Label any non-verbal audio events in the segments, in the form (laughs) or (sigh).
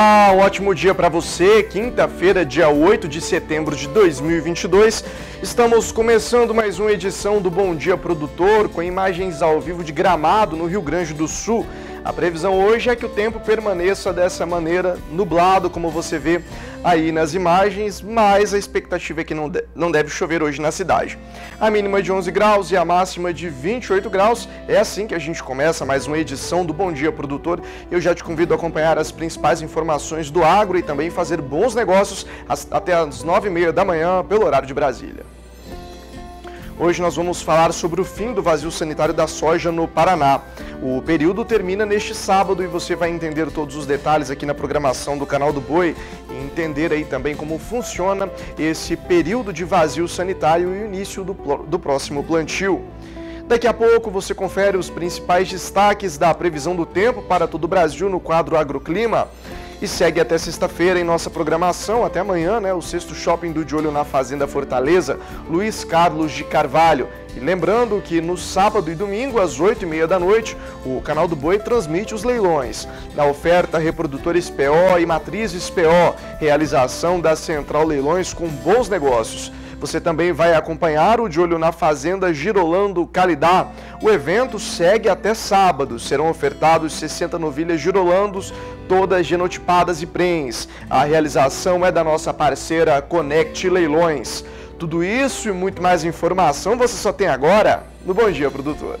Olá, ah, um ótimo dia para você. Quinta-feira, dia 8 de setembro de 2022. Estamos começando mais uma edição do Bom Dia Produtor com imagens ao vivo de Gramado, no Rio Grande do Sul. A previsão hoje é que o tempo permaneça dessa maneira, nublado, como você vê aí nas imagens, mas a expectativa é que não, de, não deve chover hoje na cidade. A mínima de 11 graus e a máxima de 28 graus. É assim que a gente começa mais uma edição do Bom Dia Produtor. Eu já te convido a acompanhar as principais informações do agro e também fazer bons negócios até as 9h30 da manhã pelo horário de Brasília. Hoje nós vamos falar sobre o fim do vazio sanitário da soja no Paraná. O período termina neste sábado e você vai entender todos os detalhes aqui na programação do canal do Boi e entender aí também como funciona esse período de vazio sanitário e o início do, do próximo plantio. Daqui a pouco você confere os principais destaques da previsão do tempo para todo o Brasil no quadro Agroclima e segue até sexta-feira em nossa programação, até amanhã, né? O sexto shopping do De Olho na Fazenda Fortaleza, Luiz Carlos de Carvalho. E lembrando que no sábado e domingo, às 8h30 da noite, o canal do Boi transmite os leilões. da oferta, reprodutores PO e matrizes PO, realização da Central Leilões com bons negócios. Você também vai acompanhar o De Olho na Fazenda Girolando Calidá. O evento segue até sábado. Serão ofertados 60 novilhas girolandos, todas genotipadas e prens. A realização é da nossa parceira Conect Leilões. Tudo isso e muito mais informação você só tem agora no Bom Dia Produtor.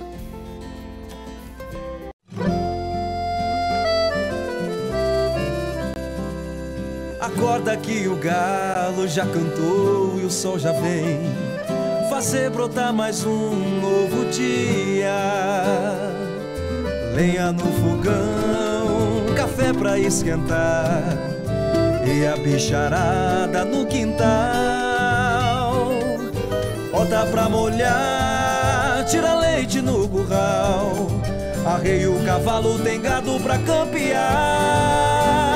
Acorda que o galo já cantou e o sol já vem fazer brotar mais um novo dia. Lenha no fogão, café pra esquentar e a bicharada no quintal. Bota pra molhar, tira leite no curral. Arrei o cavalo, tem gado pra campear.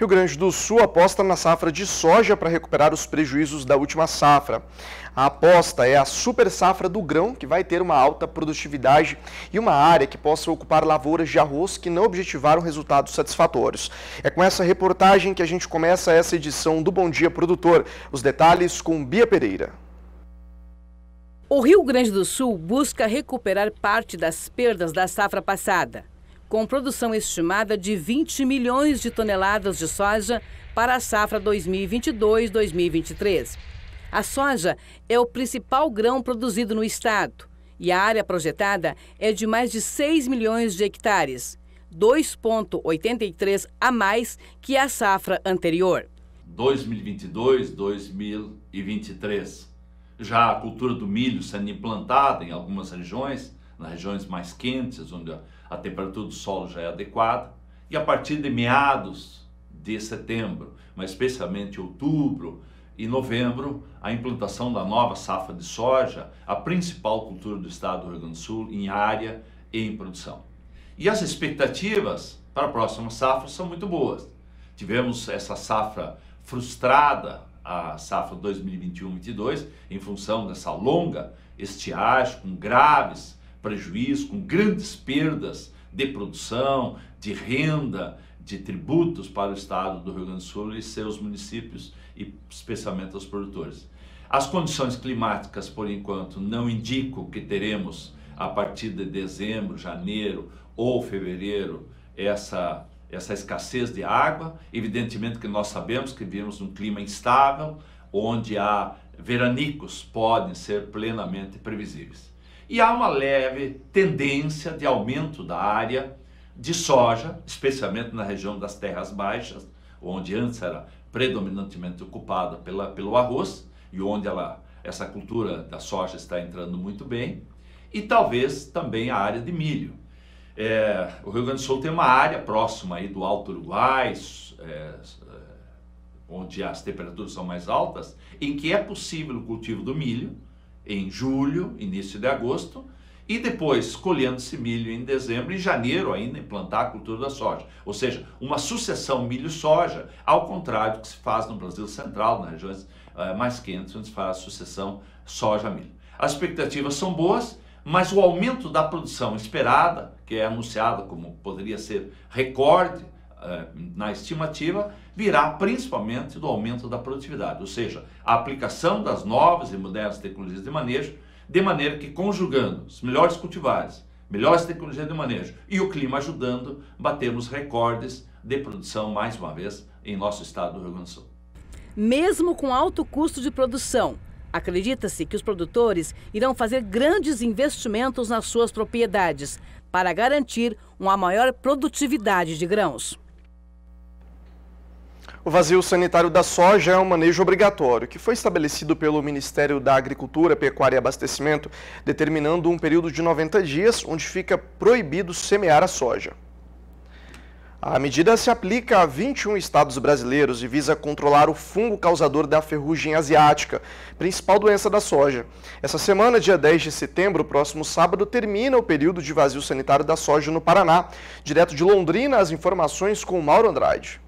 Rio Grande do Sul aposta na safra de soja para recuperar os prejuízos da última safra. A aposta é a super safra do grão, que vai ter uma alta produtividade e uma área que possa ocupar lavouras de arroz que não objetivaram resultados satisfatórios. É com essa reportagem que a gente começa essa edição do Bom Dia Produtor. Os detalhes com Bia Pereira. O Rio Grande do Sul busca recuperar parte das perdas da safra passada com produção estimada de 20 milhões de toneladas de soja para a safra 2022-2023. A soja é o principal grão produzido no estado e a área projetada é de mais de 6 milhões de hectares, 2,83 a mais que a safra anterior. 2022-2023. Já a cultura do milho sendo implantada em algumas regiões, nas regiões mais quentes, onde a a temperatura do solo já é adequada, e a partir de meados de setembro, mas especialmente outubro e novembro, a implantação da nova safra de soja, a principal cultura do estado do Rio Grande do Sul em área e em produção. E as expectativas para a próxima safra são muito boas. Tivemos essa safra frustrada, a safra 2021-22, em função dessa longa estiagem com graves prejuízo, com grandes perdas de produção, de renda, de tributos para o estado do Rio Grande do Sul e seus municípios e especialmente aos produtores. As condições climáticas, por enquanto, não indicam que teremos a partir de dezembro, janeiro ou fevereiro essa essa escassez de água. Evidentemente que nós sabemos que vivemos num clima instável, onde há veranicos podem ser plenamente previsíveis. E há uma leve tendência de aumento da área de soja, especialmente na região das terras baixas, onde antes era predominantemente ocupada pela, pelo arroz e onde ela, essa cultura da soja está entrando muito bem, e talvez também a área de milho. É, o Rio Grande do Sul tem uma área próxima aí do Alto Uruguai, é, é, onde as temperaturas são mais altas, em que é possível o cultivo do milho, em julho, início de agosto, e depois colhendo-se milho em dezembro e janeiro ainda implantar a cultura da soja. Ou seja, uma sucessão milho-soja, ao contrário do que se faz no Brasil Central, nas regiões uh, mais quentes, onde se faz a sucessão soja-milho. As expectativas são boas, mas o aumento da produção esperada, que é anunciada como poderia ser recorde uh, na estimativa, virá principalmente do aumento da produtividade, ou seja, a aplicação das novas e modernas tecnologias de manejo, de maneira que conjugando os melhores cultivares, melhores tecnologias de manejo e o clima ajudando, batermos recordes de produção mais uma vez em nosso estado do Rio Grande do Sul. Mesmo com alto custo de produção, acredita-se que os produtores irão fazer grandes investimentos nas suas propriedades para garantir uma maior produtividade de grãos. O vazio sanitário da soja é um manejo obrigatório, que foi estabelecido pelo Ministério da Agricultura, Pecuária e Abastecimento, determinando um período de 90 dias, onde fica proibido semear a soja. A medida se aplica a 21 estados brasileiros e visa controlar o fungo causador da ferrugem asiática, principal doença da soja. Essa semana, dia 10 de setembro, próximo sábado, termina o período de vazio sanitário da soja no Paraná. Direto de Londrina, as informações com Mauro Andrade.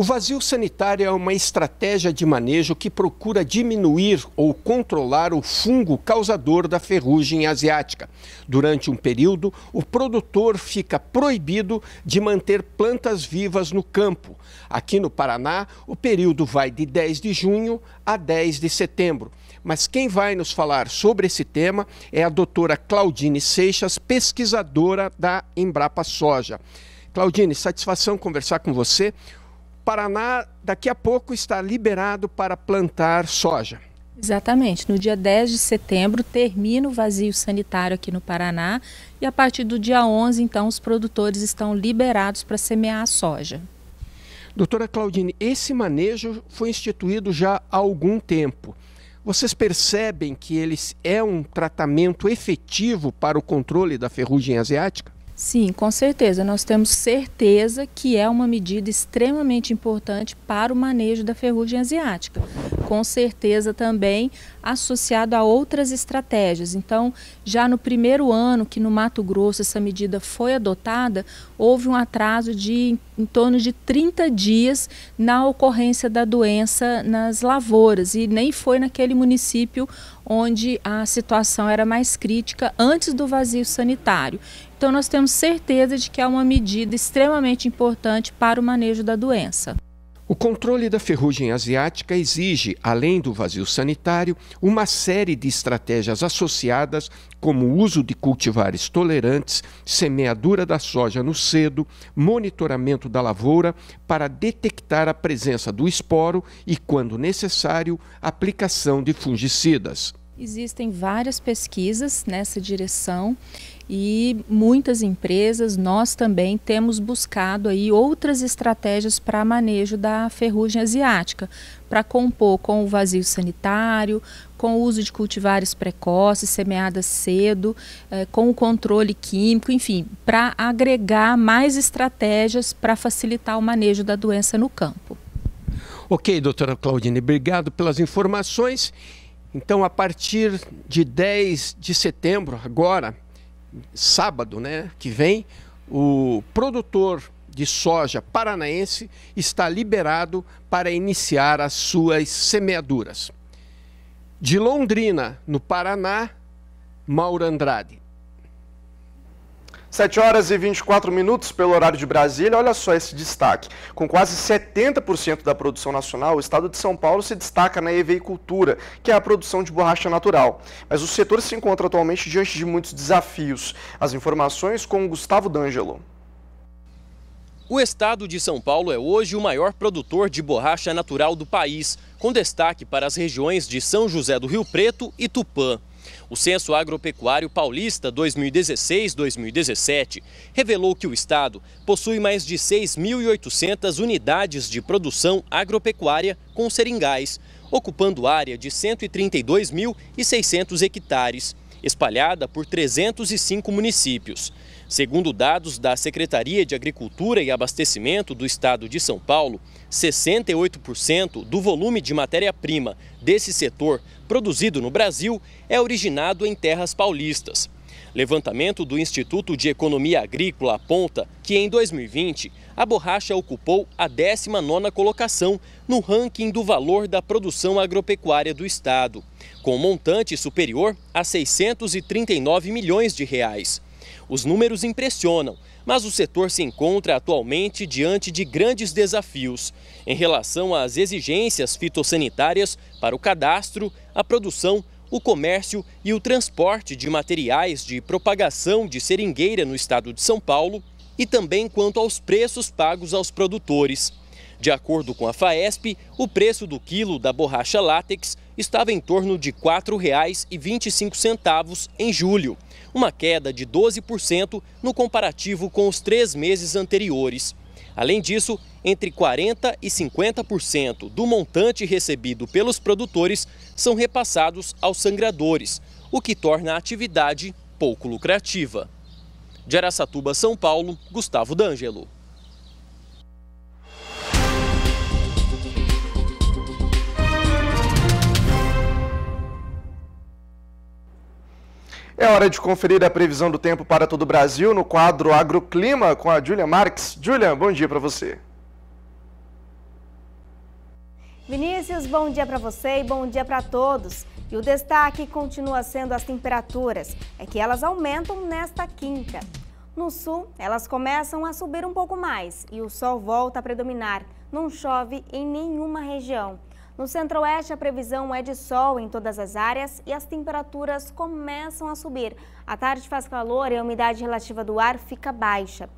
O vazio sanitário é uma estratégia de manejo que procura diminuir ou controlar o fungo causador da ferrugem asiática. Durante um período, o produtor fica proibido de manter plantas vivas no campo. Aqui no Paraná, o período vai de 10 de junho a 10 de setembro. Mas quem vai nos falar sobre esse tema é a doutora Claudine Seixas, pesquisadora da Embrapa Soja. Claudine, satisfação conversar com você. Paraná daqui a pouco está liberado para plantar soja. Exatamente. No dia 10 de setembro termina o vazio sanitário aqui no Paraná e a partir do dia 11, então, os produtores estão liberados para semear a soja. Doutora Claudine, esse manejo foi instituído já há algum tempo. Vocês percebem que ele é um tratamento efetivo para o controle da ferrugem asiática? Sim, com certeza. Nós temos certeza que é uma medida extremamente importante para o manejo da ferrugem asiática. Com certeza também associado a outras estratégias. Então, já no primeiro ano que no Mato Grosso essa medida foi adotada, houve um atraso de em torno de 30 dias na ocorrência da doença nas lavouras e nem foi naquele município onde a situação era mais crítica antes do vazio sanitário. Então, nós temos certeza de que é uma medida extremamente importante para o manejo da doença. O controle da ferrugem asiática exige, além do vazio sanitário, uma série de estratégias associadas, como o uso de cultivares tolerantes, semeadura da soja no cedo, monitoramento da lavoura para detectar a presença do esporo e, quando necessário, aplicação de fungicidas. Existem várias pesquisas nessa direção e muitas empresas, nós também temos buscado aí outras estratégias para manejo da ferrugem asiática, para compor com o vazio sanitário, com o uso de cultivares precoces, semeadas cedo, eh, com o controle químico, enfim, para agregar mais estratégias para facilitar o manejo da doença no campo. Ok, doutora Claudine, obrigado pelas informações. Então, a partir de 10 de setembro, agora, sábado, né, que vem, o produtor de soja paranaense está liberado para iniciar as suas semeaduras. De Londrina, no Paraná, Mauro Andrade. 7 horas e 24 minutos pelo horário de Brasília. Olha só esse destaque. Com quase 70% da produção nacional, o estado de São Paulo se destaca na eveicultura, que é a produção de borracha natural. Mas o setor se encontra atualmente diante de muitos desafios. As informações com Gustavo D'Angelo. O estado de São Paulo é hoje o maior produtor de borracha natural do país, com destaque para as regiões de São José do Rio Preto e Tupã. O Censo Agropecuário Paulista 2016-2017 revelou que o estado possui mais de 6.800 unidades de produção agropecuária com seringais, ocupando área de 132.600 hectares, espalhada por 305 municípios. Segundo dados da Secretaria de Agricultura e Abastecimento do Estado de São Paulo, 68% do volume de matéria-prima desse setor produzido no Brasil, é originado em terras paulistas. Levantamento do Instituto de Economia Agrícola aponta que em 2020 a borracha ocupou a 19ª colocação no ranking do valor da produção agropecuária do estado, com um montante superior a 639 milhões de reais. Os números impressionam, mas o setor se encontra atualmente diante de grandes desafios em relação às exigências fitossanitárias para o cadastro, a produção, o comércio e o transporte de materiais de propagação de seringueira no estado de São Paulo e também quanto aos preços pagos aos produtores. De acordo com a FAESP, o preço do quilo da borracha látex estava em torno de R$ 4,25 em julho uma queda de 12% no comparativo com os três meses anteriores. Além disso, entre 40% e 50% do montante recebido pelos produtores são repassados aos sangradores, o que torna a atividade pouco lucrativa. De Aracatuba, São Paulo, Gustavo D'Angelo. É hora de conferir a previsão do tempo para todo o Brasil no quadro Agroclima com a Julia Marques. Julia, bom dia para você. Vinícius, bom dia para você e bom dia para todos. E o destaque continua sendo as temperaturas, é que elas aumentam nesta quinta. No sul, elas começam a subir um pouco mais e o sol volta a predominar. Não chove em nenhuma região. No centro-oeste, a previsão é de sol em todas as áreas e as temperaturas começam a subir. À tarde faz calor e a umidade relativa do ar fica baixa.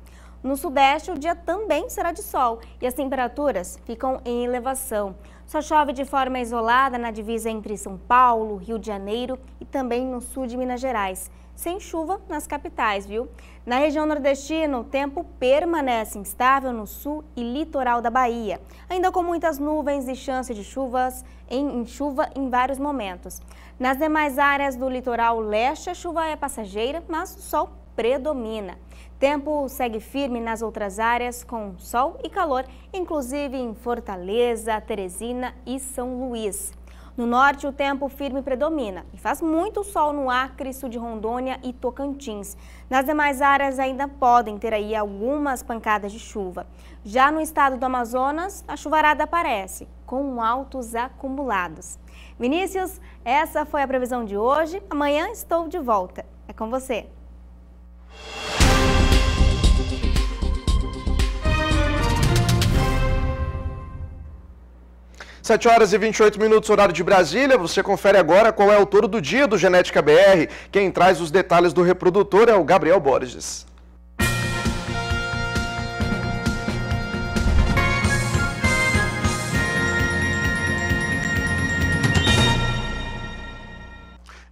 No sudeste, o dia também será de sol e as temperaturas ficam em elevação. Só chove de forma isolada na divisa entre São Paulo, Rio de Janeiro e também no sul de Minas Gerais sem chuva nas capitais, viu? Na região nordestina, o tempo permanece instável no sul e litoral da Bahia, ainda com muitas nuvens e chance de chuvas em, em chuva em vários momentos. Nas demais áreas do litoral leste, a chuva é passageira, mas o sol predomina. Tempo segue firme nas outras áreas com sol e calor, inclusive em Fortaleza, Teresina e São Luís. No norte, o tempo firme predomina e faz muito sol no Acre, sul de Rondônia e Tocantins. Nas demais áreas ainda podem ter aí algumas pancadas de chuva. Já no estado do Amazonas, a chuvarada aparece, com altos acumulados. Vinícius, essa foi a previsão de hoje. Amanhã estou de volta. É com você. 7 horas e 28 minutos, horário de Brasília. Você confere agora qual é o touro do dia do Genética BR. Quem traz os detalhes do reprodutor é o Gabriel Borges.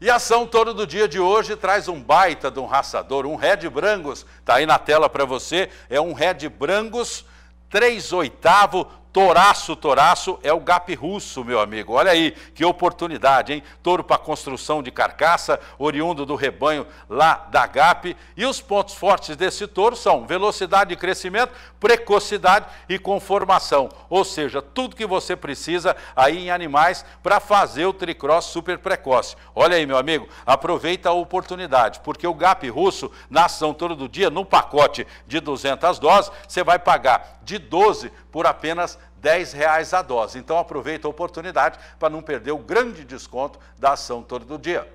E a ação Touro do Dia de hoje traz um baita de um raçador, um Red Brangus. Está aí na tela para você, é um Red Brangus 3 oitavo, Toraço, Toraço é o GAP russo, meu amigo. Olha aí, que oportunidade, hein? Touro para construção de carcaça, oriundo do rebanho lá da GAP. E os pontos fortes desse touro são velocidade de crescimento, precocidade e conformação. Ou seja, tudo que você precisa aí em animais para fazer o tricross super precoce. Olha aí, meu amigo, aproveita a oportunidade, porque o GAP russo na ação touro do dia, num pacote de 200 doses, você vai pagar de 12 por apenas R$ 10,00 a dose. Então aproveita a oportunidade para não perder o grande desconto da ação todo dia.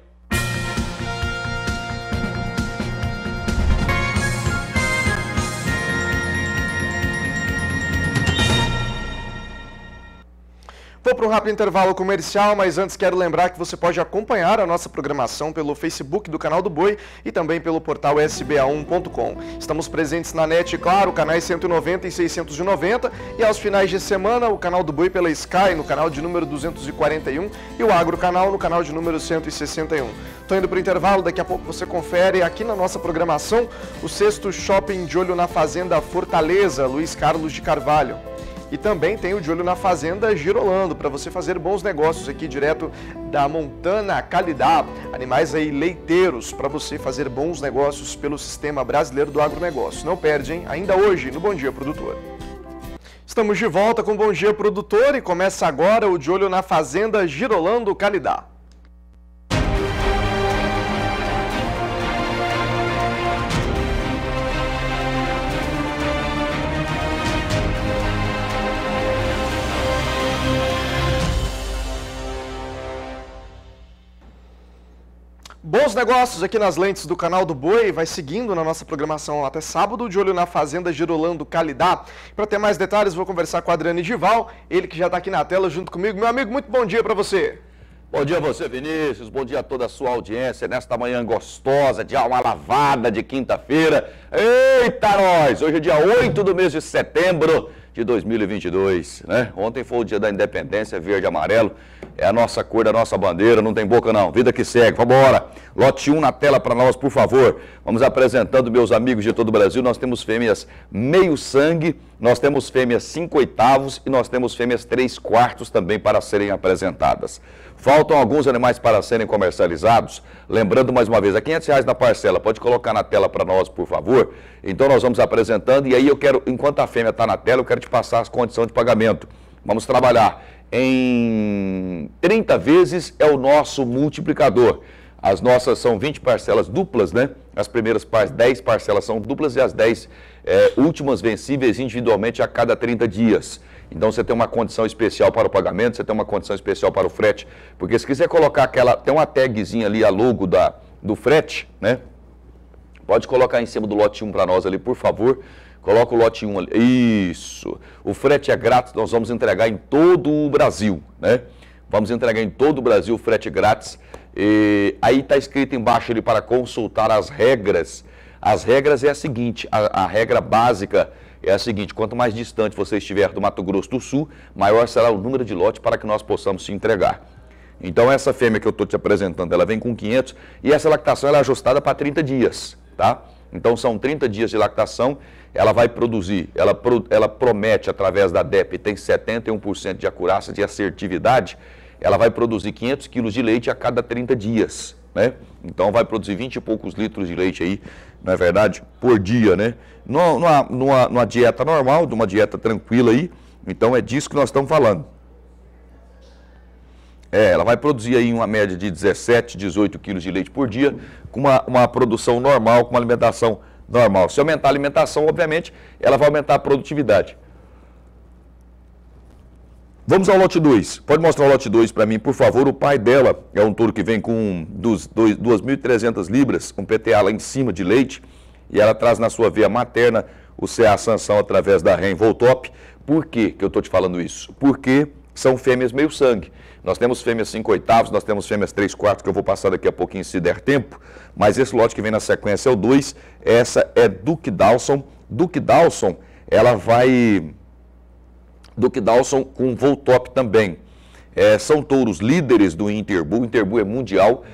Vou para um rápido intervalo comercial, mas antes quero lembrar que você pode acompanhar a nossa programação pelo Facebook do canal do Boi e também pelo portal sba1.com. Estamos presentes na net, claro, canais 190 e 690 e aos finais de semana o canal do Boi pela Sky no canal de número 241 e o Agro Canal no canal de número 161. Estou indo para o intervalo, daqui a pouco você confere aqui na nossa programação o sexto Shopping de Olho na Fazenda Fortaleza, Luiz Carlos de Carvalho. E também tem o De Olho na Fazenda Girolando, para você fazer bons negócios aqui direto da Montana Calidá. Animais aí leiteiros, para você fazer bons negócios pelo Sistema Brasileiro do Agronegócio. Não perde, hein? Ainda hoje, no Bom Dia Produtor. Estamos de volta com Bom Dia Produtor e começa agora o De Olho na Fazenda Girolando Calidá. os negócios aqui nas lentes do canal do Boi, vai seguindo na nossa programação até sábado, de olho na Fazenda Girolando Calidá. Para ter mais detalhes, vou conversar com o Adriano Dival, ele que já está aqui na tela junto comigo. Meu amigo, muito bom dia para você. Bom dia a você, Vinícius. Bom dia a toda a sua audiência nesta manhã gostosa, de alma lavada de quinta-feira. Eita, nós! Hoje é dia 8 do mês de setembro de 2022, né? Ontem foi o dia da independência, verde e amarelo, é a nossa cor, da é nossa bandeira, não tem boca não, vida que segue, vambora. Lote 1 na tela para nós, por favor. Vamos apresentando meus amigos de todo o Brasil, nós temos fêmeas meio sangue, nós temos fêmeas 5 oitavos e nós temos fêmeas 3 quartos também para serem apresentadas. Faltam alguns animais para serem comercializados. Lembrando mais uma vez, é 500 reais na parcela. Pode colocar na tela para nós, por favor. Então nós vamos apresentando e aí eu quero, enquanto a fêmea está na tela, eu quero te passar as condições de pagamento. Vamos trabalhar em 30 vezes é o nosso multiplicador. As nossas são 20 parcelas duplas, né? As primeiras 10 parcelas são duplas e as 10 é, eh, últimas vencíveis individualmente a cada 30 dias. Então você tem uma condição especial para o pagamento, você tem uma condição especial para o frete. Porque se quiser colocar aquela. Tem uma tagzinha ali, a logo da, do frete, né? Pode colocar em cima do lote 1 para nós ali, por favor. Coloca o lote 1 ali. Isso. O frete é grátis, nós vamos entregar em todo o Brasil, né? Vamos entregar em todo o Brasil o frete grátis. E aí está escrito embaixo ali para consultar as regras. As regras é a seguinte, a, a regra básica é a seguinte: quanto mais distante você estiver do Mato Grosso do Sul, maior será o número de lotes para que nós possamos se entregar. Então, essa fêmea que eu estou te apresentando, ela vem com 500 e essa lactação é ajustada para 30 dias, tá? Então, são 30 dias de lactação, ela vai produzir, ela, pro, ela promete, através da DEP, tem 71% de acurácia, de assertividade, ela vai produzir 500 quilos de leite a cada 30 dias, né? Então, vai produzir 20 e poucos litros de leite aí não é verdade? Por dia, né? Numa, numa, numa dieta normal, de uma dieta tranquila aí, então é disso que nós estamos falando. É, ela vai produzir aí uma média de 17, 18 quilos de leite por dia, com uma, uma produção normal, com uma alimentação normal. Se aumentar a alimentação, obviamente, ela vai aumentar a produtividade. Vamos ao lote 2. Pode mostrar o lote 2 para mim, por favor. O pai dela é um touro que vem com 2.300 libras, um PTA lá em cima de leite, e ela traz na sua veia materna o CA Sansão através da REM Voltop. Por que, que eu estou te falando isso? Porque são fêmeas meio sangue. Nós temos fêmeas 5 oitavos, nós temos fêmeas 3 quartos, que eu vou passar daqui a pouquinho se der tempo. Mas esse lote que vem na sequência é o 2. Essa é Duke Dawson. Duke Dawson, ela vai do que Dawson com Voltop top também. É, são touros líderes do Interbu Interbu é mundial.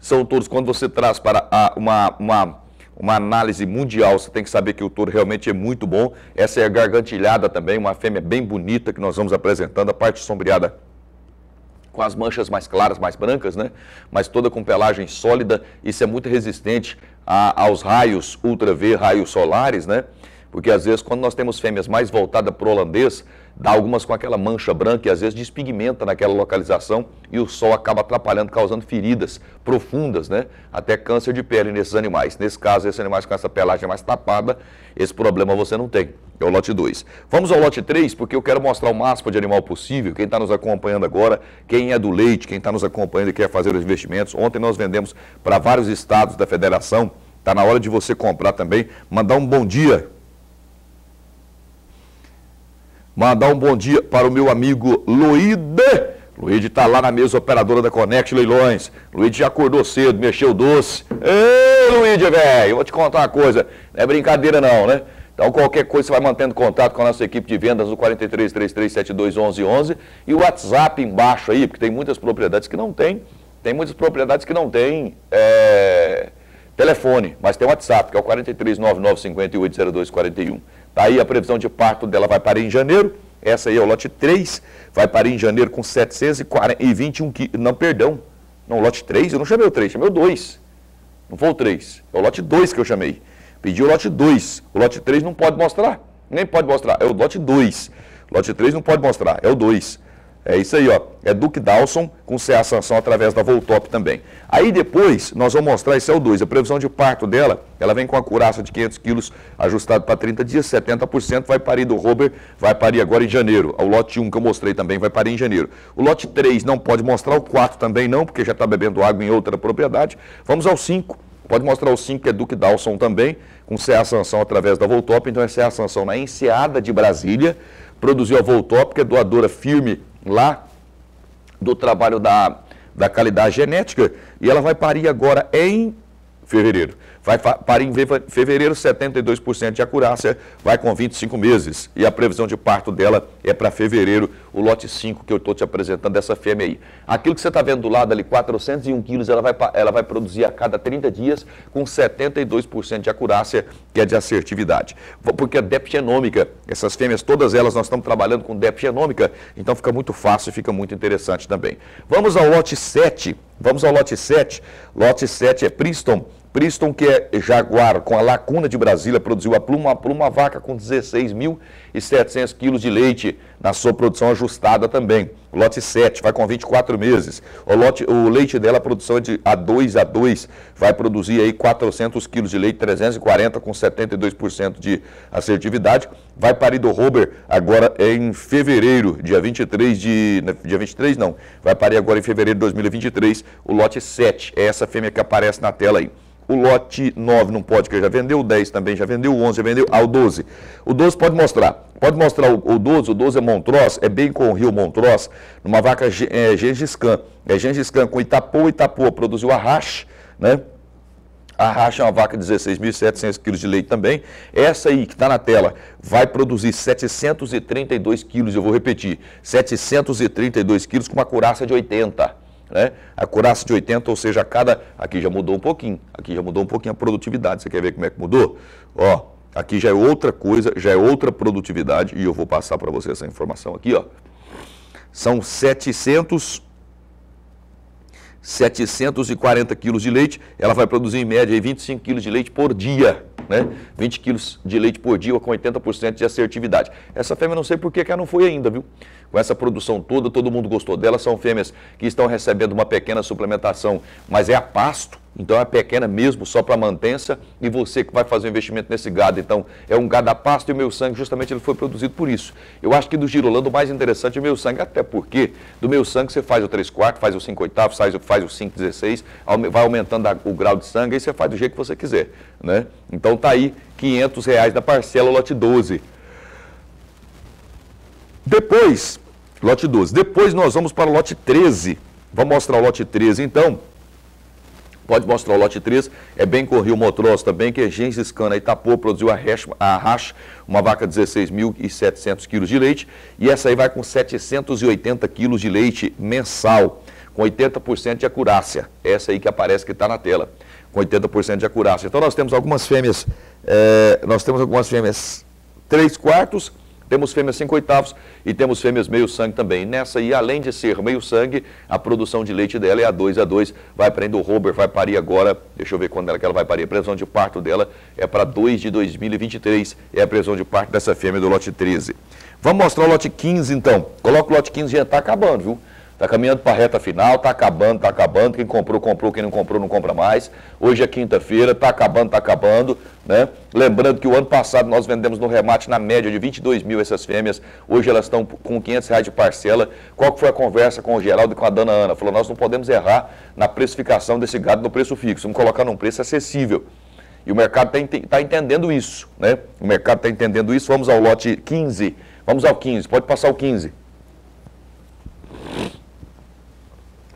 São touros, quando você traz para a, uma, uma, uma análise mundial, você tem que saber que o touro realmente é muito bom. Essa é a gargantilhada também, uma fêmea bem bonita que nós vamos apresentando, a parte sombreada com as manchas mais claras, mais brancas, né? Mas toda com pelagem sólida, isso é muito resistente a, aos raios ultra-V, raios solares, né? Porque às vezes, quando nós temos fêmeas mais voltadas para o holandês, dá algumas com aquela mancha branca e às vezes despigmenta naquela localização e o sol acaba atrapalhando, causando feridas profundas, né? Até câncer de pele nesses animais. Nesse caso, esses animais com essa pelagem mais tapada, esse problema você não tem. É o lote 2. Vamos ao lote 3, porque eu quero mostrar o máximo de animal possível. Quem está nos acompanhando agora, quem é do leite, quem está nos acompanhando e quer fazer os investimentos. Ontem nós vendemos para vários estados da federação. Está na hora de você comprar também. Mandar um bom dia Mandar um bom dia para o meu amigo Luíde. Luíde está lá na mesa operadora da Conect Leilões. Luíde já acordou cedo, mexeu doce. Ei, Luíde, velho, eu vou te contar uma coisa. Não é brincadeira não, né? Então, qualquer coisa, você vai mantendo contato com a nossa equipe de vendas no 4333721111 e o WhatsApp embaixo aí, porque tem muitas propriedades que não tem. Tem muitas propriedades que não tem é, telefone, mas tem WhatsApp, que é o 4399580241. Tá aí a previsão de parto dela vai parar em janeiro. Essa aí é o lote 3, vai parar em janeiro com 721 quilos. Não, perdão. Não, lote 3, eu não chamei o 3, chamei o 2. Não foi o 3, é o lote 2 que eu chamei. Pedi o lote 2. O lote 3 não pode mostrar, nem pode mostrar, é o lote 2. Lote 3 não pode mostrar, é o 2. É isso aí, ó. É Duke Dawson com CA Sanção através da Voltop também. Aí depois nós vamos mostrar esse é o 2. A previsão de parto dela, ela vem com a curaça de 500 quilos ajustado para 30 dias, 70% vai parir do Robert, vai parir agora em janeiro. O lote 1 que eu mostrei também vai parir em janeiro. O lote 3 não pode mostrar, o 4 também não, porque já está bebendo água em outra propriedade. Vamos ao 5. Pode mostrar o 5, que é Duke Dawson também, com CA Sanção através da Voltop. Então é CA Sanção na Enseada de Brasília. Produziu a Voltop, que é doadora firme lá do trabalho da, da qualidade genética e ela vai parir agora em fevereiro. Vai para em fevereiro, 72% de acurácia, vai com 25 meses. E a previsão de parto dela é para fevereiro, o lote 5 que eu estou te apresentando dessa fêmea aí. Aquilo que você está vendo do lado ali, 401 quilos, ela vai, ela vai produzir a cada 30 dias com 72% de acurácia, que é de assertividade. Porque a DEP genômica, essas fêmeas, todas elas nós estamos trabalhando com DEP genômica, então fica muito fácil e fica muito interessante também. Vamos ao lote 7. Vamos ao lote 7. Lote 7 é Princeton. Princeton, que é jaguar, com a lacuna de Brasília, produziu a pluma, a pluma vaca com 16.700 quilos de leite na sua produção ajustada também. lote 7 vai com 24 meses. O, lote, o leite dela, a produção é de A2 a 2, vai produzir aí 400 quilos de leite, 340 com 72% de assertividade. Vai parir do Robert agora é em fevereiro, dia 23 de... Né, dia 23 não, vai parir agora em fevereiro de 2023 o lote 7. É essa fêmea que aparece na tela aí. O lote 9 não pode, que já vendeu, o 10 também já vendeu, o 11 já vendeu, ah, o 12. O 12 pode mostrar. Pode mostrar o, o 12, o 12 é Montross, é bem com o Rio Montross, numa vaca é, Gengis Khan. É Gengis Khan com Itapoa, Itapoa produziu arrache, né? A racha é uma vaca de 16.700 quilos de leite também. Essa aí que está na tela vai produzir 732 quilos, eu vou repetir, 732 quilos com uma curaça de 80 né? A curaça de 80, ou seja, a cada. Aqui já mudou um pouquinho. Aqui já mudou um pouquinho a produtividade. Você quer ver como é que mudou? Ó, aqui já é outra coisa, já é outra produtividade, e eu vou passar para você essa informação aqui, ó. São 700. 740 quilos de leite, ela vai produzir em média 25 quilos de leite por dia. Né? 20 quilos de leite por dia com 80% de assertividade. Essa fêmea não sei por que ela não foi ainda, viu? com essa produção toda, todo mundo gostou dela. São fêmeas que estão recebendo uma pequena suplementação, mas é a pasto, então é pequena mesmo, só para mantença. E você que vai fazer um investimento nesse gado, então é um gado a pasto e o meu sangue, justamente ele foi produzido por isso. Eu acho que do girolando o mais interessante é o meu sangue, até porque do meu sangue você faz o 3 quartos, faz o 5 oitavos, faz, faz o 5 16, vai aumentando a, o grau de sangue e você faz do jeito que você quiser. Né? Então tá aí, 500 reais da parcela, lote 12. Depois, lote 12, depois nós vamos para o lote 13. Vamos mostrar o lote 13 então. Pode mostrar o lote 3, é bem o Motros também, tá que é Gengis Cana né? Itapô, produziu a racha, a uma vaca 16.700 quilos de leite, e essa aí vai com 780 quilos de leite mensal, com 80% de acurácia, essa aí que aparece que está na tela, com 80% de acurácia. Então nós temos algumas fêmeas, é, nós temos algumas fêmeas 3 quartos, temos fêmeas 5 oitavos e temos fêmeas meio-sangue também. Nessa aí, além de ser meio-sangue, a produção de leite dela é a 2 a 2 Vai prendo o Robert, vai parir agora. Deixa eu ver quando ela, que ela vai parir. A previsão de parto dela é para 2 de 2023. É a previsão de parto dessa fêmea do lote 13. Vamos mostrar o lote 15 então. Coloca o lote 15, já está acabando, viu? Está caminhando para a reta final, está acabando, está acabando. Quem comprou, comprou. Quem não comprou, não compra mais. Hoje é quinta-feira, está acabando, está acabando. Né? Lembrando que o ano passado nós vendemos no remate na média de 22 mil essas fêmeas. Hoje elas estão com 500 reais de parcela. Qual que foi a conversa com o Geraldo e com a dona Ana? Falou, nós não podemos errar na precificação desse gado no preço fixo. Vamos colocar num preço acessível. E o mercado está tá entendendo isso. Né? O mercado está entendendo isso. Vamos ao lote 15. Vamos ao 15. Pode passar o 15.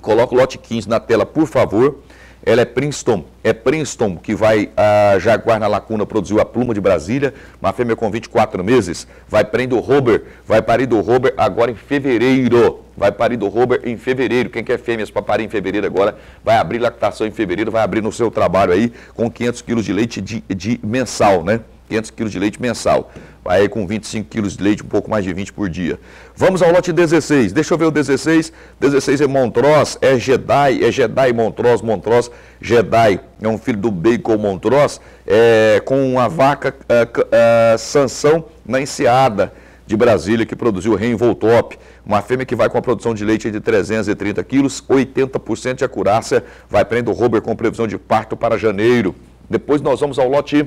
Coloca o lote 15 na tela, por favor. Ela é Princeton, é Princeton que vai a ah, Jaguar na Lacuna, produziu a Pluma de Brasília, uma fêmea com 24 meses, vai prendo o Robert, vai parir do Robert agora em fevereiro, vai parir do Robert em fevereiro, quem quer fêmeas para parir em fevereiro agora, vai abrir lactação em fevereiro, vai abrir no seu trabalho aí com 500 quilos de leite de, de mensal, né? 500 quilos de leite mensal. Vai aí com 25 quilos de leite, um pouco mais de 20 por dia. Vamos ao lote 16. Deixa eu ver o 16. 16 é Montross, é Jedi, é Jedi Montross, Montross, Jedi. É um filho do Bacon Montross, é, com uma vaca é, é, Sansão na enseada de Brasília, que produziu o Reinvoltop, uma fêmea que vai com a produção de leite de 330 quilos, 80% de acurácia, vai prendo o Robert com previsão de parto para janeiro. Depois nós vamos ao lote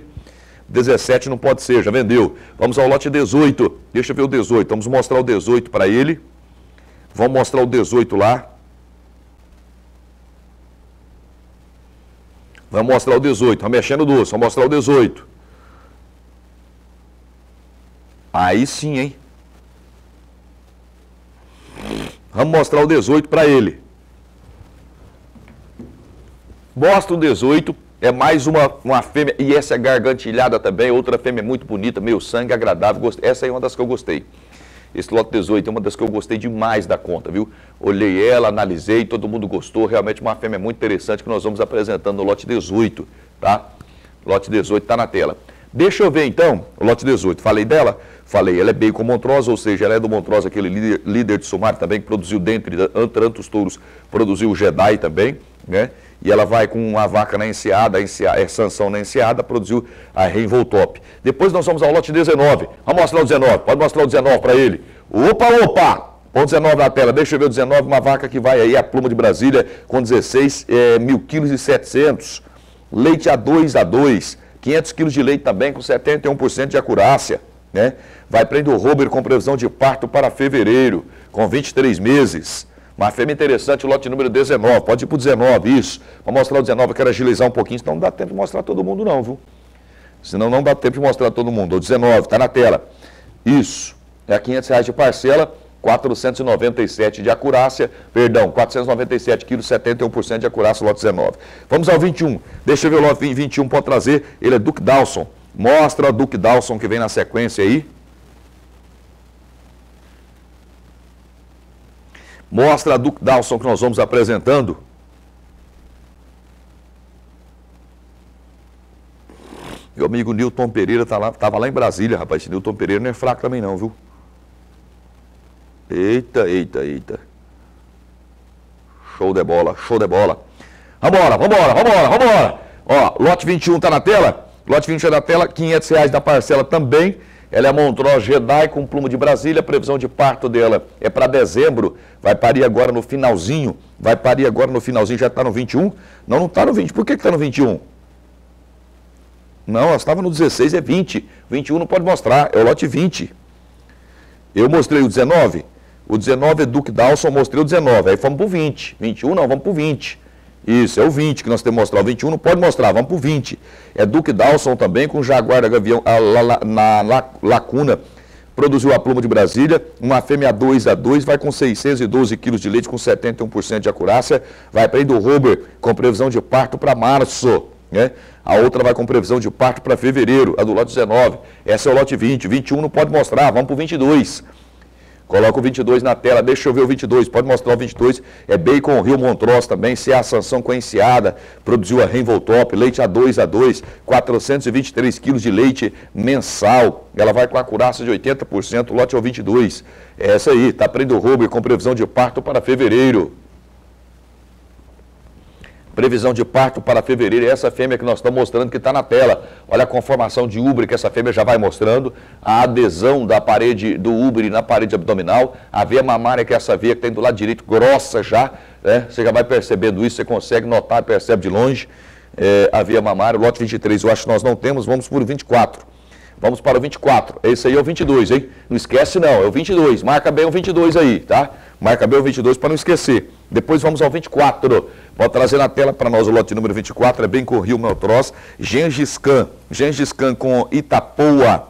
17 não pode ser, já vendeu. Vamos ao lote 18. Deixa eu ver o 18. Vamos mostrar o 18 para ele. Vamos mostrar o 18 lá. Vamos mostrar o 18. Está mexendo doce. Vamos mostrar o 18. Aí sim, hein? Vamos mostrar o 18 para ele. Mostra o 18 é mais uma, uma fêmea, e essa é gargantilhada também, outra fêmea é muito bonita, meio sangue, agradável. Gostei. Essa é uma das que eu gostei. Esse lote 18 é uma das que eu gostei demais da conta, viu? Olhei ela, analisei, todo mundo gostou. Realmente uma fêmea muito interessante que nós vamos apresentando no lote 18, tá? Lote 18 está na tela. Deixa eu ver então, o lote 18. Falei dela? Falei, ela é bem com Montrosa, ou seja, ela é do Montrosa, aquele líder, líder de Sumar também, que produziu dentre tantos touros, produziu o Jedi também, né? e ela vai com uma vaca na enseada, a enseada, é, a na enseada, produziu a Reinvoltop. Depois nós vamos ao lote 19. Vamos mostrar o 19, pode mostrar o 19 para ele. Opa, opa! Põe 19 na tela, deixa eu ver o 19, uma vaca que vai aí, a pluma de Brasília, com 16 é, mil quilos e 700. Leite a 2 a 2, 500 quilos de leite também, com 71% de acurácia. Né? Vai prender o Robert com previsão de parto para fevereiro, com 23 meses. Uma fêmea interessante, o lote número 19. Pode ir para o 19, isso. Vou mostrar o 19, eu quero agilizar um pouquinho, senão não dá tempo de mostrar todo mundo, não, viu? Senão não dá tempo de mostrar todo mundo. O 19, está na tela. Isso. É 500 reais de parcela. 497 de acurácia, perdão, 497 quilos, 71% de acurácia, lote 19. Vamos ao 21. Deixa eu ver o lote 21 pode trazer. Ele é Duke Dawson. Mostra o Duke Dawson que vem na sequência aí. Mostra a Duke Dawson que nós vamos apresentando. Meu amigo Newton Pereira estava tá lá, lá em Brasília, rapaz. Newton Pereira não é fraco também não, viu? Eita, eita, eita. Show de bola, show de bola. Vambora, vambora, vambora, vambora. Ó, lote 21 tá na tela? Lote 21 é da tela, 500 reais da parcela também. Ela é Montró Jedi com pluma de Brasília. A previsão de parto dela é para dezembro. Vai parir agora no finalzinho. Vai parir agora no finalzinho. Já está no 21? Não, não está no 20. Por que está no 21? Não, ela estava no 16, é 20. 21 não pode mostrar, é o lote 20. Eu mostrei o 19. O 19 é Duke Dawson, mostrei o 19. Aí fomos para o 20. 21 não, vamos para o 20. Isso, é o 20 que nós temos que mostrar. O 21 não pode mostrar, vamos para o 20. É Duke Dalson também com o Jaguar da Gavião a, la, na la, lacuna. Produziu a pluma de Brasília, uma fêmea 2 a 2 vai com 612 quilos de leite, com 71% de acurácia. Vai para do Robert, com previsão de parto para março. Né? A outra vai com previsão de parto para fevereiro, a do lote 19. Essa é o lote 20. 21 não pode mostrar, vamos para o 22. Coloca o 22 na tela, deixa eu ver o 22, pode mostrar o 22. É Bacon Rio Montross também, se a Sanção conheciada, produziu a Rainbow Top, leite A2, A2, 423 quilos de leite mensal. Ela vai com a curaça de 80%, lote ao é 22. É Essa aí, está prendo roubo e com previsão de parto para fevereiro. Previsão de parto para fevereiro. Essa fêmea que nós estamos mostrando que está na tela. Olha a conformação de úbere que essa fêmea já vai mostrando. A adesão da parede do úbere na parede abdominal. A veia mamária que é essa veia que tem tá do lado direito grossa já. Né? Você já vai percebendo isso, você consegue notar, percebe de longe. É, a veia mamária, lote 23 eu acho que nós não temos, vamos por 24. Vamos para o 24. Esse aí é o 22, hein? Não esquece não, é o 22. Marca bem o 22 aí, tá? Marca bem o 22 para não esquecer. Depois vamos ao 24. Pode trazer na tela para nós o lote número 24, é bem com o Rio Meltros. Gengis Khan. Gengis Khan com Itapoa.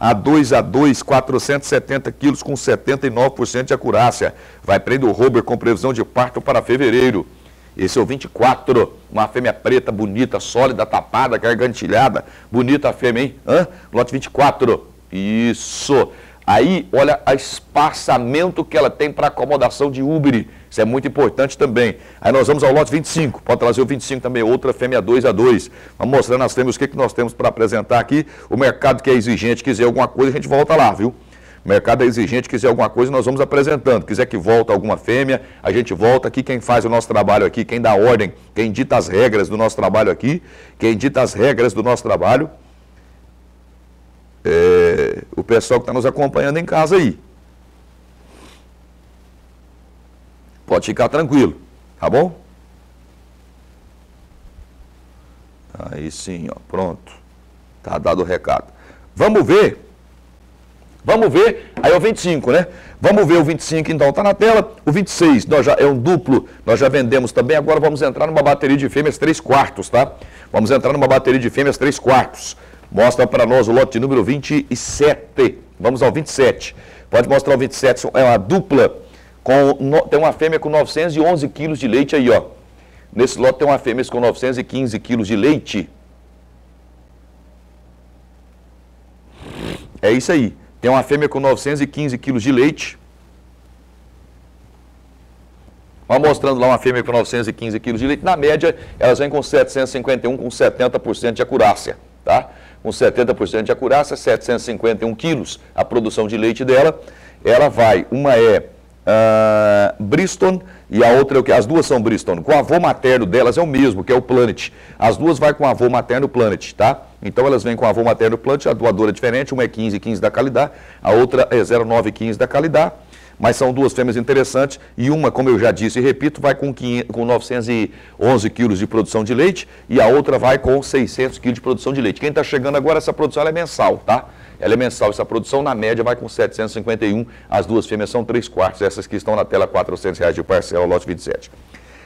A 2 a 2, 470 quilos com 79% de acurácia. Vai prender o Robert com previsão de parto para fevereiro. Esse é o 24, uma fêmea preta, bonita, sólida, tapada, gargantilhada. Bonita a fêmea, hein? Hã? Lote 24. Isso. Aí, olha o espaçamento que ela tem para acomodação de Uber. Isso é muito importante também. Aí nós vamos ao lote 25. Pode trazer o 25 também, outra fêmea 2 a 2 Vamos mostrando as fêmeas, o que, que nós temos para apresentar aqui. O mercado que é exigente, quiser alguma coisa, a gente volta lá, viu? O mercado é exigente, quiser alguma coisa, nós vamos apresentando. Quiser que volta alguma fêmea, a gente volta aqui. Quem faz o nosso trabalho aqui, quem dá ordem, quem dita as regras do nosso trabalho aqui, quem dita as regras do nosso trabalho é, o pessoal que está nos acompanhando em casa aí. Pode ficar tranquilo, tá bom? Aí sim, ó, pronto. Tá dado o recado. Vamos ver. Vamos ver. Aí é o 25, né? Vamos ver o 25, então, tá na tela. O 26, nós já, é um duplo, nós já vendemos também. Agora vamos entrar numa bateria de fêmeas 3 quartos, tá? Vamos entrar numa bateria de fêmeas 3 quartos. Mostra para nós o lote número 27. Vamos ao 27. Pode mostrar o 27. É uma dupla. Com, no, tem uma fêmea com 911 quilos de leite aí, ó. Nesse lote tem uma fêmea com 915 quilos de leite. É isso aí. Tem uma fêmea com 915 quilos de leite. Vai mostrando lá uma fêmea com 915 quilos de leite. Na média, elas vêm com 751, com 70% de acurácia, tá? com 70% de acuraça, 751 quilos a produção de leite dela. Ela vai, uma é uh, Bristol e a outra, é as duas são Bristol. Com avô materno delas é o mesmo, que é o Planet. As duas vai com avô materno Planet, tá? Então elas vêm com avô materno Planet, a doadora é diferente, uma é 15 15 da Calidá, a outra é 0915 da Calidá mas são duas fêmeas interessantes e uma, como eu já disse e repito, vai com, 500, com 911 quilos de produção de leite e a outra vai com 600 quilos de produção de leite. Quem está chegando agora, essa produção é mensal, tá? Ela é mensal, essa produção na média vai com 751, as duas fêmeas são 3 quartos, essas que estão na tela, 400 reais de parcela, lote 27.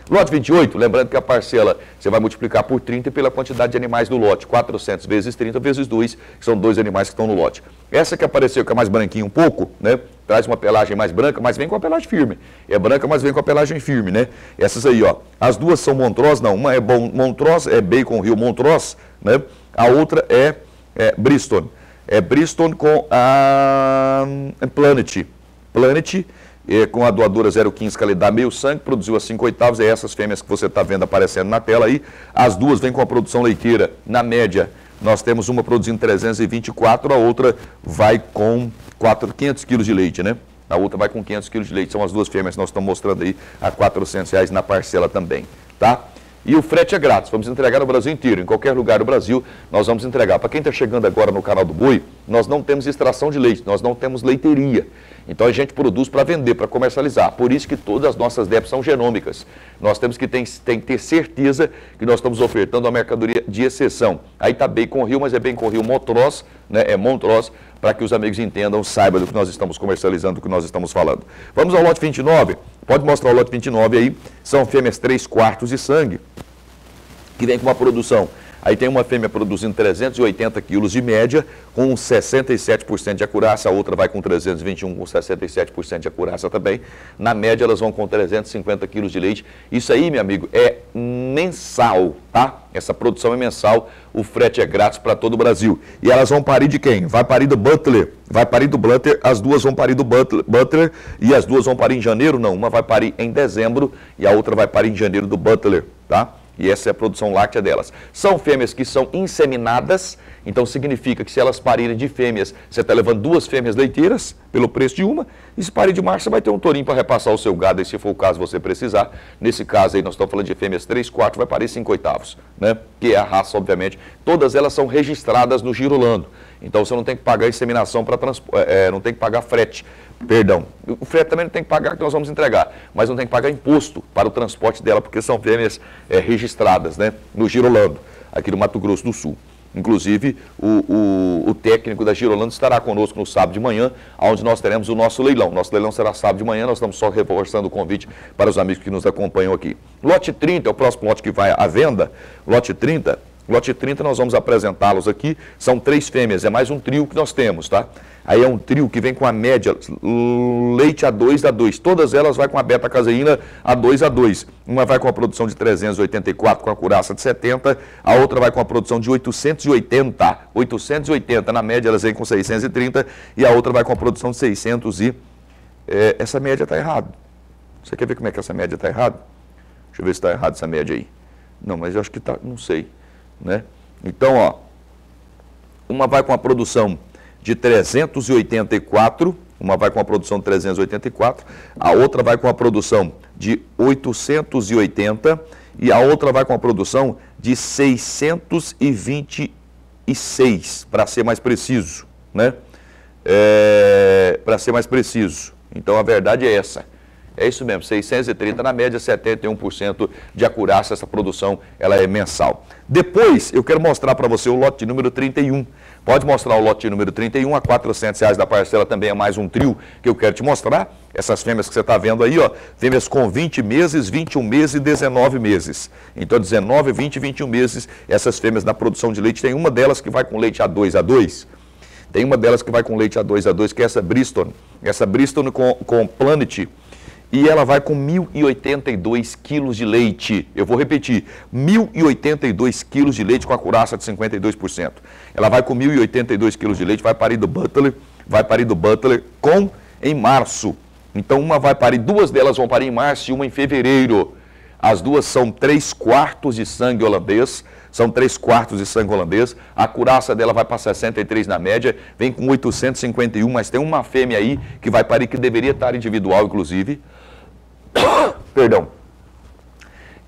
Lote 28, lembrando que a parcela você vai multiplicar por 30 pela quantidade de animais do lote, 400 vezes 30 vezes 2, que são dois animais que estão no lote. Essa que apareceu, que é mais branquinha um pouco, né? Traz uma pelagem mais branca, mas vem com a pelagem firme. É branca, mas vem com a pelagem firme, né? Essas aí, ó. As duas são Montross, não. Uma é bom Montross, é Bacon Rio Montross, né? A outra é, é Bristol. É Bristol com a hum, Planet. Planet e com a doadora 015 dá Meio Sangue, produziu as 5 oitavas, é essas fêmeas que você está vendo aparecendo na tela aí. As duas vêm com a produção leiteira, na média, nós temos uma produzindo 324, a outra vai com 4, 500 quilos de leite, né? A outra vai com 500 quilos de leite, são as duas fêmeas que nós estamos mostrando aí a 400 reais na parcela também, tá? E o frete é grátis, vamos entregar no Brasil inteiro, em qualquer lugar do Brasil nós vamos entregar. Para quem está chegando agora no canal do Boi, nós não temos extração de leite, nós não temos leiteria. Então a gente produz para vender, para comercializar. Por isso que todas as nossas DEPs são genômicas. Nós temos que ter, tem que ter certeza que nós estamos ofertando a mercadoria de exceção. Aí está bem com o Rio, mas é bem com o Rio Montross, né? É Montross, para que os amigos entendam, saibam do que nós estamos comercializando, do que nós estamos falando. Vamos ao lote 29. Pode mostrar o lote 29 aí. São fêmeas 3 quartos e sangue, que vem com uma produção Aí tem uma fêmea produzindo 380 quilos de média, com 67% de acurácia, a outra vai com 321, com 67% de acurácia também. Na média, elas vão com 350 quilos de leite. Isso aí, meu amigo, é mensal, tá? Essa produção é mensal, o frete é grátis para todo o Brasil. E elas vão parir de quem? Vai parir do Butler, vai parir do Butler, as duas vão parir do Butler, Butler e as duas vão parir em janeiro, não, uma vai parir em dezembro e a outra vai parir em janeiro do Butler, tá? E essa é a produção láctea delas. São fêmeas que são inseminadas, então significa que se elas parirem de fêmeas, você está levando duas fêmeas leiteiras pelo preço de uma, e se parir de macho, você vai ter um tourinho para repassar o seu gado, e se for o caso você precisar. Nesse caso aí, nós estamos falando de fêmeas 3, 4, vai parir 5 oitavos, né? que é a raça, obviamente. Todas elas são registradas no Girolando. Então você não tem que pagar inseminação para é, é, não tem que pagar frete, perdão. O frete também não tem que pagar que nós vamos entregar, mas não tem que pagar imposto para o transporte dela, porque são fêmeas é, registradas né, no Girolando, aqui no Mato Grosso do Sul. Inclusive, o, o, o, técnico da Girolando estará conosco no sábado de manhã, onde nós teremos o nosso leilão. Nosso leilão será sábado de manhã, nós estamos só reforçando o convite para os amigos que nos acompanham aqui. Lote 30 é o próximo lote que vai à venda. Lote 30 Lote 30 nós vamos apresentá-los aqui. São três fêmeas, é mais um trio que nós temos, tá? Aí é um trio que vem com a média leite A2 da 2. Todas elas vai com a beta-caseína A2 a 2. Uma vai com a produção de 384 com a curaça de 70, a outra vai com a produção de 880, 880, na média elas vêm com 630 e a outra vai com a produção de 600 e é, essa média está errada. Você quer ver como é que essa média está errada? Deixa eu ver se está errada essa média aí. Não, mas eu acho que está, não sei. Né? Então, ó, uma vai com a produção de 384, uma vai com a produção de 384, a outra vai com a produção de 880 e a outra vai com a produção de 626, para ser mais preciso, né? É, para ser mais preciso. Então a verdade é essa. É isso mesmo, 630 na média, 71% de acurácia, essa produção ela é mensal. Depois, eu quero mostrar para você o lote número 31. Pode mostrar o lote número 31 a 400 reais da parcela também é mais um trio que eu quero te mostrar. Essas fêmeas que você está vendo aí, ó, fêmeas com 20 meses, 21 meses e 19 meses. Então, 19, 20, 21 meses, essas fêmeas na produção de leite, tem uma delas que vai com leite A2, A2. Tem uma delas que vai com leite A2, A2, que é essa Briston. Essa Briston com, com Planet e ela vai com 1.082 quilos de leite. Eu vou repetir, 1.082 quilos de leite com a curaça de 52%. Ela vai com 1.082 quilos de leite, vai parir do Butler, vai parir do Butler com em março. Então uma vai parir, duas delas vão parir em março e uma em fevereiro. As duas são 3 quartos de sangue holandês, são três quartos de sangue holandês. A curaça dela vai para 63 na média, vem com 851, mas tem uma fêmea aí que vai parir que deveria estar individual, inclusive. (coughs) Perdão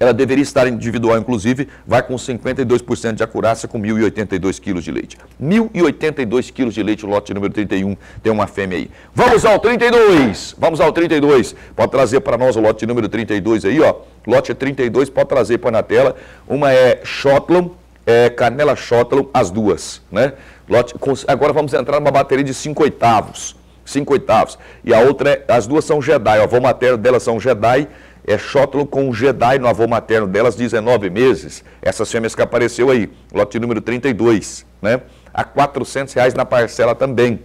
ela deveria estar individual, inclusive, vai com 52% de acurácia, com 1.082 quilos de leite. 1.082 quilos de leite, lote número 31, tem uma fêmea aí. Vamos ao 32! Vamos ao 32. Pode trazer para nós o lote número 32 aí, ó. Lote 32, pode trazer para na tela. Uma é Shotland, é Canela Shotland, as duas, né? Lote, agora vamos entrar numa bateria de 5 oitavos. 5 oitavos. E a outra, é, as duas são Jedi, ó. vou matéria delas são Jedi é Shotlow com um Jedi no avô materno delas, 19 meses. Essas fêmeas que apareceu aí, lote número 32, né? A 400 reais na parcela também.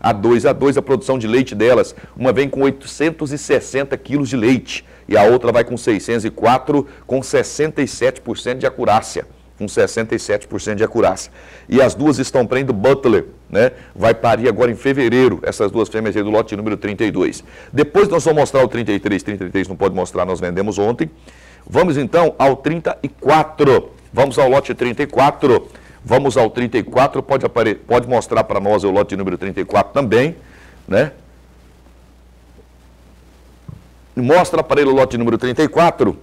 A 2 a 2 a produção de leite delas, uma vem com 860 quilos de leite e a outra vai com 604 com 67% de acurácia com 67% de acurácia. E as duas estão prendo Butler, né? Vai parir agora em fevereiro, essas duas fêmeas aí do lote número 32. Depois nós vamos mostrar o 33, 33 não pode mostrar, nós vendemos ontem. Vamos então ao 34. Vamos ao lote 34. Vamos ao 34, pode, apare... pode mostrar para nós o lote número 34 também, né? Mostra para ele o lote número 34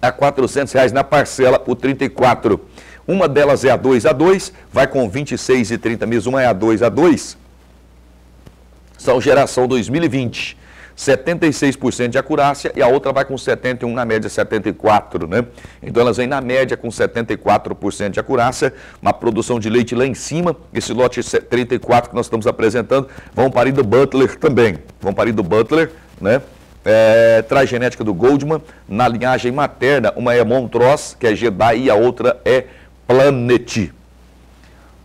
a 400 reais na parcela por 34. Uma delas é a 2 a 2, vai com 26 e 30 meses. Uma é a 2 a 2. São geração 2020. 76% de acurácia e a outra vai com 71, na média 74, né? Então elas vêm na média com 74% de acurácia, uma produção de leite lá em cima, esse lote 34 que nós estamos apresentando, vão parir do Butler também, vão parir do Butler, né? é, traz genética do Goldman, na linhagem materna, uma é Montross, que é Jedi, e a outra é Planet.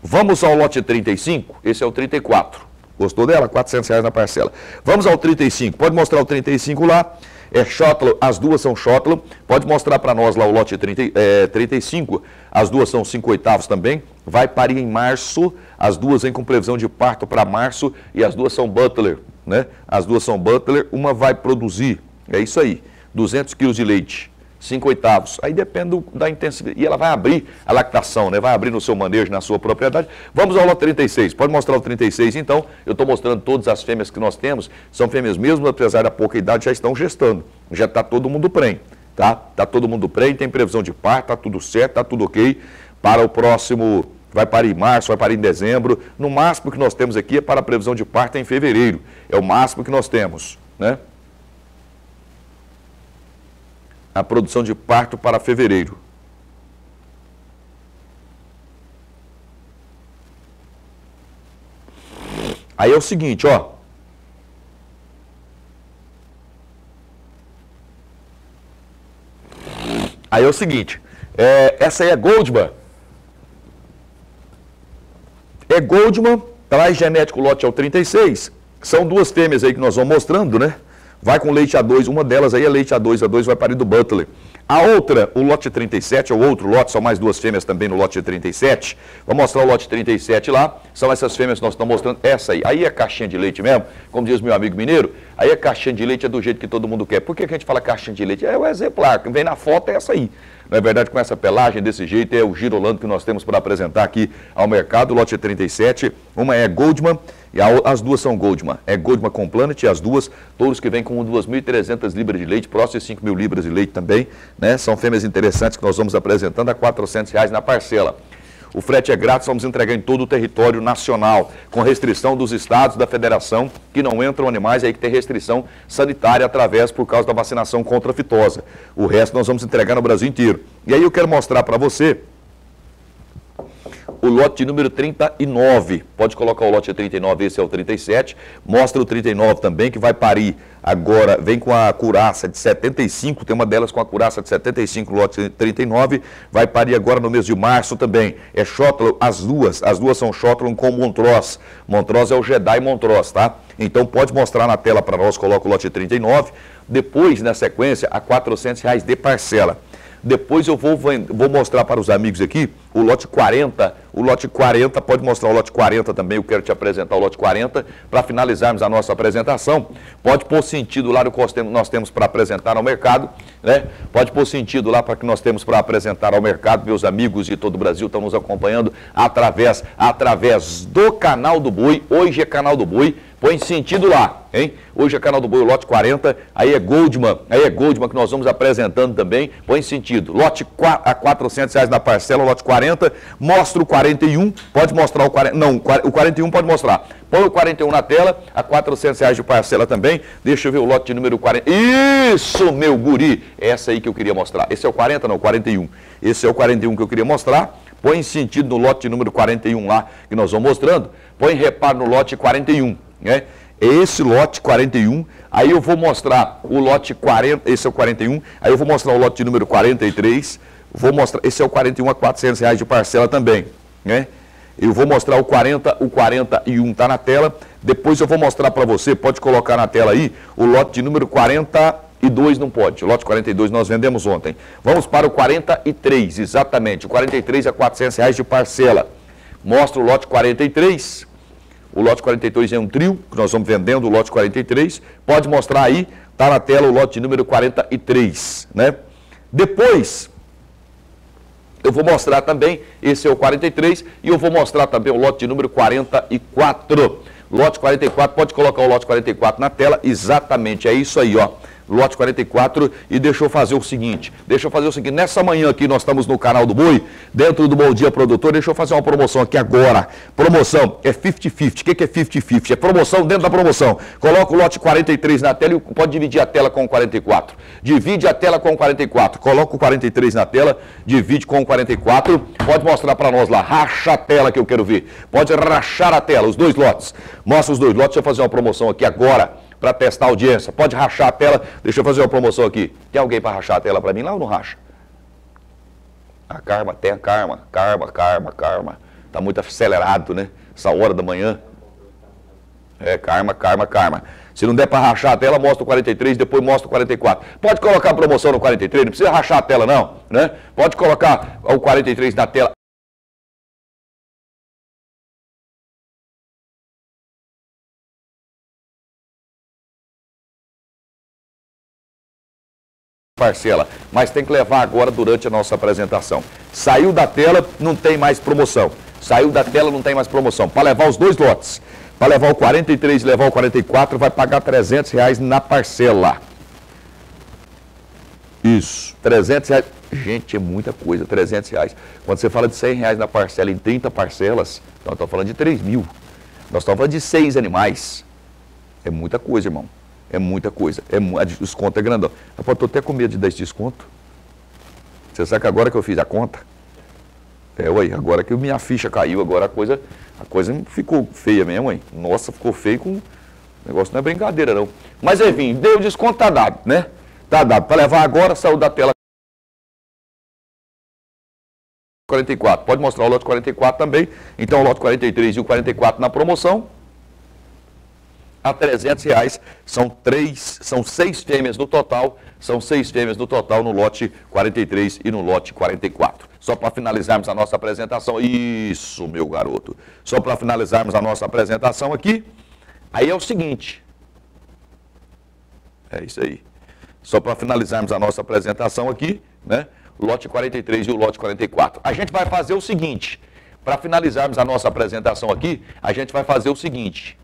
Vamos ao lote 35, esse é o 34. Gostou dela? 400 reais na parcela. Vamos ao 35, pode mostrar o 35 lá. É Shotland, as duas são Shotland. Pode mostrar para nós lá o lote 30, é, 35, as duas são 5 oitavos também. Vai parir em março, as duas vêm com previsão de parto para março e as duas são Butler né? As duas são Butler, uma vai produzir, é isso aí, 200 quilos de leite, 5 oitavos. Aí depende da intensidade. E ela vai abrir a lactação, né? Vai abrir no seu manejo, na sua propriedade. Vamos ao lote 36. Pode mostrar o 36, então. Eu estou mostrando todas as fêmeas que nós temos. São fêmeas mesmo, apesar da pouca idade, já estão gestando. Já está todo mundo prenho, tá? Está todo mundo prenho, tem previsão de parto, está tudo certo, está tudo ok para o próximo vai parar em março, vai parar em dezembro. No máximo que nós temos aqui é para a previsão de parto em fevereiro. É o máximo que nós temos, né? A produção de parto para fevereiro. Aí é o seguinte, ó. Aí é o seguinte, é, essa aí é Goldman. É Goldman, traz genético lote ao é 36. São duas fêmeas aí que nós vamos mostrando, né? Vai com leite A2, uma delas aí é leite A2, A2 vai parir do Butler. A outra, o lote 37, é o outro lote, são mais duas fêmeas também no lote 37. Vou mostrar o lote 37 lá, são essas fêmeas que nós estamos mostrando, essa aí. Aí é caixinha de leite mesmo, como diz meu amigo mineiro, aí a é caixinha de leite é do jeito que todo mundo quer. Por que, a gente fala caixinha de leite? É o exemplar, que vem na foto é essa aí. Na verdade, com essa pelagem desse jeito, é o girolando que nós temos para apresentar aqui ao mercado. Lote 37, uma é Goldman, e a, as duas são Goldman. É Goldman com Planet e as duas, touros que vêm com 2.300 libras de leite, próximo de 5.000 mil libras de leite também. Né? São fêmeas interessantes que nós vamos apresentando a R$ reais na parcela. O frete é grátis, vamos entregar em todo o território nacional, com restrição dos estados da federação que não entram animais aí que tem restrição sanitária através por causa da vacinação contra a fitosa. O resto nós vamos entregar no Brasil inteiro. E aí eu quero mostrar para você o lote número 39. Pode colocar o lote 39, esse é o 37. Mostra o 39 também, que vai parir agora. Vem com a curaça de 75, tem uma delas com a curaça de 75, lote 39. Vai parir agora no mês de março também. É Shotland, as duas. As duas são Shotland com Montross. Montross é o Jedi Montross, tá? Então pode mostrar na tela para nós, coloca o lote 39. Depois, na sequência, a R$ reais de parcela. Depois eu vou, vou mostrar para os amigos aqui o lote 40, o lote 40, pode mostrar o lote 40 também, eu quero te apresentar o lote 40, para finalizarmos a nossa apresentação, pode pôr sentido lá no que nós temos para apresentar ao mercado, né? Pode pôr sentido lá para que nós temos para apresentar ao mercado, meus amigos de todo o Brasil estão nos acompanhando através, através do canal do Boi, hoje é canal do Boi, põe sentido lá, hein? Hoje é canal do Boi, lote 40, aí é Goldman, aí é Goldman que nós vamos apresentando também, põe sentido, lote a 400 reais na parcela, lote 40, 40, mostra o 41, pode mostrar o 41, não, o 41 pode mostrar. Põe o 41 na tela, a 400 reais de parcela também. Deixa eu ver o lote número 40. Isso, meu guri! Essa aí que eu queria mostrar. Esse é o 40, não, 41. Esse é o 41 que eu queria mostrar. Põe sentido no lote número 41 lá, que nós vamos mostrando. Põe reparo no lote 41, né? esse lote 41, aí eu vou mostrar o lote 40, esse é o 41, aí eu vou mostrar o lote número 43, Vou mostrar, esse é o 41 a 400 reais de parcela também, né? Eu vou mostrar o 40, o 41 está na tela. Depois eu vou mostrar para você, pode colocar na tela aí, o lote de número 42 não pode. O lote 42 nós vendemos ontem. Vamos para o 43, exatamente. O 43 a 400 reais de parcela. Mostra o lote 43. O lote 42 é um trio, que nós vamos vendendo o lote 43. Pode mostrar aí, está na tela o lote de número 43, né? Depois, eu vou mostrar também, esse é o 43, e eu vou mostrar também o lote de número 44. Lote 44, pode colocar o lote 44 na tela, exatamente, é isso aí, ó lote 44, e deixou fazer o seguinte, deixou fazer o seguinte, nessa manhã aqui nós estamos no canal do Boi, dentro do Bom Dia Produtor, deixou fazer uma promoção aqui agora. Promoção é 50-50. O que, que é 50-50? É promoção dentro da promoção. Coloca o lote 43 na tela e pode dividir a tela com o 44. Divide a tela com o 44. Coloca o 43 na tela, divide com o 44. Pode mostrar para nós lá, racha a tela que eu quero ver. Pode rachar a tela, os dois lotes. Mostra os dois lotes, deixa eu fazer uma promoção aqui agora para testar a audiência. Pode rachar a tela. Deixa eu fazer uma promoção aqui. Tem alguém para rachar a tela para mim lá ou não racha? A ah, Karma tem a Karma. Karma, Karma, Karma. Está muito acelerado, né? Essa hora da manhã. É, Karma, Karma, Karma. Se não der para rachar a tela, mostra o 43, depois mostra o 44. Pode colocar a promoção no 43, não precisa rachar a tela não, né? Pode colocar o 43 na tela parcela, mas tem que levar agora durante a nossa apresentação. Saiu da tela, não tem mais promoção. Saiu da tela, não tem mais promoção. Para levar os dois lotes, para levar o 43 e levar o 44, vai pagar 300 reais na parcela. Isso, 300 reais. Gente, é muita coisa, 300 reais. Quando você fala de 100 reais na parcela em 30 parcelas, nós estamos falando de 3 mil. Nós estamos falando de 6 animais. É muita coisa, irmão. É muita coisa. É, o desconto é grandão. Rapaz, estou até com medo de dar esse desconto. Você sabe que agora que eu fiz a conta? É, ué, agora que minha ficha caiu, agora a coisa, a coisa ficou feia mesmo, hein? Nossa, ficou feio com. O negócio não é brincadeira, não. Mas enfim, deu desconto, tá dado, né? Tá dado. Para levar agora, saiu da tela. 44. Pode mostrar o lote 44 também. Então, o lote 43 e o 44 na promoção a 300 reais. São, três, são seis fêmeas no total, são seis fêmeas no total no lote 43 e no lote 44. Só para finalizarmos a nossa apresentação, isso, meu garoto, só para finalizarmos a nossa apresentação aqui, aí é o seguinte, é isso aí. Só para finalizarmos a nossa apresentação aqui, né? Lote 43 e o lote 44. A gente vai fazer o seguinte, para finalizarmos a nossa apresentação aqui, a gente vai fazer o seguinte,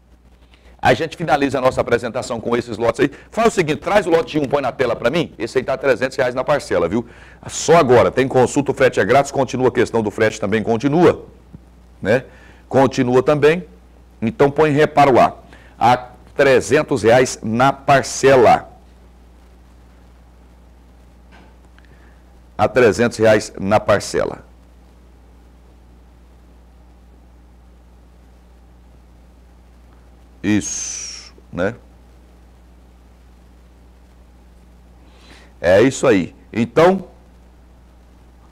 a gente finaliza a nossa apresentação com esses lotes aí. Faz o seguinte, traz o lote um põe na tela para mim. Esse aí tá 300 reais na parcela, viu? Só agora, tem consulta, o frete é grátis, continua a questão do frete também, continua. Né? Continua também. Então põe reparo lá. A 300 reais na parcela. A 300 reais na parcela. Isso, né? É isso aí. Então,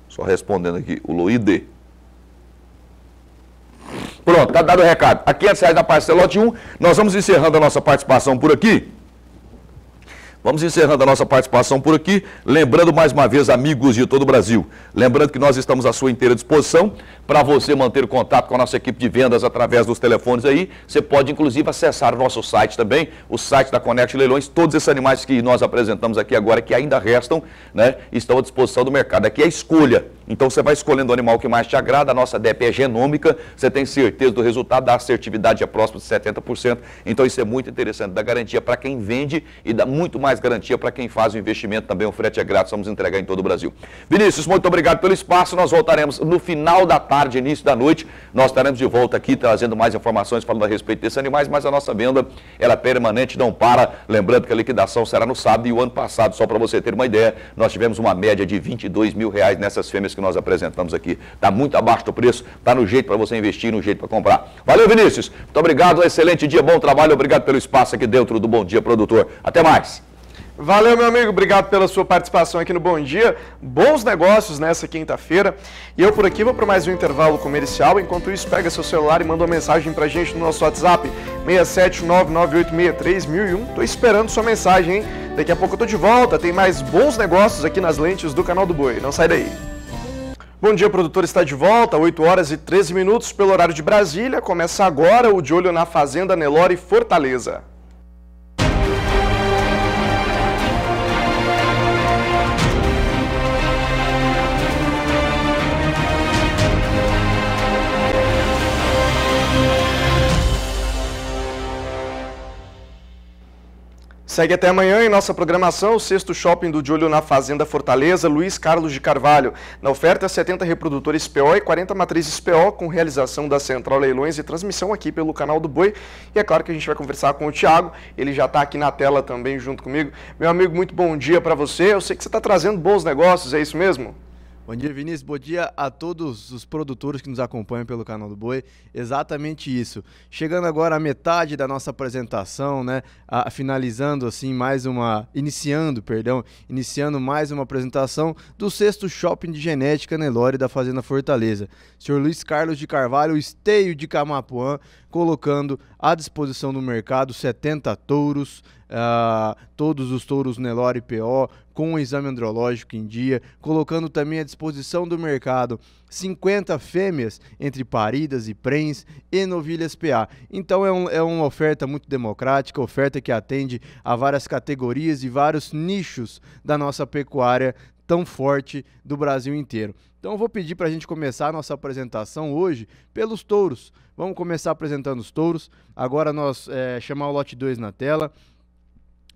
só respondendo aqui, o Luíde Pronto, tá dado o recado. É a saída da parcela lote 1, nós vamos encerrando a nossa participação por aqui. Vamos encerrando a nossa participação por aqui. Lembrando mais uma vez, amigos de todo o Brasil, lembrando que nós estamos à sua inteira disposição para você manter contato com a nossa equipe de vendas através dos telefones aí. Você pode, inclusive, acessar o nosso site também, o site da Conect Leilões. Todos esses animais que nós apresentamos aqui agora, que ainda restam, né, estão à disposição do mercado. Aqui é a escolha então você vai escolhendo o animal que mais te agrada, a nossa DEP é genômica, você tem certeza do resultado, a assertividade é próxima de 70%. Então isso é muito interessante, dá garantia para quem vende e dá muito mais garantia para quem faz o investimento também. O frete é grátis, vamos entregar em todo o Brasil. Vinícius, muito obrigado pelo espaço. Nós voltaremos no final da tarde, início da noite. Nós estaremos de volta aqui trazendo mais informações falando a respeito desses animais, mas a nossa venda ela é permanente, não para. Lembrando que a liquidação será no sábado e o ano passado, só para você ter uma ideia, nós tivemos uma média de 22 mil reais nessas fêmeas que que nós apresentamos aqui. Está muito abaixo do preço, está no jeito para você investir, no jeito para comprar. Valeu, Vinícius. Muito obrigado, excelente dia, bom trabalho, obrigado pelo espaço aqui dentro do Bom Dia Produtor. Até mais. Valeu, meu amigo. Obrigado pela sua participação aqui no Bom Dia. Bons negócios nessa quinta-feira. E eu por aqui vou para mais um intervalo comercial. Enquanto isso, pega seu celular e manda uma mensagem para a gente no nosso WhatsApp 67998631001. Tô esperando sua mensagem, hein? Daqui a pouco eu tô de volta. Tem mais bons negócios aqui nas lentes do canal do Boi. Não sai daí. Bom dia, produtor está de volta, 8 horas e 13 minutos pelo horário de Brasília. Começa agora o De Olho na Fazenda Nelore Fortaleza. Segue até amanhã em nossa programação o sexto shopping do Julho na Fazenda Fortaleza, Luiz Carlos de Carvalho. Na oferta, 70 reprodutores PO e 40 matrizes PO, com realização da Central Leilões e transmissão aqui pelo canal do Boi. E é claro que a gente vai conversar com o Tiago. ele já está aqui na tela também junto comigo. Meu amigo, muito bom dia para você. Eu sei que você está trazendo bons negócios, é isso mesmo? Bom dia, Vinícius. Bom dia a todos os produtores que nos acompanham pelo canal do Boi. Exatamente isso. Chegando agora à metade da nossa apresentação, né? A, finalizando assim mais uma, iniciando, perdão, iniciando mais uma apresentação do sexto shopping de genética Nelore da Fazenda Fortaleza. Senhor Luiz Carlos de Carvalho, esteio de Camapuã, colocando à disposição do mercado 70 touros, uh, todos os touros Nelore PO, com o exame andrológico em dia, colocando também à disposição do mercado 50 fêmeas entre paridas e prens e novilhas PA. Então é, um, é uma oferta muito democrática, oferta que atende a várias categorias e vários nichos da nossa pecuária tão forte do Brasil inteiro. Então eu vou pedir para a gente começar a nossa apresentação hoje pelos touros. Vamos começar apresentando os touros. Agora nós é, chamar o lote 2 na tela.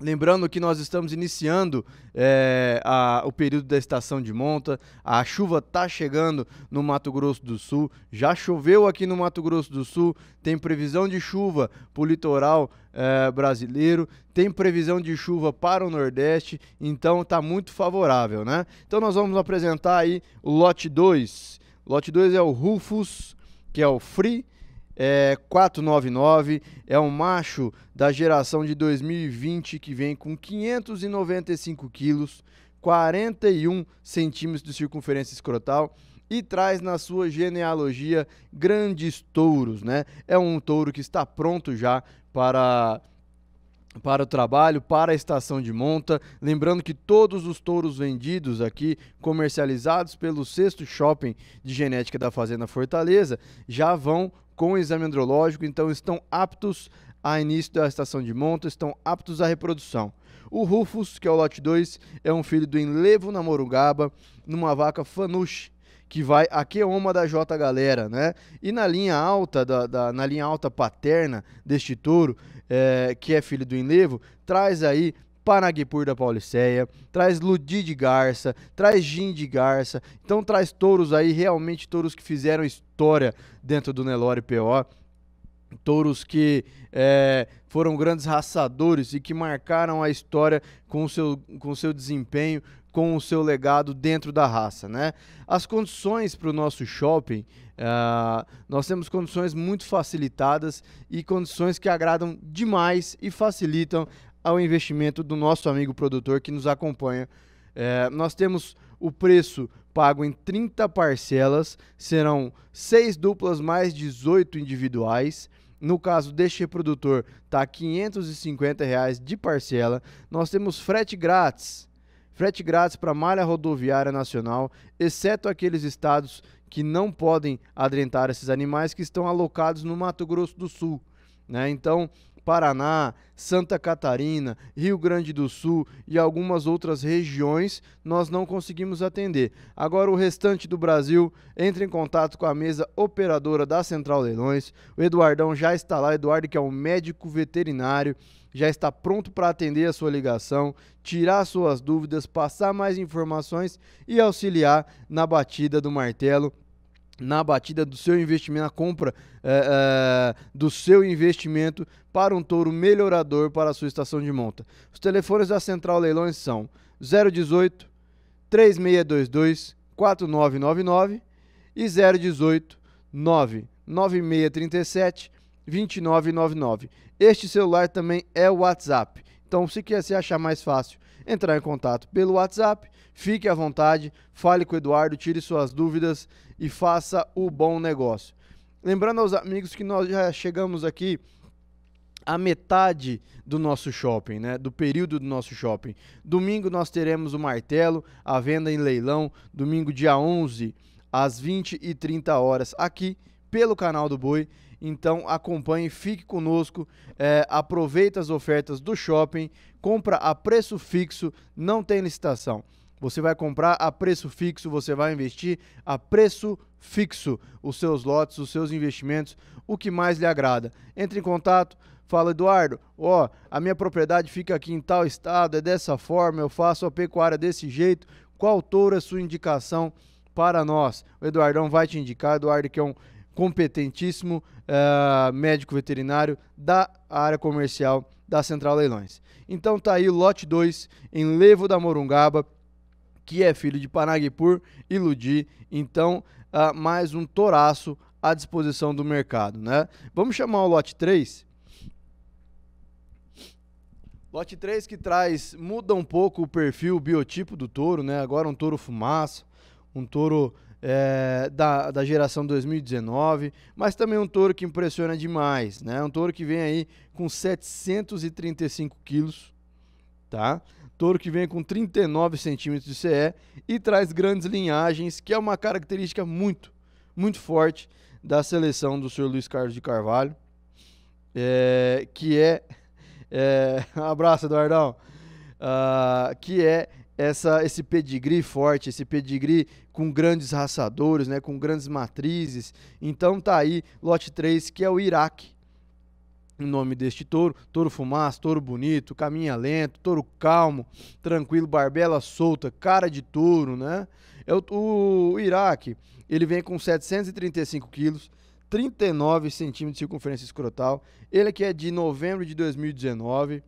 Lembrando que nós estamos iniciando é, a, o período da estação de monta, a chuva está chegando no Mato Grosso do Sul, já choveu aqui no Mato Grosso do Sul, tem previsão de chuva para o litoral é, brasileiro, tem previsão de chuva para o Nordeste, então está muito favorável, né? Então nós vamos apresentar aí o lote 2. Lote 2 é o Rufus, que é o Free, é 499, é um macho da geração de 2020 que vem com 595 quilos, 41 centímetros de circunferência escrotal e traz na sua genealogia grandes touros, né? É um touro que está pronto já para para o trabalho, para a estação de monta. Lembrando que todos os touros vendidos aqui, comercializados pelo sexto shopping de genética da Fazenda Fortaleza, já vão com exame andrológico, então estão aptos a início da estação de monta, estão aptos à reprodução. O Rufus, que é o lote 2, é um filho do enlevo na Morugaba, numa vaca fanuche, que vai a queoma é da J Galera, né? E na linha alta, da, da na linha alta paterna deste touro, é, que é filho do enlevo, traz aí Panaguipur da Pauliceia, traz Ludi de Garça, traz Gin de Garça. Então traz touros aí, realmente touros que fizeram história dentro do Nelore PO. Touros que é, foram grandes raçadores e que marcaram a história com o seu, com o seu desempenho, com o seu legado dentro da raça, né? As condições para o nosso shopping, uh, nós temos condições muito facilitadas e condições que agradam demais e facilitam ao investimento do nosso amigo produtor que nos acompanha. É, nós temos o preço pago em 30 parcelas, serão 6 duplas mais 18 individuais. No caso deste reprodutor, está R$ 550 reais de parcela. Nós temos frete grátis. Frete grátis para malha rodoviária nacional, exceto aqueles estados que não podem adentrar esses animais que estão alocados no Mato Grosso do Sul. Né? Então, Paraná, Santa Catarina, Rio Grande do Sul e algumas outras regiões, nós não conseguimos atender. Agora, o restante do Brasil entra em contato com a mesa operadora da Central Leilões. O Eduardão já está lá, Eduardo, que é um médico veterinário já está pronto para atender a sua ligação, tirar suas dúvidas, passar mais informações e auxiliar na batida do martelo na batida do seu investimento, na compra é, é, do seu investimento para um touro melhorador para a sua estação de monta. Os telefones da Central Leilões são 018 3622 4999 e 018 99637 2999. Este celular também é o WhatsApp. Então, se quiser achar mais fácil entrar em contato pelo WhatsApp. Fique à vontade, fale com o Eduardo, tire suas dúvidas e faça o bom negócio. Lembrando aos amigos que nós já chegamos aqui a metade do nosso shopping, né? Do período do nosso shopping. Domingo nós teremos o martelo, a venda em leilão, domingo dia 11 às 20 e 30 horas aqui pelo canal do Boi. Então acompanhe, fique conosco, é, aproveite as ofertas do shopping, compra a preço fixo, não tem licitação. Você vai comprar a preço fixo, você vai investir a preço fixo os seus lotes, os seus investimentos, o que mais lhe agrada. Entre em contato, fala Eduardo, ó, a minha propriedade fica aqui em tal estado, é dessa forma, eu faço a pecuária desse jeito. Qual touro é sua indicação para nós? O Eduardão vai te indicar, Eduardo que é um competentíssimo uh, médico veterinário da área comercial da Central Leilões. Então tá aí o lote 2 em Levo da Morungaba, que é filho de Panaguipur e Ludi. Então, uh, mais um toraço à disposição do mercado, né? Vamos chamar o lote 3? Lote 3 que traz, muda um pouco o perfil, o biotipo do touro, né? Agora um touro fumaça, um touro é, da, da geração 2019, mas também um touro que impressiona demais, né? Um touro que vem aí com 735 quilos, tá? Touro que vem com 39 centímetros de CE e traz grandes linhagens, que é uma característica muito, muito forte da seleção do senhor Luiz Carlos de Carvalho, é, que é, é (laughs) abraço Eduardão, uh, que é essa, esse pedigree forte, esse pedigree com grandes raçadores, né, com grandes matrizes. Então tá aí lote 3, que é o Iraque. O nome deste touro, touro fumaça, touro bonito, caminha lento, touro calmo, tranquilo, barbela solta, cara de touro, né? É o, o Iraque, ele vem com 735 quilos, 39 centímetros de circunferência escrotal. Ele que é de novembro de 2019,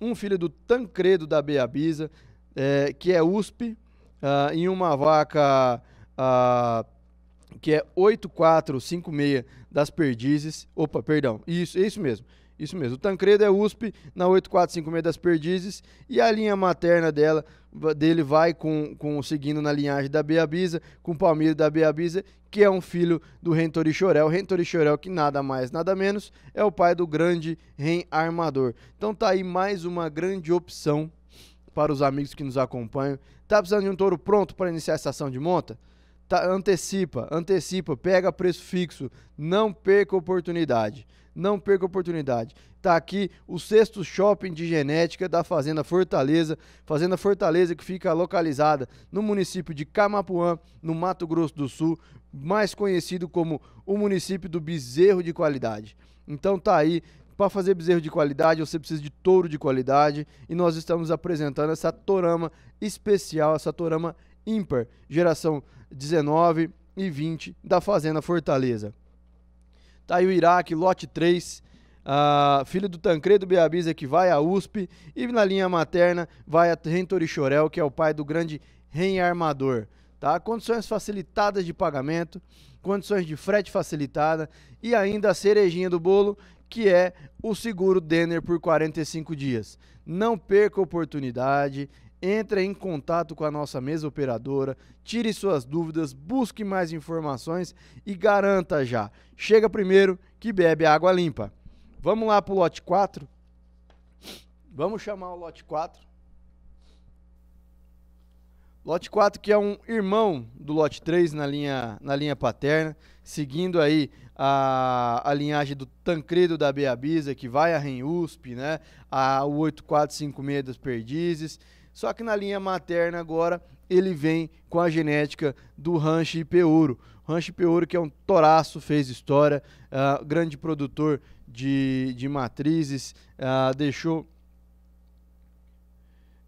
um filho do Tancredo da Beabisa, é, que é USP, uh, ah, em uma vaca uh, que é 8456 das Perdizes. Opa, perdão, isso, isso mesmo. Isso mesmo. O Tancredo é USP na 8456 das Perdizes e a linha materna dela dele vai com, com seguindo na linhagem da Beabisa, com o Palmeiro da Beabisa, que é um filho do Rentori Chorel. Rentori Chorel que nada mais, nada menos, é o pai do grande rei armador. Então tá aí mais uma grande opção para os amigos que nos acompanham. Tá precisando de um touro pronto para iniciar a estação de monta? Tá, antecipa, antecipa, pega preço fixo, não perca oportunidade. Não perca oportunidade. Tá aqui o sexto shopping de genética da Fazenda Fortaleza. Fazenda Fortaleza que fica localizada no município de Camapuã, no Mato Grosso do Sul, mais conhecido como o município do bezerro de qualidade. Então tá aí, para fazer bezerro de qualidade, você precisa de touro de qualidade e nós estamos apresentando essa Torama especial, essa Torama ímpar, geração 19 e 20 da Fazenda Fortaleza. Está aí o Iraque, lote 3, ah, filho do Tancredo Beabisa, que vai à USP e na linha materna vai a rentori Chorel, que é o pai do grande armador Tá? Condições facilitadas de pagamento, condições de frete facilitada e ainda a cerejinha do bolo, que é o seguro Denner por 45 dias. Não perca a oportunidade, entre em contato com a nossa mesa operadora, tire suas dúvidas, busque mais informações e garanta já. Chega primeiro que bebe água limpa. Vamos lá para o lote 4. Vamos chamar o lote 4. Lote 4, que é um irmão do lote 3 na linha, na linha paterna, seguindo aí a, a linhagem do Tancredo da Beabisa, que vai a Renusp, né? A, o 8456 dos Perdizes. Só que na linha materna agora ele vem com a genética do Rancho Peouro, Rancho Peouro que é um toraço, fez história, uh, grande produtor de, de matrizes, uh, deixou.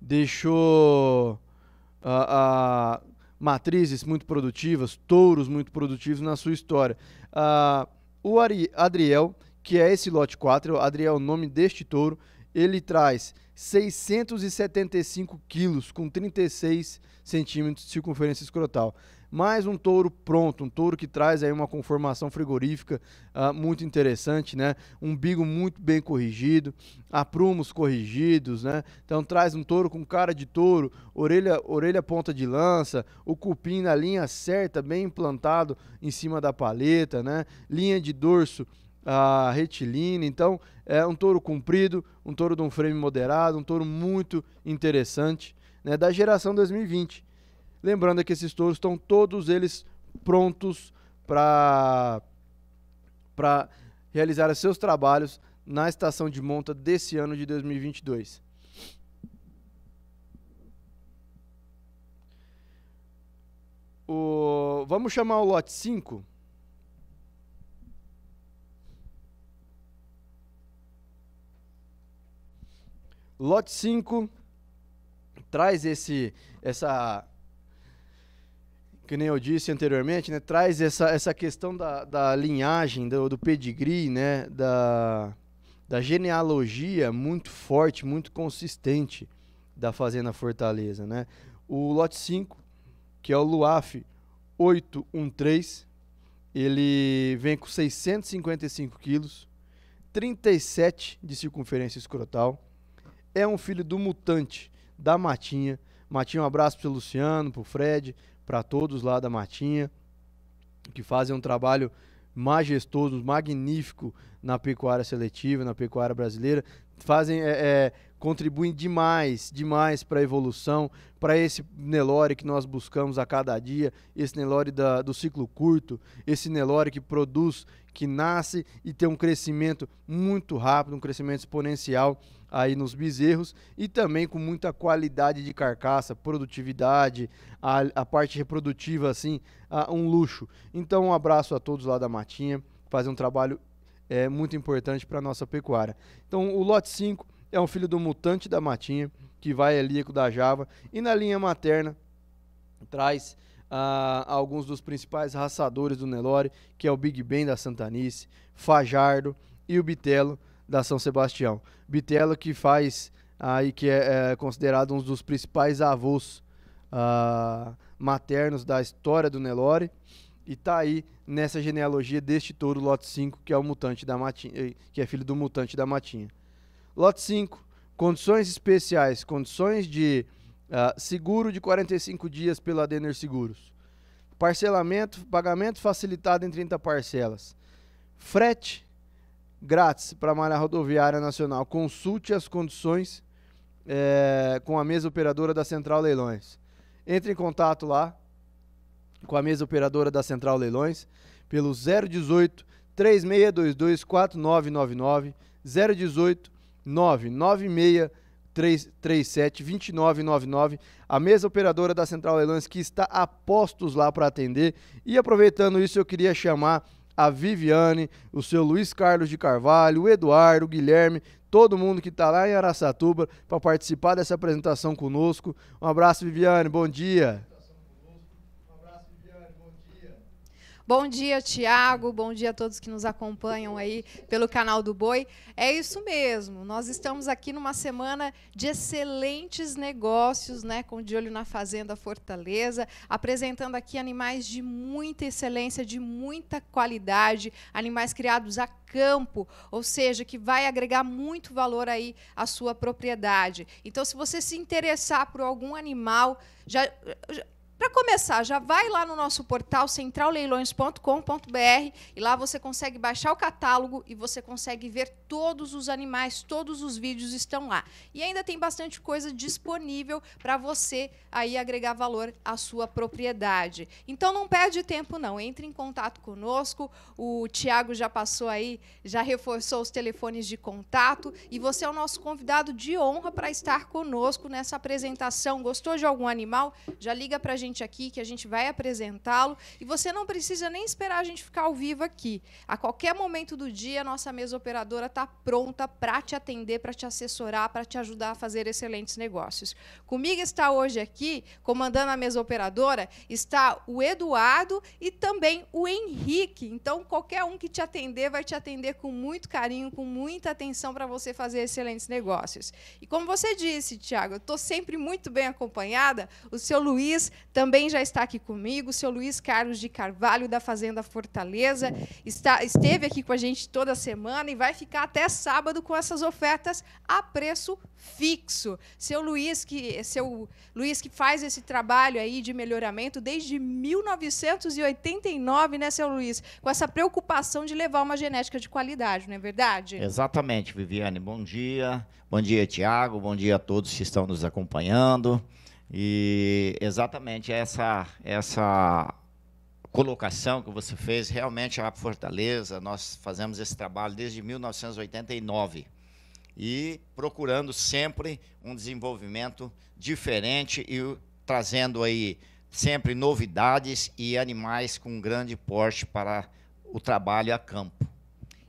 Deixou uh, uh, matrizes muito produtivas, touros muito produtivos na sua história. Uh, o Ari Adriel, que é esse lote 4, é Adriel é o nome deste touro, ele traz 675 quilos com 36 centímetros de circunferência escrotal. Mais um touro pronto, um touro que traz aí uma conformação frigorífica uh, muito interessante, né? Umbigo muito bem corrigido, aprumos corrigidos, né? Então traz um touro com cara de touro, orelha, orelha ponta de lança, o cupim na linha certa, bem implantado em cima da paleta, né? Linha de dorso a retilínea. Então, é um touro comprido, um touro de um frame moderado, um touro muito interessante, né, da geração 2020. Lembrando que esses touros estão todos eles prontos para para realizar seus trabalhos na estação de monta desse ano de 2022. O, vamos chamar o lote 5. Lote 5 traz esse essa que nem eu disse anteriormente, né, traz essa, essa questão da, da linhagem, do, do pedigree, né, da, da genealogia muito forte, muito consistente da Fazenda Fortaleza. Né? O lote 5, que é o Luaf 813, ele vem com 655 quilos, 37 de circunferência escrotal, é um filho do mutante da Matinha. Matinha, um abraço pro Luciano, pro Fred, para todos lá da Matinha, que fazem um trabalho majestoso, magnífico na pecuária seletiva, na pecuária brasileira, fazem é, é, contribuem demais, demais para a evolução, para esse Nelore que nós buscamos a cada dia, esse Nelore da, do ciclo curto, esse Nelore que produz, que nasce e tem um crescimento muito rápido, um crescimento exponencial aí nos bezerros e também com muita qualidade de carcaça, produtividade, a, a parte reprodutiva, assim, a, um luxo. Então, um abraço a todos lá da Matinha, fazem um trabalho é, muito importante para a nossa pecuária. Então, o lote 5 é um filho do mutante da Matinha, que vai helíaco da Java, e na linha materna traz ah, alguns dos principais raçadores do Nelore, que é o Big Ben da Santanice, Fajardo e o Bitelo, da São Sebastião. Bitello que faz aí que é, é considerado um dos principais avós uh, ah, maternos da história do Nelore e tá aí nessa genealogia deste touro lote 5, que é o mutante da matinha, eh, que é filho do mutante da matinha. Lote 5, condições especiais, condições de uh, seguro de 45 dias pela Denner Seguros. Parcelamento, pagamento facilitado em 30 parcelas. Frete grátis para a malha rodoviária nacional. Consulte as condições é, com a mesa operadora da Central Leilões. Entre em contato lá com a mesa operadora da Central Leilões pelo 018 3622 4999 018 996 337 2999, a mesa operadora da Central Leilões que está a postos lá para atender. E aproveitando isso, eu queria chamar a Viviane, o seu Luiz Carlos de Carvalho, o Eduardo, o Guilherme, todo mundo que está lá em Araçatuba para participar dessa apresentação conosco. Um abraço, Viviane, bom dia. Bom dia, Tiago. Bom dia a todos que nos acompanham aí pelo canal do Boi. É isso mesmo. Nós estamos aqui numa semana de excelentes negócios, né? Com de olho na fazenda Fortaleza, apresentando aqui animais de muita excelência, de muita qualidade, animais criados a campo, ou seja, que vai agregar muito valor aí à sua propriedade. Então, se você se interessar por algum animal, já, já para começar, já vai lá no nosso portal centralleilões.com.br e lá você consegue baixar o catálogo e você consegue ver todos os animais, todos os vídeos estão lá. E ainda tem bastante coisa disponível para você aí agregar valor à sua propriedade. Então não perde tempo não, entre em contato conosco. O Tiago já passou aí, já reforçou os telefones de contato e você é o nosso convidado de honra para estar conosco nessa apresentação. Gostou de algum animal? Já liga para a gente aqui, que a gente vai apresentá-lo. E você não precisa nem esperar a gente ficar ao vivo aqui. A qualquer momento do dia, a nossa mesa operadora está pronta para te atender, para te assessorar, para te ajudar a fazer excelentes negócios. Comigo está hoje aqui, comandando a mesa operadora, está o Eduardo e também o Henrique. Então, qualquer um que te atender vai te atender com muito carinho, com muita atenção para você fazer excelentes negócios. E como você disse, Tiago, eu estou sempre muito bem acompanhada. O seu Luiz também já está aqui comigo o seu Luiz Carlos de Carvalho, da Fazenda Fortaleza. Está, esteve aqui com a gente toda semana e vai ficar até sábado com essas ofertas a preço fixo. Seu Luiz, que, seu Luiz, que faz esse trabalho aí de melhoramento desde 1989, né, seu Luiz? Com essa preocupação de levar uma genética de qualidade, não é verdade? Exatamente, Viviane. Bom dia. Bom dia, Tiago. Bom dia a todos que estão nos acompanhando. E exatamente essa, essa colocação que você fez, realmente a Fortaleza, nós fazemos esse trabalho desde 1989 e procurando sempre um desenvolvimento diferente e trazendo aí sempre novidades e animais com grande porte para o trabalho a campo.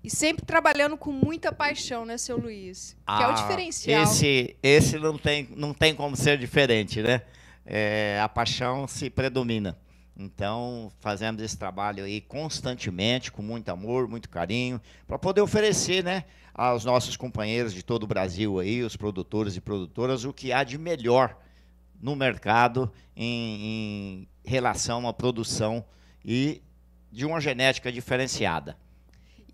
E sempre trabalhando com muita paixão, né, seu Luiz? Ah, que é o ah, diferencial. Esse, esse não, tem, não tem como ser diferente, né? É, a paixão se predomina. Então, fazemos esse trabalho aí constantemente, com muito amor, muito carinho, para poder oferecer né, aos nossos companheiros de todo o Brasil aí, os produtores e produtoras, o que há de melhor no mercado em, em relação à produção e de uma genética diferenciada.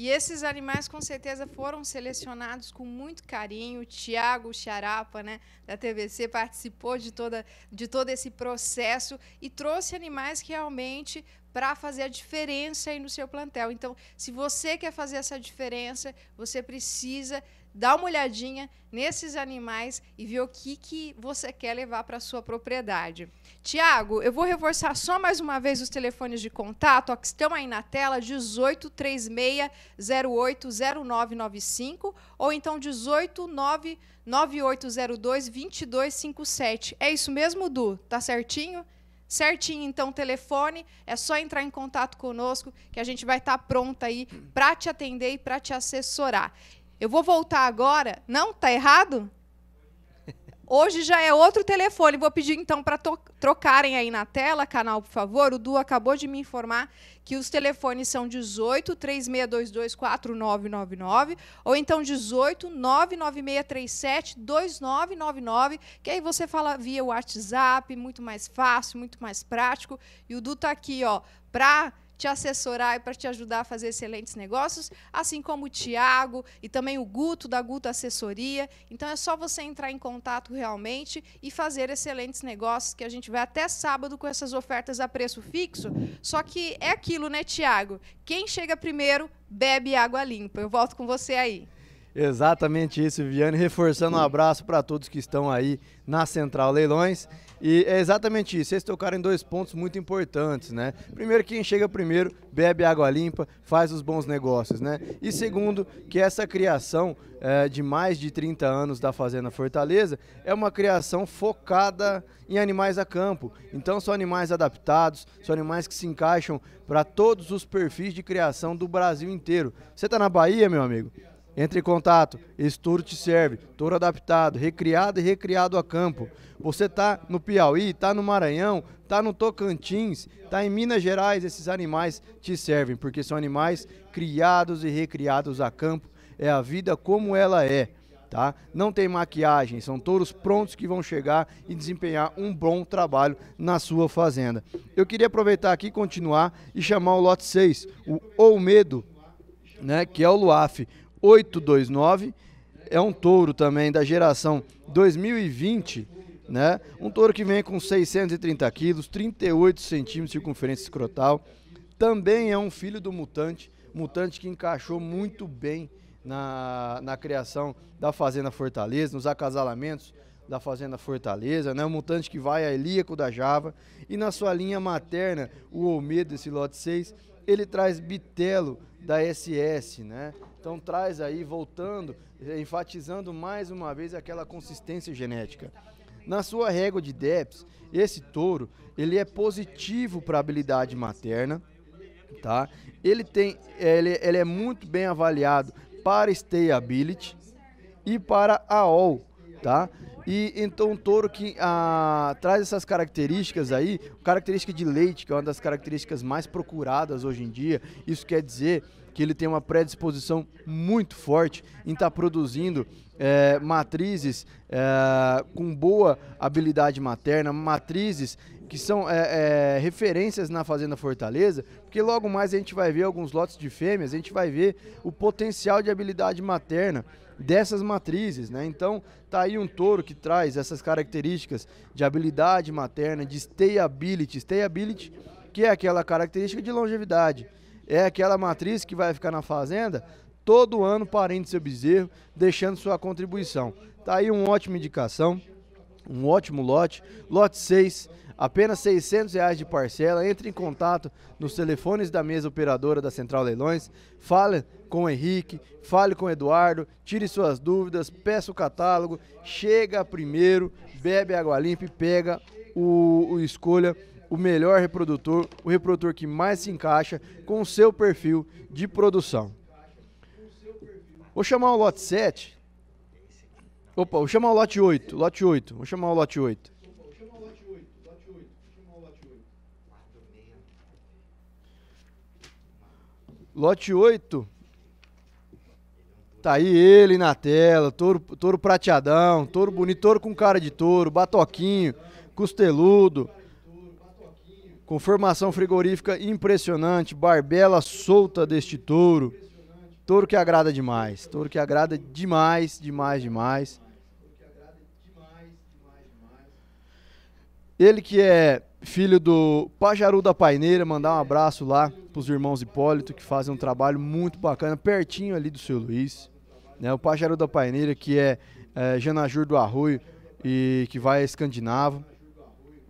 E esses animais com certeza foram selecionados com muito carinho. O Tiago Xarapa, né, da TVC, participou de, toda, de todo esse processo e trouxe animais que realmente para fazer a diferença aí no seu plantel. Então, se você quer fazer essa diferença, você precisa dá uma olhadinha nesses animais e vê o que, que você quer levar para sua propriedade. Tiago, eu vou reforçar só mais uma vez os telefones de contato ó, que estão aí na tela, 1836080995 ou então 1899802-2257. É isso mesmo, Du? Tá certinho? certinho então telefone, é só entrar em contato conosco que a gente vai estar tá pronta aí para te atender e para te assessorar. Eu vou voltar agora. Não, tá errado? Hoje já é outro telefone. Vou pedir então para trocarem aí na tela, canal, por favor. O Du acabou de me informar que os telefones são 18 3622 4999 ou então 18 99637 2999, que aí você fala via WhatsApp, muito mais fácil, muito mais prático. E o Du tá aqui, ó, para te assessorar e para te ajudar a fazer excelentes negócios, assim como o Tiago e também o Guto da Guto Assessoria. Então é só você entrar em contato realmente e fazer excelentes negócios, que a gente vai até sábado com essas ofertas a preço fixo. Só que é aquilo, né, Tiago? Quem chega primeiro bebe água limpa. Eu volto com você aí. Exatamente isso, Viviane. Reforçando um abraço para todos que estão aí na Central Leilões. E é exatamente isso. Vocês tocaram em dois pontos muito importantes, né? Primeiro, quem chega primeiro bebe água limpa, faz os bons negócios, né? E segundo, que essa criação é, de mais de 30 anos da Fazenda Fortaleza é uma criação focada em animais a campo. Então, são animais adaptados, são animais que se encaixam para todos os perfis de criação do Brasil inteiro. Você está na Bahia, meu amigo? Entre em contato, esse touro te serve, touro adaptado, recriado e recriado a campo. Você está no Piauí, está no Maranhão, está no Tocantins, está em Minas Gerais, esses animais te servem, porque são animais criados e recriados a campo. É a vida como ela é, tá? Não tem maquiagem, são touros prontos que vão chegar e desempenhar um bom trabalho na sua fazenda. Eu queria aproveitar aqui, continuar e chamar o lote 6, o Ou Medo, né, que é o Luaf. 829. É um touro também da geração 2020, né? Um touro que vem com 630 quilos, 38 centímetros de circunferência escrotal. Também é um filho do mutante, mutante que encaixou muito bem na, na criação da Fazenda Fortaleza, nos acasalamentos da Fazenda Fortaleza, né? um mutante que vai a é Elíaco da Java. E na sua linha materna, o Olmedo, esse lote 6, ele traz Bitelo da SS, né? Então traz aí, voltando, enfatizando mais uma vez aquela consistência genética. Na sua régua de DEPS, esse touro, ele é positivo para habilidade materna, tá? Ele tem, ele, ele é muito bem avaliado para stayability e para AOL, tá? E então um touro que ah, traz essas características aí, característica de leite, que é uma das características mais procuradas hoje em dia. Isso quer dizer que ele tem uma predisposição muito forte em estar tá produzindo é, matrizes é, com boa habilidade materna, matrizes que são é, referências na Fazenda Fortaleza, porque logo mais a gente vai ver alguns lotes de fêmeas, a gente vai ver o potencial de habilidade materna dessas matrizes, né? Então, tá aí um touro que traz essas características de habilidade materna, de stayability, stayability que é aquela característica de longevidade. É aquela matriz que vai ficar na fazenda todo ano parente seu bezerro, deixando sua contribuição. Tá aí uma ótima indicação, um ótimo lote, lote 6, Apenas R$ 600 reais de parcela. Entre em contato nos telefones da mesa operadora da Central Leilões. Fale com o Henrique, fale com o Eduardo, tire suas dúvidas, peça o catálogo, chega primeiro, bebe água limpa e pega o, o escolha o melhor reprodutor, o reprodutor que mais se encaixa com o seu perfil de produção. Vou chamar o lote 7. Opa, vou chamar o lote 8, lote 8. Vou chamar o lote 8. Lote 8. Tá aí ele na tela, touro, touro prateadão, touro bonito, touro com cara de touro, batoquinho, costeludo, com formação frigorífica impressionante, barbela solta deste touro. Touro que agrada demais, touro que agrada demais, demais, demais. Ele que é filho do Pajaru da Paineira, mandar um abraço lá pros irmãos Hipólito, que fazem um trabalho muito bacana, pertinho ali do seu Luiz. Né? O Pajaru da Paineira, que é, é Janajur do Arroio e que vai a Escandinavo.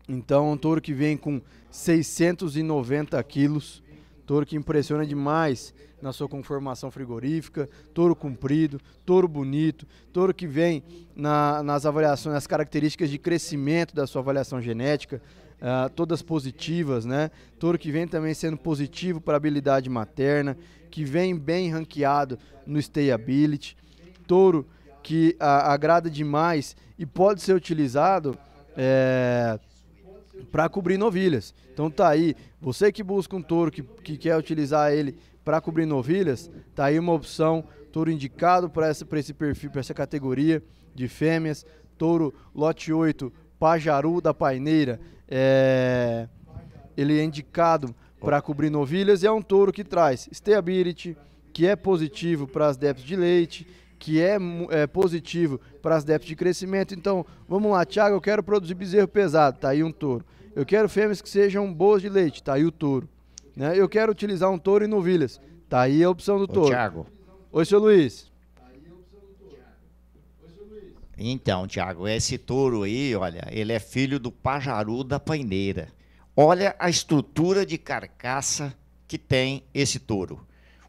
Então, um touro que vem com 690 quilos, touro que impressiona demais na sua conformação frigorífica, touro comprido, touro bonito, touro que vem na, nas avaliações, nas características de crescimento da sua avaliação genética uh, todas positivas, né? Touro que vem também sendo positivo para habilidade materna, que vem bem ranqueado no stayability. Touro que uh, agrada demais e pode ser utilizado é, eh, para cobrir novilhas. Então tá aí, você que busca um touro que, que quer utilizar ele para cobrir novilhas, tá aí uma opção, touro indicado para esse perfil, para essa categoria de fêmeas, touro lote 8 Pajaru da Paineira, é, ele é indicado para cobrir novilhas e é um touro que traz stability, que é positivo para as débitos de leite, que é, é positivo para as débitos de crescimento. Então, vamos lá, Thiago, eu quero produzir bezerro pesado, tá aí um touro. Eu quero fêmeas que sejam boas de leite, tá aí o touro. Né? Eu quero utilizar um touro em novilhas, tá aí a opção do touro. Ô, Thiago. Oi, seu Luiz. Então, Tiago, esse touro aí, olha, ele é filho do pajaru da paineira. Olha a estrutura de carcaça que tem esse touro.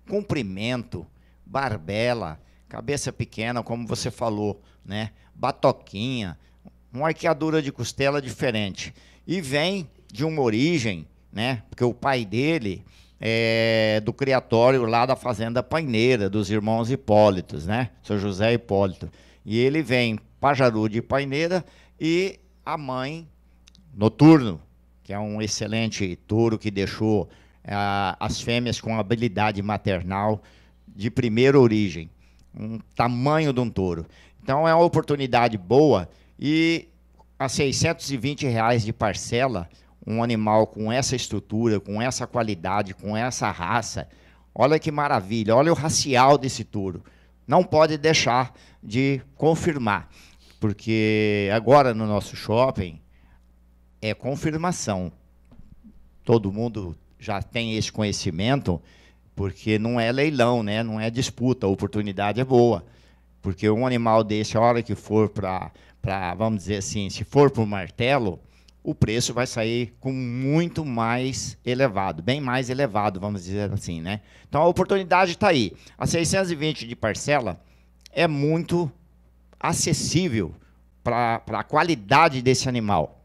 Comprimento, barbela, cabeça pequena, como você falou, né? Batoquinha, uma arqueadura de costela diferente. E vem de uma origem, né? Porque o pai dele é do criatório lá da fazenda Paineira, dos irmãos Hipólitos, né? Seu José Hipólito. E ele vem Pajaru de Paineira e a mãe Noturno, que é um excelente touro que deixou eh, as fêmeas com habilidade maternal de primeira origem. Um tamanho de um touro. Então é uma oportunidade boa e a 620 reais de parcela, um animal com essa estrutura, com essa qualidade, com essa raça, olha que maravilha, olha o racial desse touro não pode deixar de confirmar, porque agora no nosso shopping é confirmação. Todo mundo já tem esse conhecimento, porque não é leilão, né? não é disputa, a oportunidade é boa. Porque um animal desse, a hora que for para, vamos dizer assim, se for para o martelo, o preço vai sair com muito mais elevado, bem mais elevado, vamos dizer assim, né? Então a oportunidade está aí. A 620 de parcela é muito acessível para a qualidade desse animal.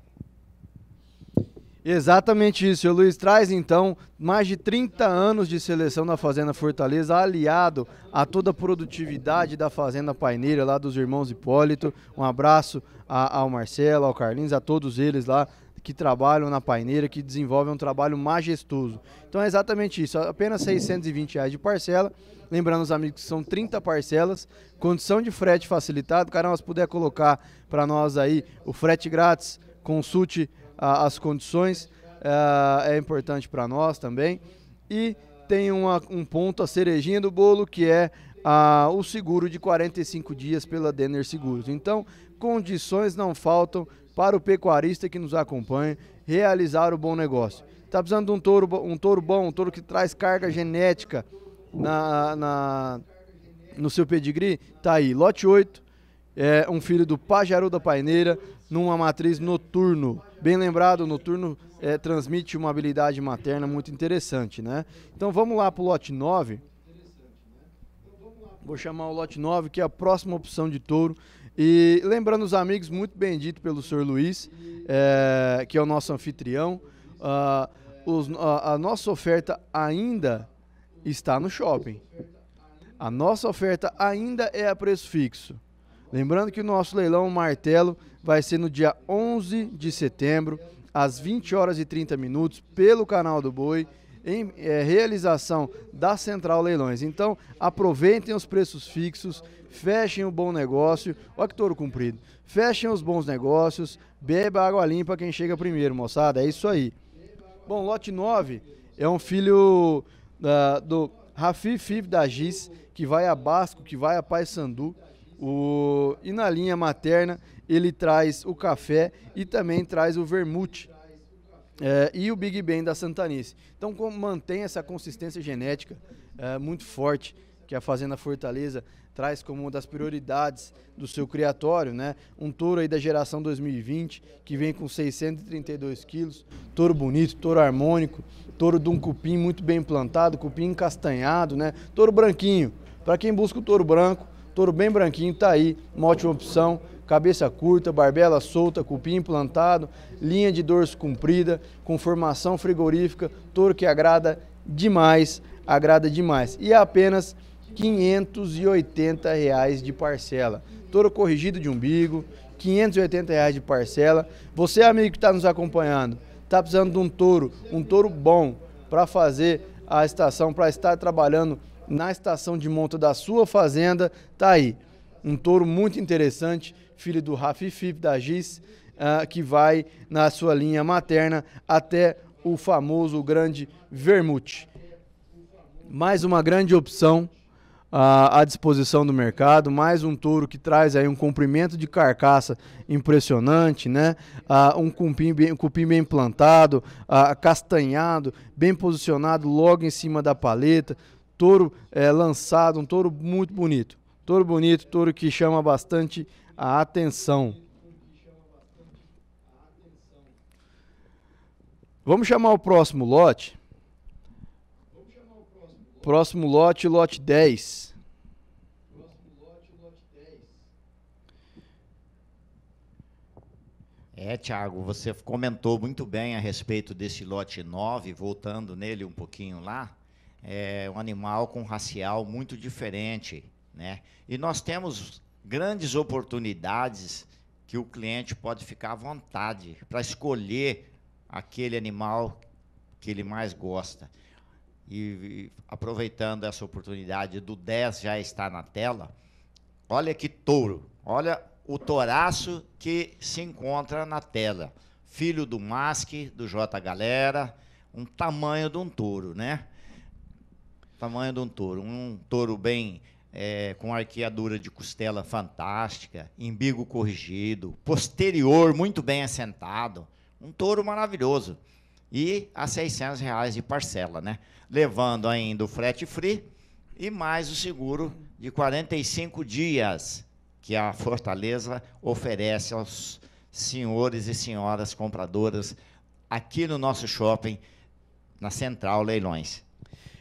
Exatamente isso. O Luiz traz então mais de 30 anos de seleção da Fazenda Fortaleza, aliado a toda a produtividade da Fazenda Paineira, lá dos irmãos Hipólito. Um abraço a, ao Marcelo, ao Carlinhos, a todos eles lá que trabalham na paineira, que desenvolvem um trabalho majestoso. Então é exatamente isso, apenas 620 reais de parcela. Lembrando os amigos que são 30 parcelas, condição de frete facilitado. Caramba, se puder colocar para nós aí o frete grátis, consulte a, as condições, a, eh, é importante para nós também. E tem uma, um ponto, a cerejinha do bolo, que é ah, o seguro de 45 dias pela Denner Seguros. Então, condições não faltam para o pecuarista que nos acompanha realizar o bom negócio. Está precisando de um touro, um touro bom, um touro que traz carga genética na, na no seu pedigree? está aí, lote 8, é um filho do Pajaru da Paineira, numa matriz noturno. Bem lembrado, noturno é, transmite uma habilidade materna muito interessante, né? Então vamos lá para o lote 9. Vou chamar o lote 9, que é a próxima opção de touro. E lembrando os amigos, muito bendito pelo senhor Luiz, é, que é o nosso anfitrião. Ah, os, a, a nossa oferta ainda está no shopping. A nossa oferta ainda é a preço fixo. Lembrando que o nosso leilão martelo vai ser no dia 11 de setembro, às 20 horas e 30 minutos, pelo canal do Boi, em é, realização da Central Leilões. Então, aproveitem os preços fixos fechem o bom negócio. Olha que touro cumprido. Fechem os bons negócios, beba água limpa quem chega primeiro, moçada. É isso aí. Bom, lote 9 é um filho uh, do Rafi Fiv da Giz, que vai a Basco, que vai a Paysandu. O... E na linha materna ele traz o café e também traz o vermute. É, e o Big Ben da Santanice. Então, mantém essa consistência genética é, muito forte que a Fazenda Fortaleza traz como uma das prioridades do seu criatório, né? Um touro aí da geração 2020, que vem com 632 quilos, touro bonito, touro harmônico, touro de um cupim muito bem plantado, cupim encastanhado, né? Touro branquinho, para quem busca o touro branco, touro bem branquinho, tá aí, uma ótima opção cabeça curta, barbela solta, cupim implantado, linha de dorso comprida, com formação frigorífica, touro que agrada demais, agrada demais. E é apenas 580 reais de parcela. Touro corrigido de umbigo, 580 reais de parcela. Você, amigo que está nos acompanhando, está precisando de um touro, um touro bom para fazer a estação, para estar trabalhando na estação de monta da sua fazenda, tá aí. Um touro muito interessante, filho do Rafi Fip da Giz, uh, ah, que vai na sua linha materna até o famoso grande Vermute. Mais uma grande opção à, disposição do mercado. Mais um touro que traz aí um comprimento de carcaça impressionante, né? Ah, um, cupim bem, um cupim bem plantado, ah, castanhado, bem posicionado logo em cima da paleta. Touro é, lançado, um touro muito bonito. Touro bonito, touro que chama bastante a atenção. Vamos chamar o próximo lote. Próximo lote, lote 10. É, Tiago, você comentou muito bem a respeito desse lote 9, voltando nele um pouquinho lá. É um animal com racial muito diferente, né? E nós temos grandes oportunidades que o cliente pode ficar à vontade para escolher aquele animal que ele mais gosta e, aproveitando essa oportunidade do 10 já está na tela, olha que touro, olha o toraço que se encontra na tela. Filho do Masque, do J Galera, um tamanho de um touro, né? Tamanho de um touro. Um touro bem é, com arqueadura de costela fantástica, embigo corrigido, posterior muito bem assentado. Um touro maravilhoso e a 600 reais de parcela, né? Levando ainda o frete free e mais o seguro de 45 dias que a Fortaleza oferece aos senhores e senhoras compradoras aqui no nosso shopping, na Central Leilões.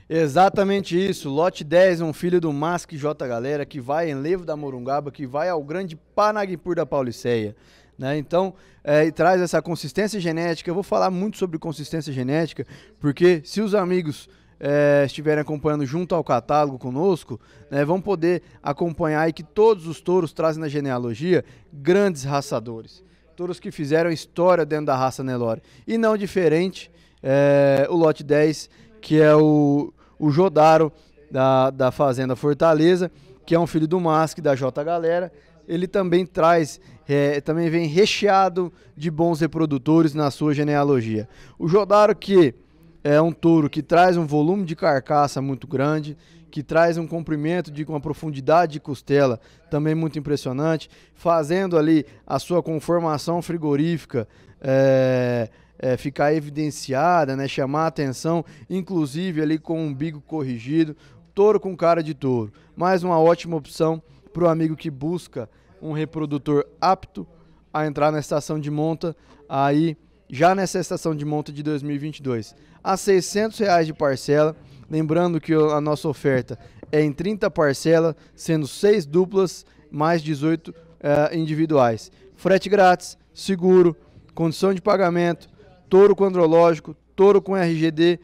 Exatamente isso. Lote 10 é um filho do Masque J Galera que vai em Levo da Morungaba, que vai ao grande Panaguipur da Pauliceia. Né? Então, é, traz essa consistência genética. Eu vou falar muito sobre consistência genética, porque se os amigos é, estiverem acompanhando junto ao catálogo conosco, né, vão poder acompanhar e que todos os touros trazem na genealogia grandes raçadores. Touros que fizeram história dentro da raça Nelore. E não diferente, é, o lote 10, que é o, o Jodaro da, da Fazenda Fortaleza, que é um filho do Mask da J Galera, ele também traz, é, também vem recheado de bons reprodutores na sua genealogia. O Jodaro que é um touro que traz um volume de carcaça muito grande, que traz um comprimento de uma profundidade de costela também muito impressionante, fazendo ali a sua conformação frigorífica é, é, ficar evidenciada, né, chamar atenção, inclusive ali com o umbigo corrigido, touro com cara de touro. Mais uma ótima opção para o amigo que busca um reprodutor apto a entrar na estação de monta aí já nessa estação de monta de 2022 a 600 reais de parcela lembrando que a nossa oferta é em 30 parcelas sendo seis duplas mais 18 eh, individuais frete grátis seguro condição de pagamento touro com andrológico touro com RGD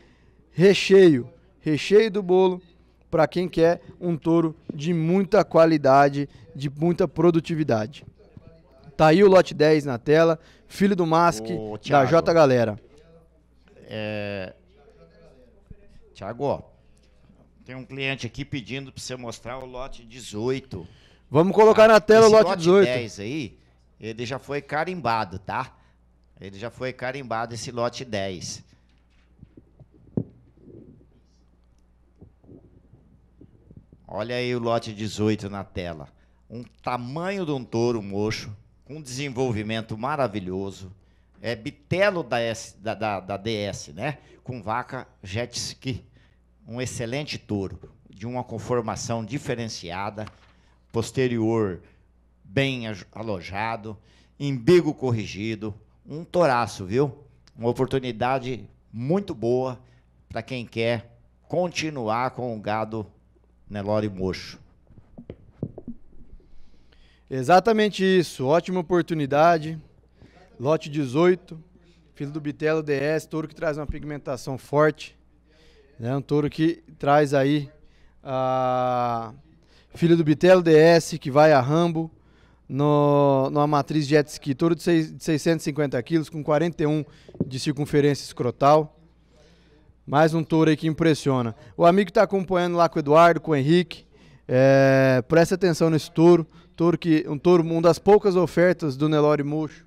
recheio recheio do bolo para quem quer um touro de muita qualidade, de muita produtividade. Tá aí o lote 10 na tela, filho do Mask Ô, da J Galera. É... Tiago, tem um cliente aqui pedindo para você mostrar o lote 18. Vamos colocar na tela Esse o lote, lote 18. 10 aí, ele já foi carimbado, tá? Ele já foi carimbado esse lote 10. Olha aí o lote 18 na tela. Um tamanho de um touro mocho, um desenvolvimento maravilhoso. É bitelo da, S, da, da, da DS, né? Com vaca jet ski. Um excelente touro, de uma conformação diferenciada, posterior bem alojado, embigo corrigido, um toraço, viu? Uma oportunidade muito boa para quem quer continuar com o gado Nelore Mocho. Exatamente isso, ótima oportunidade. Lote 18, filho do Bitelo DS, touro que traz uma pigmentação forte. Né? Um touro que traz aí a filho do Bitelo DS, que vai a Rambo, no, numa matriz jet ski, touro de, 6, de 650 quilos, com 41 de circunferência escrotal. Mais um touro aí que impressiona. O amigo está acompanhando lá com o Eduardo, com o Henrique. É, eh, preste atenção nesse touro. touro que, um touro, uma das poucas ofertas do Nelore Mocho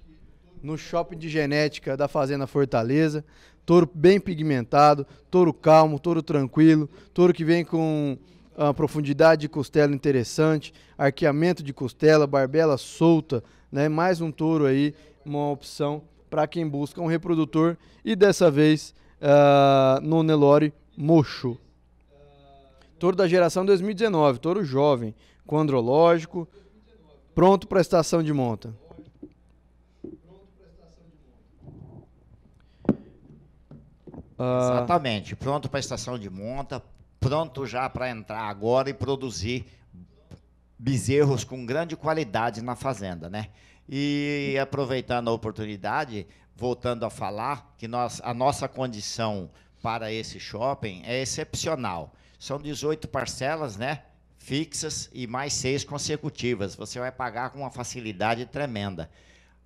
no shopping de genética da Fazenda Fortaleza. Touro bem pigmentado, touro calmo, touro tranquilo, touro que vem com uma profundidade de costela interessante, arqueamento de costela, barbela solta, né? Mais um touro aí, uma opção para quem busca um reprodutor e dessa vez uh, no Nelore Mocho. Touro da geração 2019, touro jovem, com andrológico, pronto para a estação de monta. Ah, Exatamente, pronto para a estação de monta, pronto já para entrar agora e produzir bezerros com grande qualidade na fazenda, né? E aproveitando a oportunidade, voltando a falar que nós, a nossa condição para esse shopping é excepcional. São 18 parcelas, né? Fixas e mais seis consecutivas. Você vai pagar com uma facilidade tremenda.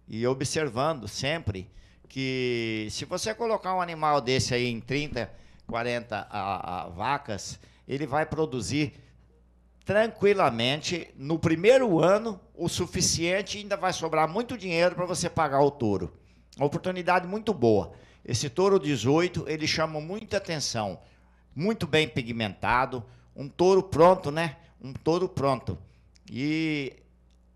E observando sempre que se você colocar um animal desse aí em 30, 40 a, a vacas, ele vai produzir tranquilamente, no primeiro ano, o suficiente, ainda vai sobrar muito dinheiro para você pagar o touro. Uma oportunidade muito boa. Esse touro 18, ele chama muita atenção. Muito bem pigmentado, um touro pronto, né? Um touro pronto. E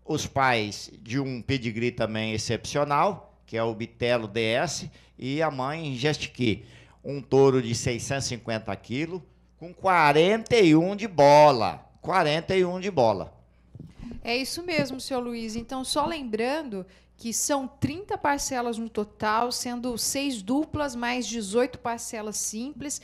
os pais de um pedigree também excepcional, que é o Bitelo DS, e a mãe Jestique. Um touro de 650 quilos, com 41 de bola. 41 de bola. É isso mesmo, seu Luiz. Então, só lembrando que são 30 parcelas no total, sendo seis duplas mais 18 parcelas simples,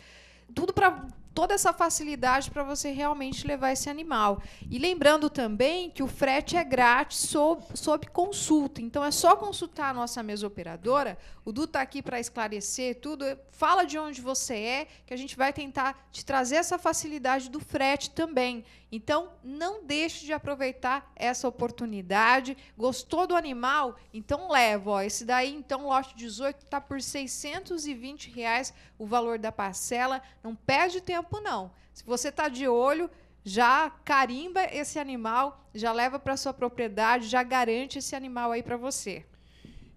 tudo para toda essa facilidade para você realmente levar esse animal. E lembrando também que o frete é grátis sob, sob consulta. Então é só consultar a nossa mesa operadora. O Du está aqui para esclarecer tudo. Fala de onde você é, que a gente vai tentar te trazer essa facilidade do frete também. Então, não deixe de aproveitar essa oportunidade. Gostou do animal? Então leva. Ó. Esse daí, então, lote 18, está por R$ 620 reais o valor da parcela. Não perde tempo tempo, não. Se você está de olho, já carimba esse animal, já leva para sua propriedade, já garante esse animal aí para você.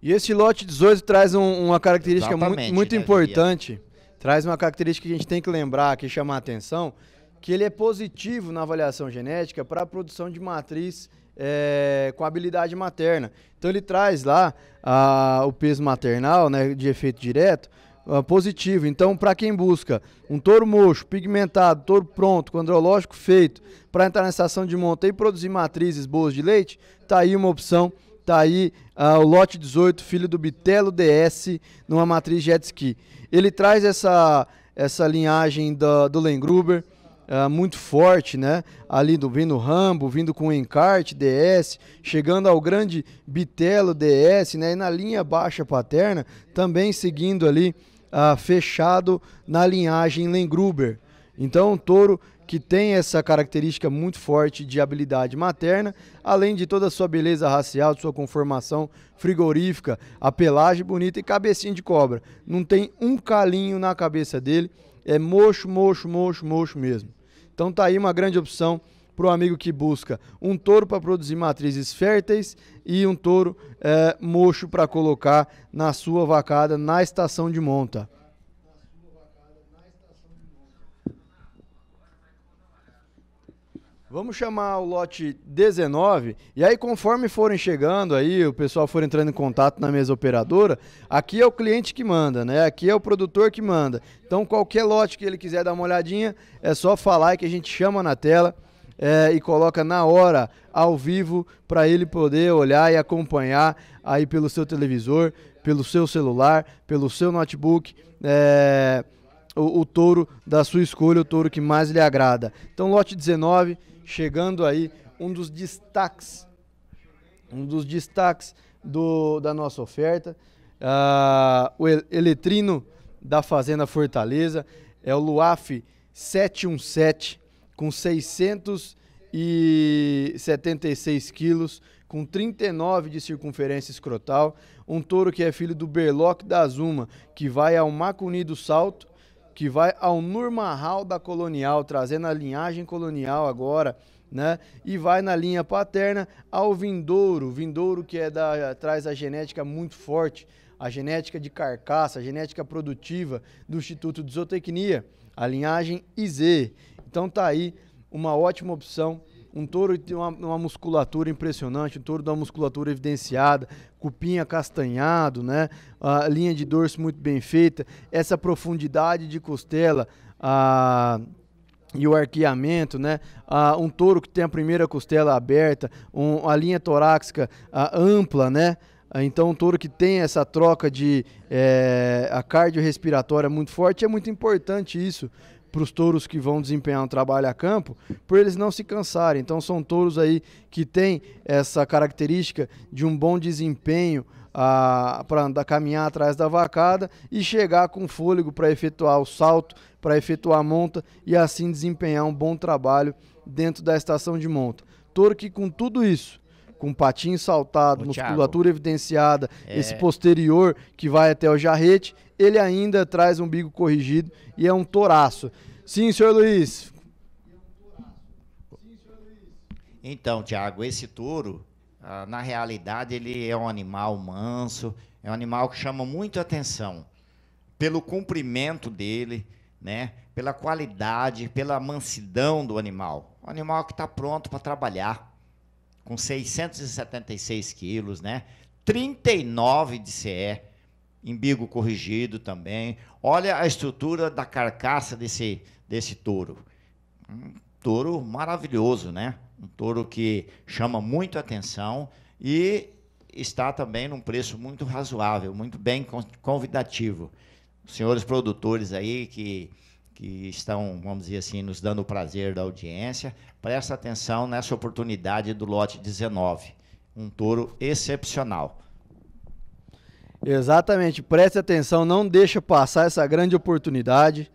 E esse lote 18 traz um, uma característica Exatamente, muito, muito né, importante, traz uma característica que a gente tem que lembrar, que chama a atenção, que ele é positivo na avaliação genética para a produção de matriz é, com habilidade materna. Então ele traz lá a, o peso maternal né, de efeito direto, ah, positivo. Então, para quem busca um touro mocho, pigmentado, touro pronto, com andrológico feito, para entrar na estação de monta e produzir matrizes boas de leite, tá aí uma opção. Tá aí uh, o lote 18, filho do Bitelo DS, numa matriz jet ski. Ele traz essa, essa linhagem do, do Lengruber, Uh, ah, muito forte, né? Ali do, vindo Rambo, vindo com o Encarte DS, chegando ao grande Bitelo DS, né? E na linha baixa paterna, também seguindo ali ah, fechado na linhagem Lengruber. Então, um touro que tem essa característica muito forte de habilidade materna, além de toda a sua beleza racial, sua conformação frigorífica, a pelagem bonita e cabecinha de cobra. Não tem um calinho na cabeça dele, é mocho, mocho, mocho, mocho mesmo. Então tá aí uma grande opção para o amigo que busca um touro para produzir matrizes férteis e um touro é, mocho para colocar na sua vacada na estação de monta. Vamos chamar o lote 19 e aí conforme forem chegando aí, o pessoal for entrando em contato na mesa operadora, aqui é o cliente que manda, né? Aqui é o produtor que manda. Então qualquer lote que ele quiser dar uma olhadinha, é só falar que a gente chama na tela é, e coloca na hora, ao vivo, para ele poder olhar e acompanhar aí pelo seu televisor, pelo seu celular, pelo seu notebook. É, o, o touro da sua escolha, o touro que mais lhe agrada. Então, lote 19, chegando aí, um dos destaques, um dos destaques do, da nossa oferta. o eletrino da Fazenda Fortaleza é o Luaf 717 com 676 quilos, com 39 de circunferência escrotal. Um touro que é filho do Berloc da Azuma, que vai ao Macuni do Salto, que vai ao Nurmarral da Colonial, trazendo a linhagem colonial agora. Né? E vai na linha paterna ao vindouro, vindouro que é da, traz a genética muito forte, a genética de carcaça, a genética produtiva do Instituto de Zootecnia, a linhagem IZ. Então tá aí uma ótima opção. Um touro de uma, uma, musculatura impressionante, um touro de uma musculatura evidenciada, cupim acastanhado, né? A linha de dorso muito bem feita, essa profundidade de costela, a e o arqueamento, né? um touro que tem a primeira costela aberta, um, a linha torácica ampla, né? então, um touro que tem essa troca de é, a cardiorrespiratória muito forte é muito importante isso para os touros que vão desempenhar um trabalho a campo, por eles não se cansarem. Então são touros aí que têm essa característica de um bom desempenho ah, para caminhar atrás da vacada e chegar com fôlego para efetuar o salto, para efetuar a monta e assim desempenhar um bom trabalho dentro da estação de monta. Touro que com tudo isso com patinho saltado, musculatura Thiago, evidenciada, é... esse posterior que vai até o jarrete, ele ainda traz um corrigido e é um toraço. Sim, senhor Luiz. Então, Tiago, esse touro, ah, na realidade, ele é um animal manso, é um animal que chama muito atenção pelo comprimento dele, né? pela qualidade, pela mansidão do animal. Um animal que está pronto para trabalhar com 676 quilos, né? 39 de CE, embigo corrigido também. Olha a estrutura da carcaça desse, desse touro. Um touro maravilhoso, né? Um touro que chama muito atenção e está também num preço muito razoável, muito bem convidativo. Os senhores produtores aí que que estão, vamos dizer assim, nos dando o prazer da audiência, presta atenção nessa oportunidade do lote 19. Um touro excepcional. Exatamente, preste atenção, não deixa passar essa grande oportunidade.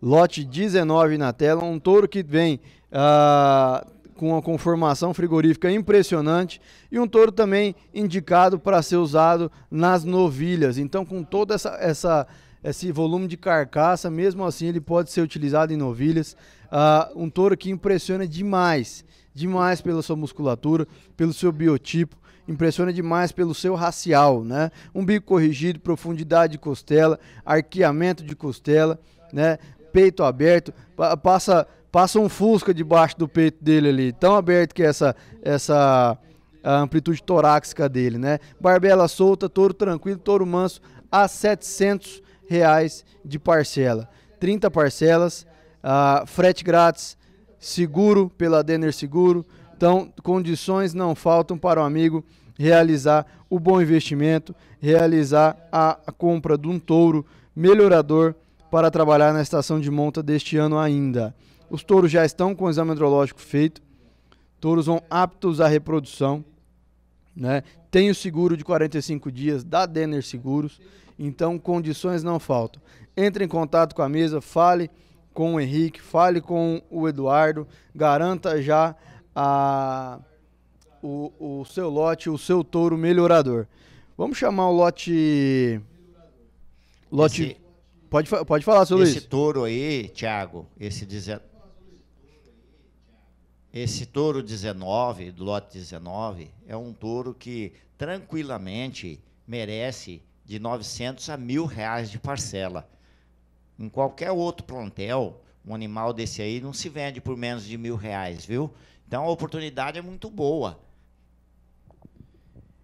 Lote 19 na tela, um touro que vem ah, com uma conformação frigorífica impressionante e um touro também indicado para ser usado nas novilhas. Então, com toda essa, essa esse volume de carcaça, mesmo assim ele pode ser utilizado em novilhas. Uh, um touro que impressiona demais, demais pela sua musculatura, pelo seu biotipo, impressiona demais pelo seu racial, né? Um bico corrigido, profundidade de costela, arqueamento de costela, né? Peito aberto, passa passa um fusca debaixo do peito dele ali, tão aberto que é essa essa amplitude torácica dele, né? Barbela solta, touro tranquilo, touro manso a 700 reais de parcela. 30 parcelas, uh, frete grátis, seguro pela Denner Seguro. Então, condições não faltam para o amigo realizar o bom investimento, realizar a compra de um touro melhorador para trabalhar na estação de monta deste ano ainda. Os touros já estão com o exame andrológico feito, touros vão aptos à reprodução, né? tem o seguro de 45 dias da Denner Seguros, então, condições não faltam. Entre em contato com a mesa, fale com o Henrique, fale com o Eduardo, garanta já a, o, o seu lote, o seu touro melhorador. Vamos chamar o lote. Lote. Esse, pode, pode falar, seu esse Luiz. Esse touro aí, Thiago, esse dezen... Esse touro 19, do lote 19, é um touro que tranquilamente merece de 900 a mil reais de parcela. Em qualquer outro plantel, um animal desse aí não se vende por menos de mil reais, viu? Então a oportunidade é muito boa.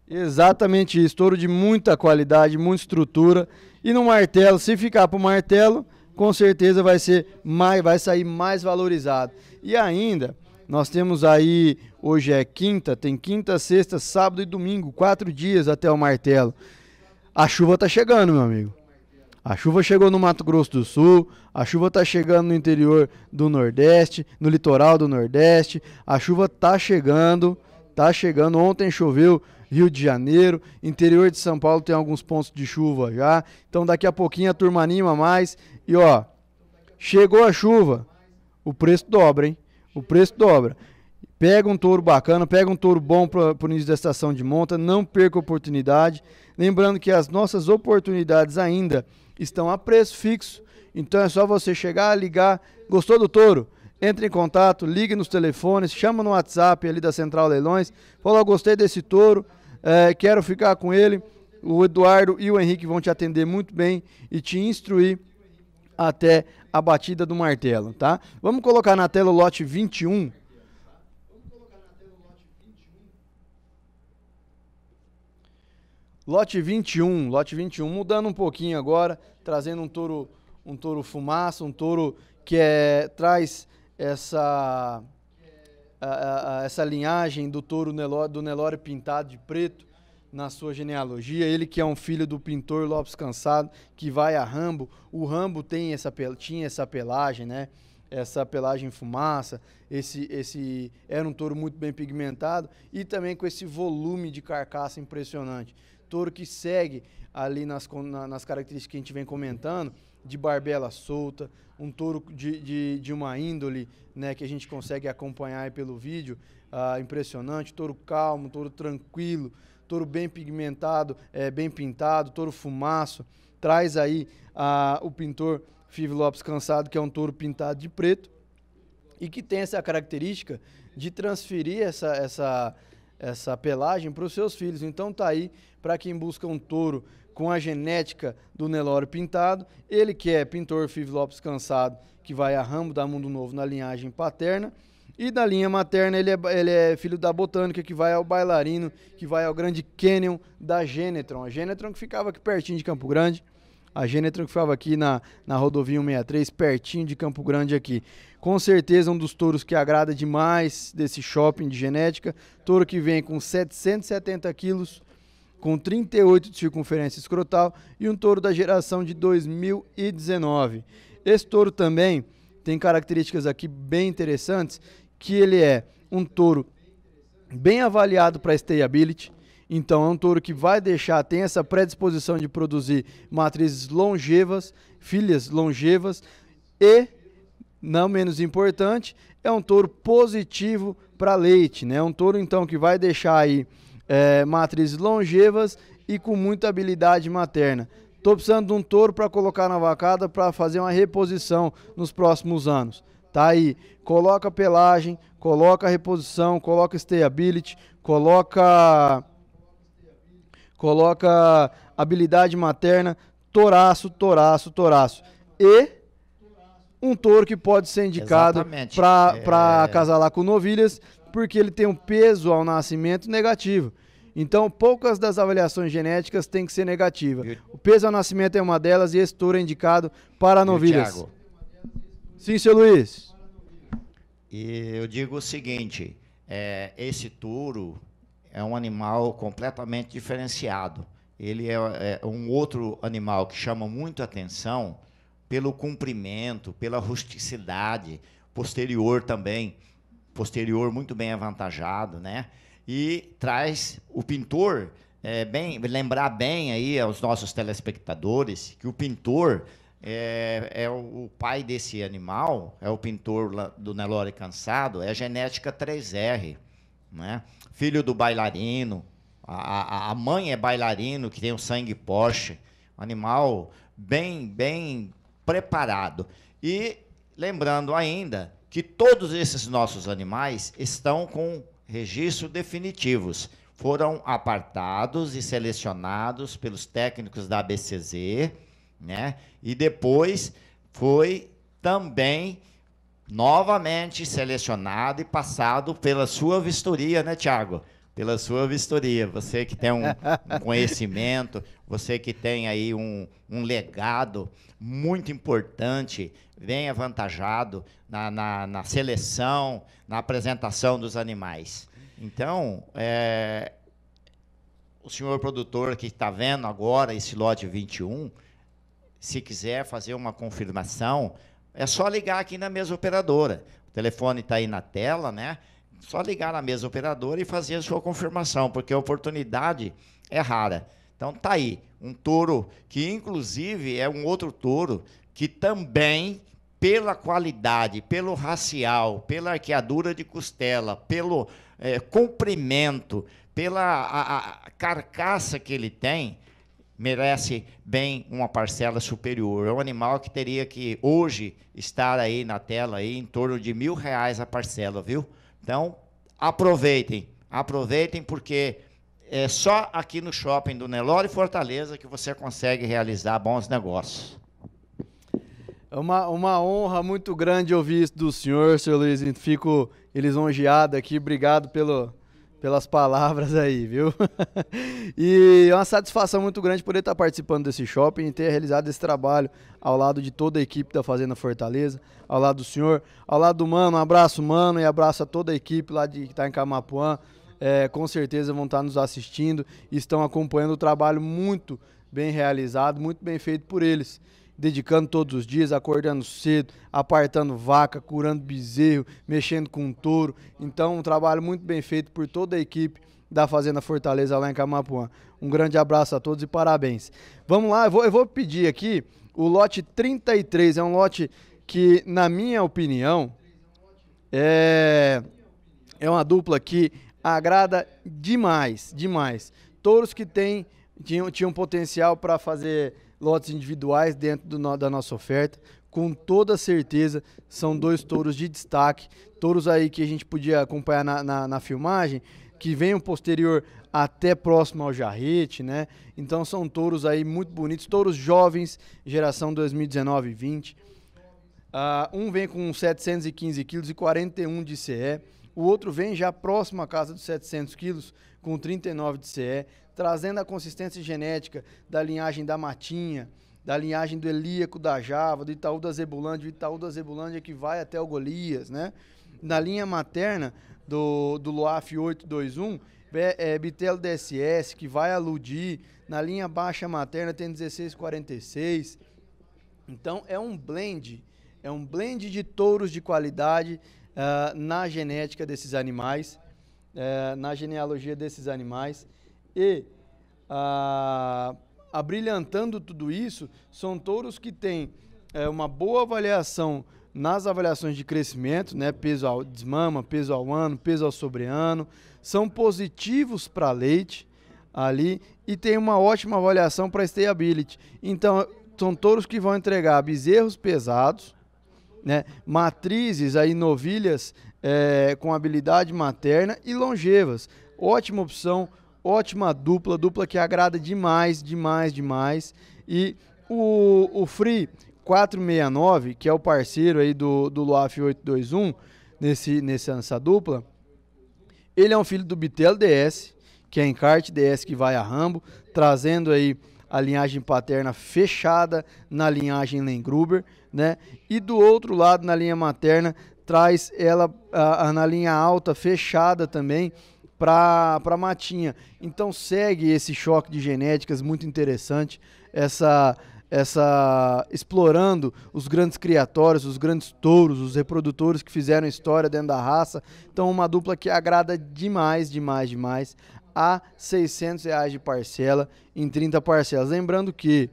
Exatamente isso, touro de muita qualidade, muita estrutura. E no martelo, se ficar para o martelo, com certeza vai ser mais, vai sair mais valorizado. E ainda, nós temos aí, hoje é quinta, tem quinta, sexta, sábado e domingo, quatro dias até o martelo. A chuva tá chegando, meu amigo. A chuva chegou no Mato Grosso do Sul, a chuva tá chegando no interior do Nordeste, no litoral do Nordeste, a chuva tá chegando, tá chegando. Ontem choveu Rio de Janeiro, interior de São Paulo tem alguns pontos de chuva já. Então daqui a pouquinho a turma anima mais e ó, chegou a chuva, o preço dobra, hein? O preço dobra. Pega um touro bacana, pega um touro bom para o início da estação de monta, não perca a oportunidade. Lembrando que as nossas oportunidades ainda estão a preço fixo, então é só você chegar, ligar, gostou do touro? Entre em contato, ligue nos telefones, chama no WhatsApp ali da Central Leilões, fala, gostei desse touro, é, quero ficar com ele. O Eduardo e o Henrique vão te atender muito bem e te instruir até a batida do martelo, tá? Vamos colocar na tela o lote 21, Lote 21, lote 21, mudando um pouquinho agora, trazendo um touro, um touro fumaça, um touro que é, traz essa a, a, essa linhagem do touro Nelore, do Nelore pintado de preto na sua genealogia. Ele que é um filho do pintor Lopes Cansado, que vai a Rambo. O Rambo tem essa tinha essa pelagem, né? Essa pelagem fumaça, esse esse era um touro muito bem pigmentado e também com esse volume de carcaça impressionante touro que segue ali nas, nas características que a gente vem comentando, de barbela solta, um touro de, de, de uma índole né, que a gente consegue acompanhar pelo vídeo, ah, impressionante, touro calmo, touro tranquilo, touro bem pigmentado, é, bem pintado, touro fumaço, traz aí ah, o pintor Fivo Lopes Cansado, que é um touro pintado de preto, e que tem essa característica de transferir essa, essa, essa pelagem para os seus filhos. Então tá aí para quem busca um touro com a genética do Nelore Pintado. Ele que é pintor Fiv Lopes Cansado, que vai a ramo da Mundo Novo na linhagem paterna. E da linha materna, ele é, ele é filho da botânica, que vai ao bailarino, que vai ao grande Canyon da Genetron. A Genetron que ficava aqui pertinho de Campo Grande. A Genetron que ficava aqui na, na rodovia 163, pertinho de Campo Grande aqui. Com certeza um dos touros que agrada demais desse shopping de genética. Touro que vem com 770 quilos, com 38 de circunferência escrotal e um touro da geração de 2019. Esse touro também tem características aqui bem interessantes, que ele é um touro bem avaliado para stayability, então é um touro que vai deixar, tem essa predisposição de produzir matrizes longevas, filhas longevas e, não menos importante, é um touro positivo para leite, né? É um touro então que vai deixar aí é, matrizes longevas e com muita habilidade materna. Estou precisando de um touro para colocar na vacada para fazer uma reposição nos próximos anos. Tá aí, coloca pelagem, coloca reposição, coloca stayability, coloca coloca habilidade materna, toraço, toraço, toraço. E um touro que pode ser indicado para é... acasalar com novilhas porque ele tem um peso ao nascimento negativo. Então, poucas das avaliações genéticas têm que ser negativa. O peso ao nascimento é uma delas e esse touro é indicado para novilhas. Sim, seu Luiz. E eu digo o seguinte, é, esse touro é um animal completamente diferenciado. Ele é, é um outro animal que chama muito atenção pelo comprimento, pela rusticidade posterior também posterior muito bem avantajado, né? E traz o pintor, é, bem, lembrar bem aí aos nossos telespectadores que o pintor é, é o pai desse animal, é o pintor do Nelore Cansado, é genética 3R, né? Filho do bailarino, a, a, a mãe é bailarino, que tem o sangue Porsche, um animal bem, bem preparado. E lembrando ainda que todos esses nossos animais estão com registro definitivos. Foram apartados e selecionados pelos técnicos da ABCZ, né? E depois foi também novamente selecionado e passado pela sua vistoria, né, Tiago? pela sua vistoria. Você que tem um, um (laughs) conhecimento, você que tem aí um, um legado muito importante, vem avantajado na, na, na seleção, na apresentação dos animais. Então, é, o senhor produtor que está vendo agora esse lote 21, se quiser fazer uma confirmação, é só ligar aqui na mesma operadora. O telefone está aí na tela, né? só ligar na mesa operadora e fazer a sua confirmação, porque a oportunidade é rara. Então tá aí, um touro que inclusive é um outro touro que também pela qualidade, pelo racial, pela arqueadura de costela, pelo é, comprimento, pela a, a carcaça que ele tem, merece bem uma parcela superior. É um animal que teria que hoje estar aí na tela aí em torno de mil reais a parcela, viu? Então, aproveitem, aproveitem porque é só aqui no shopping do Nelore Fortaleza que você consegue realizar bons negócios. É uma, uma honra muito grande ouvir isso do senhor, senhor Luiz. Fico lisonjeado aqui. Obrigado pelo, pelas palavras aí, viu? (laughs) e é uma satisfação muito grande poder estar participando desse shopping e ter realizado esse trabalho ao lado de toda a equipe da Fazenda Fortaleza, ao lado do senhor, ao lado do Mano. Um abraço, Mano, e abraço a toda a equipe lá de, que está em Camapuã. É, com certeza vão estar nos assistindo e estão acompanhando o trabalho muito bem realizado, muito bem feito por eles dedicando todos os dias, acordando cedo, apartando vaca, curando bezerro, mexendo com touro. Então, um trabalho muito bem feito por toda a equipe da Fazenda Fortaleza lá em Camapuã. Um grande abraço a todos e parabéns. Vamos lá, eu vou, eu vou pedir aqui o lote 33. É um lote que, na minha opinião, é, é uma dupla que agrada demais, demais. Touros que têm, tinham, tinham potencial para fazer lotes individuais dentro do, da nossa oferta. Com toda certeza, são dois touros de destaque. Touros aí que a gente podia acompanhar na, na, na filmagem, que vem um posterior até próximo ao Jarrete, né? Então são touros aí muito bonitos, touros jovens, geração 2019 e 20. Uh, ah, um vem com 715 quilos e 41 de CE, o outro vem já próximo à casa dos 700 quilos, com 39 de CE, trazendo a consistência genética da linhagem da Matinha, da linhagem do Elíaco da Java, do Itaú da Zebulândia, o Itaú da Zebulândia que vai até o Golias, né? Na linha materna do, do Loaf 821, é, é, Bitelo DSS, que vai aludir. Na linha baixa materna tem 1646. Então é um blend, é um blend de touros de qualidade uh, na genética desses animais é, na genealogia desses animais. E a, abrilhantando tudo isso, são touros que têm é, uma boa avaliação nas avaliações de crescimento, né, peso ao desmama, peso ao ano, peso ao sobreano, são positivos para leite ali e tem uma ótima avaliação para stayability. Então, são touros que vão entregar bezerros pesados, né, matrizes aí novilhas é, com habilidade materna e longevas. Ótima opção, ótima dupla, dupla que agrada demais, demais, demais. E o, o Free 469, que é o parceiro aí do, do Luaf 821, nesse, nessa dupla, ele é um filho do Bitelo DS, que é encarte DS que vai a Rambo, trazendo aí a linhagem paterna fechada na linhagem Lengruber, né? E do outro lado, na linha materna, traz ela a, a, na linha alta, fechada também, para a matinha. Então segue esse choque de genéticas muito interessante, essa essa explorando os grandes criatórios, os grandes touros, os reprodutores que fizeram história dentro da raça. Então uma dupla que agrada demais, demais, demais a 600 reais de parcela em 30 parcelas. Lembrando que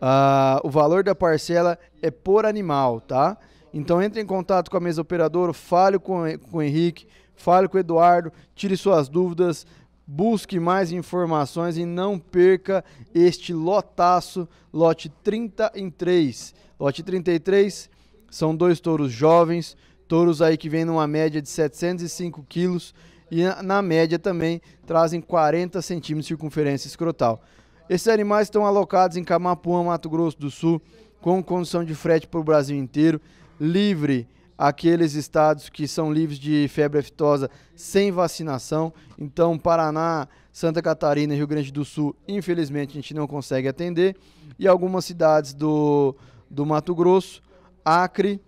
uh, o valor da parcela é por animal, tá? Então entre em contato com a mesa operadora, fale com, com o Henrique, fale com o Eduardo, tire suas dúvidas, busque mais informações e não perca este lotaço, lote 33. Lote 33 são dois touros jovens, touros aí que vêm numa média de 705 quilos e na média também trazem 40 centímetros de circunferência escrotal. Esses animais estão alocados em Camapuã, Mato Grosso do Sul, com condição de frete para o Brasil inteiro livre aqueles estados que são livres de febre aftosa sem vacinação. Então, Paraná, Santa Catarina e Rio Grande do Sul, infelizmente, a gente não consegue atender. E algumas cidades do, do Mato Grosso, Acre,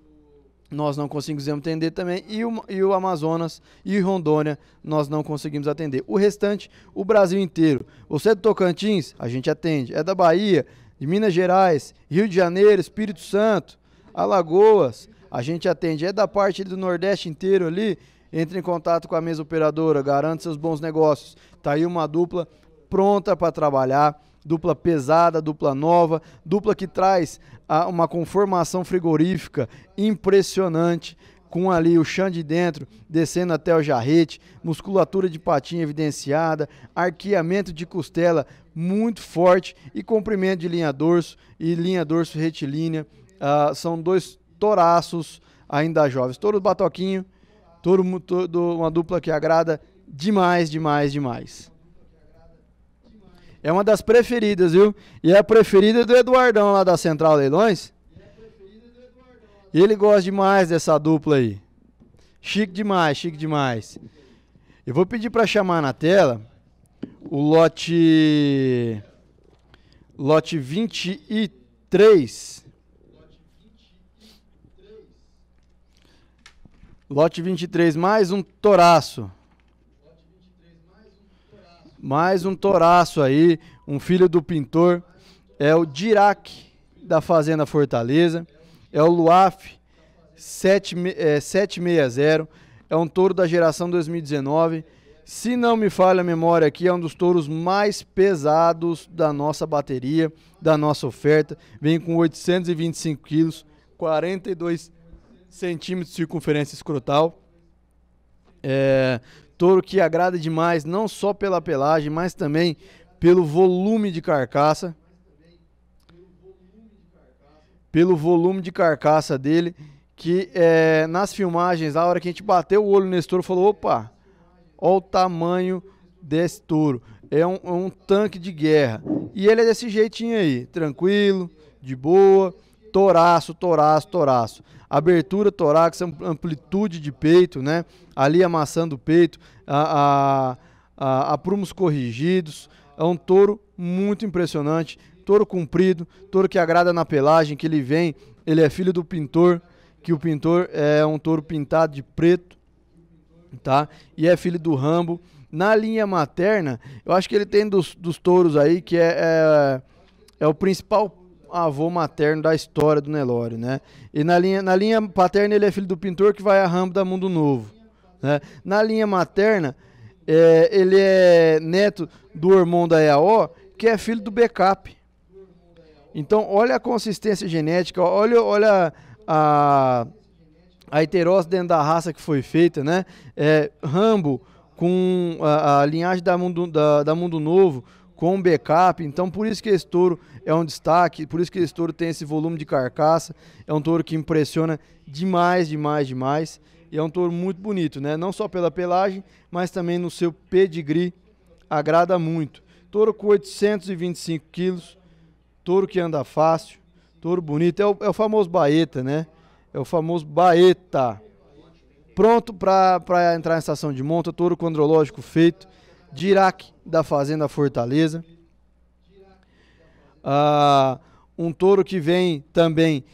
nós não conseguimos atender também. E o, e o Amazonas e Rondônia, nós não conseguimos atender. O restante, o Brasil inteiro. Você é do Tocantins? A gente atende. É da Bahia, de Minas Gerais, Rio de Janeiro, Espírito Santo. Alagoas. A gente atende, é da parte do Nordeste inteiro ali. Entre em contato com a mesa operadora, garante seus bons negócios. Tá aí uma dupla pronta para trabalhar dupla pesada, dupla nova, dupla que traz uma conformação frigorífica impressionante, com ali o chão de dentro descendo até o jarrete, musculatura de patinha evidenciada, arqueamento de costela muito forte e comprimento de linha dorso e linha dorso retilínea Uh, são dois toraços ainda jovens. do Batoquinho, toro todo, uma dupla que agrada demais, demais, demais. É uma das preferidas, viu? E é a preferida do Eduardão lá da Central Leilões. E ele gosta demais dessa dupla aí. Chique demais, chique demais. Eu vou pedir para chamar na tela o lote lote 23 Lote 23, mais um toraço. Mais um toraço aí, um filho do pintor. É o Dirac, da Fazenda Fortaleza. É o Luaf é, 760. É um touro da geração 2019. Se não me falha a memória aqui, é um dos touros mais pesados da nossa bateria, da nossa oferta. Vem com 825 quilos, 42 quilos centímetros de circunferência escrotal. É, touro que agrada demais, não só pela pelagem, mas também pelo volume de carcaça. Pelo volume de carcaça dele, que é, nas filmagens, a hora que a gente bateu o olho nesse touro, falou: opa, olha o tamanho desse touro. É um, é um tanque de guerra. E ele é desse jeitinho aí, tranquilo, de boa toraço, toraço, toraço. Abertura torácica, amplitude de peito, né? Ali amassando o peito, a, a, a, a prumos corrigidos. É um touro muito impressionante. Touro comprido, touro que agrada na pelagem, que ele vem. Ele é filho do pintor, que o pintor é um touro pintado de preto, tá? E é filho do Rambo. Na linha materna, eu acho que ele tem dos, dos touros aí, que é, é, é o principal avô materno da história do Nelório, né? E na linha, na linha paterna ele é filho do pintor que vai a Rambo da Mundo Novo. Né? Na linha materna, é, ele é neto do irmão da EAO, que é filho do backup. Então, olha a consistência genética, olha, olha a, a heterose dentro da raça que foi feita, né? É, Rambo com a, a linhagem da Mundo, da, da Mundo Novo, com backup. Então, por isso que esse touro é um destaque, por isso que esse touro tem esse volume de carcaça. É um touro que impressiona demais, demais, demais. E é um touro muito bonito, né? Não só pela pelagem, mas também no seu pedigree. Agrada muito. Touro com 825 quilos, touro que anda fácil, touro bonito. É o, é o famoso baeta, né? É o famoso baeta. Pronto para entrar em estação de monta, touro condrológico feito Dirac, da Fazenda Fortaleza. Ah, um touro que vem também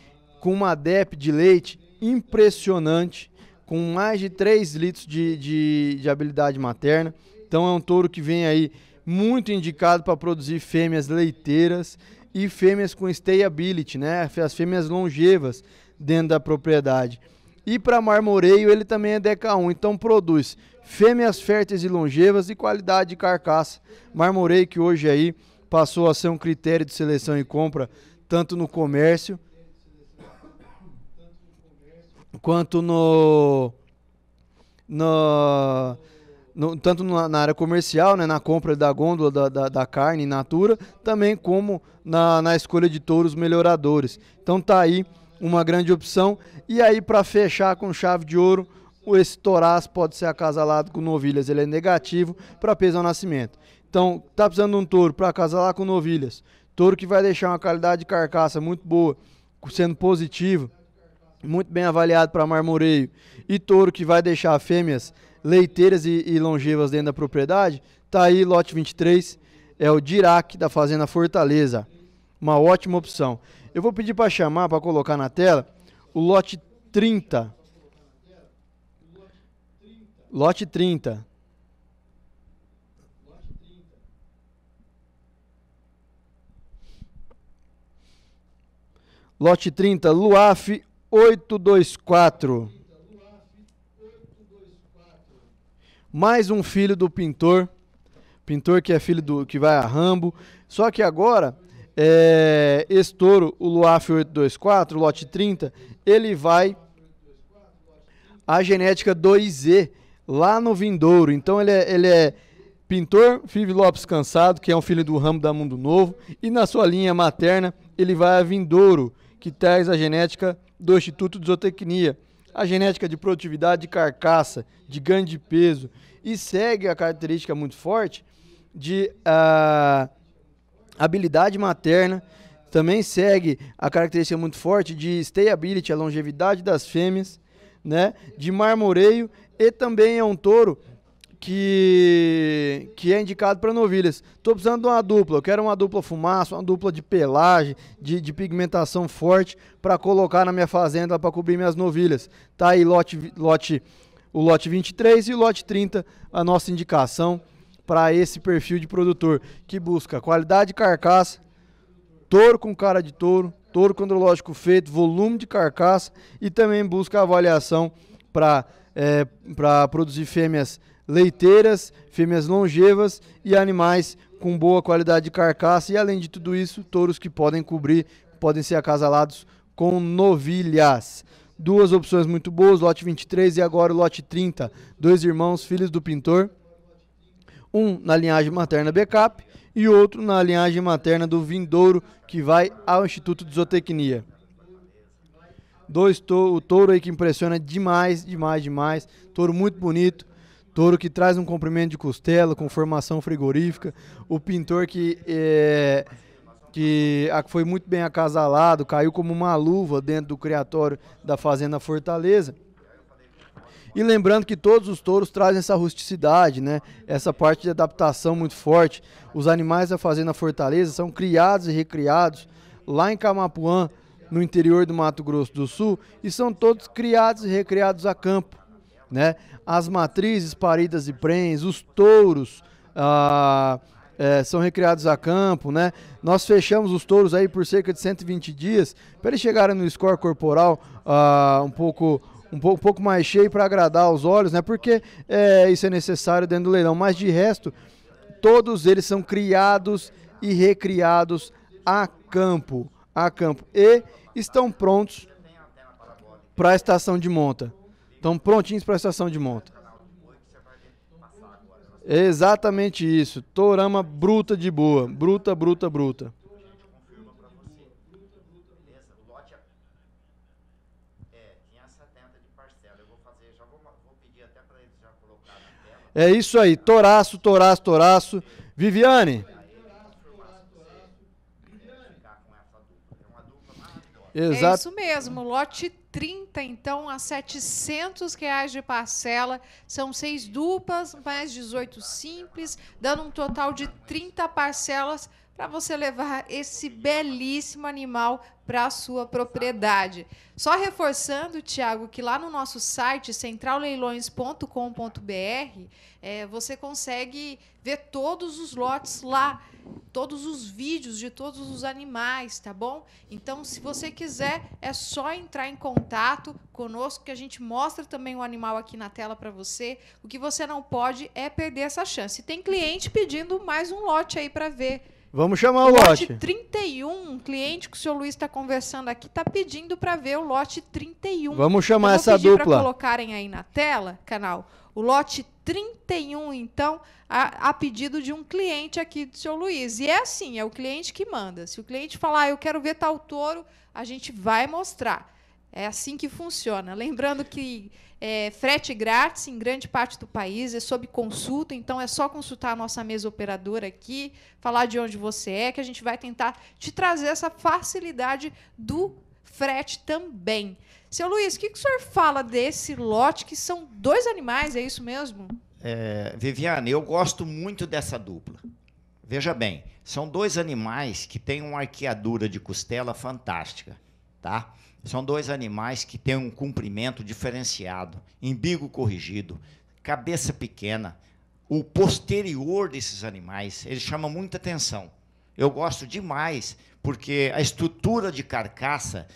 com uma DEP de leite impressionante, com mais de 3 litros de, de, de habilidade materna. Então é um touro que vem aí muito indicado para produzir fêmeas leiteiras e fêmeas com stayability, né? As fêmeas longevas dentro da propriedade. E para marmoreio ele também é DK1, então produz fêmeas férteis e longevas e qualidade de carcaça. Marmorei que hoje aí passou a ser um critério de seleção e compra tanto no comércio quanto no, no, no tanto na, na, área comercial, né, na compra da gôndola da, da, da carne in natura, também como na, na escolha de touros melhoradores. Então tá aí uma grande opção. E aí para fechar com chave de ouro, esse toraz pode ser acasalado com novilhas, ele é negativo para peso ao nascimento. Então, tá precisando de um touro para acasalar com novilhas, touro que vai deixar uma qualidade de carcaça muito boa, sendo positivo, muito bem avaliado para marmoreio, e touro que vai deixar fêmeas leiteiras e, e longevas dentro da propriedade, tá aí lote 23, é o Dirac da Fazenda Fortaleza. Uma ótima opção. Eu vou pedir para chamar, para colocar na tela, o lote 30 Lote 30. Lote 30. Lote 30, Luaf 824. Mais um filho do pintor. Pintor que é filho do que vai a Rambo. Só que agora é, estouro o Luaf 824, lote 30, ele vai a genética 2E lá no Vindouro. Então ele é, ele é pintor Five Lopes Cansado, que é um filho do ramo da Mundo Novo, e na sua linha materna ele vai a Vindouro, que traz a genética do Instituto de Zootecnia, a genética de produtividade de carcaça, de ganho de peso, e segue a característica muito forte de uh, habilidade materna, também segue a característica muito forte de stayability, a longevidade das fêmeas, né, de marmoreio e também é um touro que, que é indicado para novilhas. Estou precisando de uma dupla. Eu quero uma dupla fumaça, uma dupla de pelagem, de, de pigmentação forte para colocar na minha fazenda para cobrir minhas novilhas. Tá aí lote, lote, o lote 23 e o lote 30, a nossa indicação para esse perfil de produtor que busca qualidade de carcaça, touro com cara de touro, touro condrológico feito, volume de carcaça e também busca avaliação para é, para produzir fêmeas leiteiras, fêmeas longevas e animais com boa qualidade de carcaça. E além de tudo isso, touros que podem cobrir, podem ser acasalados com novilhas. Duas opções muito boas, lote 23 e agora o lote 30. Dois irmãos, filhos do pintor. Um na linhagem materna Backup e outro na linhagem materna do Vindouro, que vai ao Instituto de Zootecnia. Dois o touro aí que impressiona demais, demais, demais. Touro muito bonito. Touro que traz um comprimento de costela com formação frigorífica. O pintor que é, que foi muito bem acasalado, caiu como uma luva dentro do criatório da Fazenda Fortaleza. E lembrando que todos os touros trazem essa rusticidade, né? Essa parte de adaptação muito forte. Os animais da Fazenda Fortaleza são criados e recriados lá em Camapuã, no interior do Mato Grosso do Sul e são todos criados e recriados a campo. Né? As matrizes paridas e prens, os touros ah, é, são recriados a campo. Né? Nós fechamos os touros aí por cerca de 120 dias para eles chegarem no score corporal ah, um pouco um pouco, um pouco, mais cheio para agradar os olhos, né? Porque é, isso é necessário dentro do leilão. Mas de resto, todos eles são criados e recriados a campo a campo e estão prontos para a estação de monta. Estão prontinhos para a estação de monta. Exatamente isso. Torama bruta de boa. Bruta, bruta, bruta. É isso aí. Toraço, toraço, toraço. Viviane. Exato. É isso mesmo, lote 30, então, a 700 reais de parcela. São seis duplas, mais 18 simples, dando um total de 30 parcelas para você levar esse belíssimo animal para a sua propriedade. Só reforçando, Tiago, que lá no nosso site centralleilões.com.br é, você consegue ver todos os lotes lá, todos os vídeos de todos os animais, tá bom? Então, se você quiser, é só entrar em contato conosco que a gente mostra também o animal aqui na tela para você. O que você não pode é perder essa chance. Tem cliente pedindo mais um lote aí para ver. Vamos chamar o lote. Lote 31, um cliente que o senhor Luiz está conversando aqui, está pedindo para ver o lote 31. Vamos chamar essa pedir dupla. Para colocarem aí na tela, canal, o lote 31, então, a, a, pedido de um cliente aqui do senhor Luiz. E é assim, é o cliente que manda. Se o cliente falar, ah, eu quero ver tal touro, a gente vai mostrar. É assim que funciona. Lembrando que é, frete grátis em grande parte do país, é sob consulta, então é só consultar a nossa mesa operadora aqui, falar de onde você é, que a gente vai tentar te trazer essa facilidade do frete também. Seu Luiz, o que, que o senhor fala desse lote que são dois animais, é isso mesmo? É, Viviane, eu gosto muito dessa dupla. Veja bem, são dois animais que têm uma arqueadura de costela fantástica, tá? São dois animais que têm um comprimento diferenciado, umbigo corrigido, cabeça pequena. O posterior desses animais, ele chama muita atenção. Eu gosto demais, porque a estrutura de carcaça,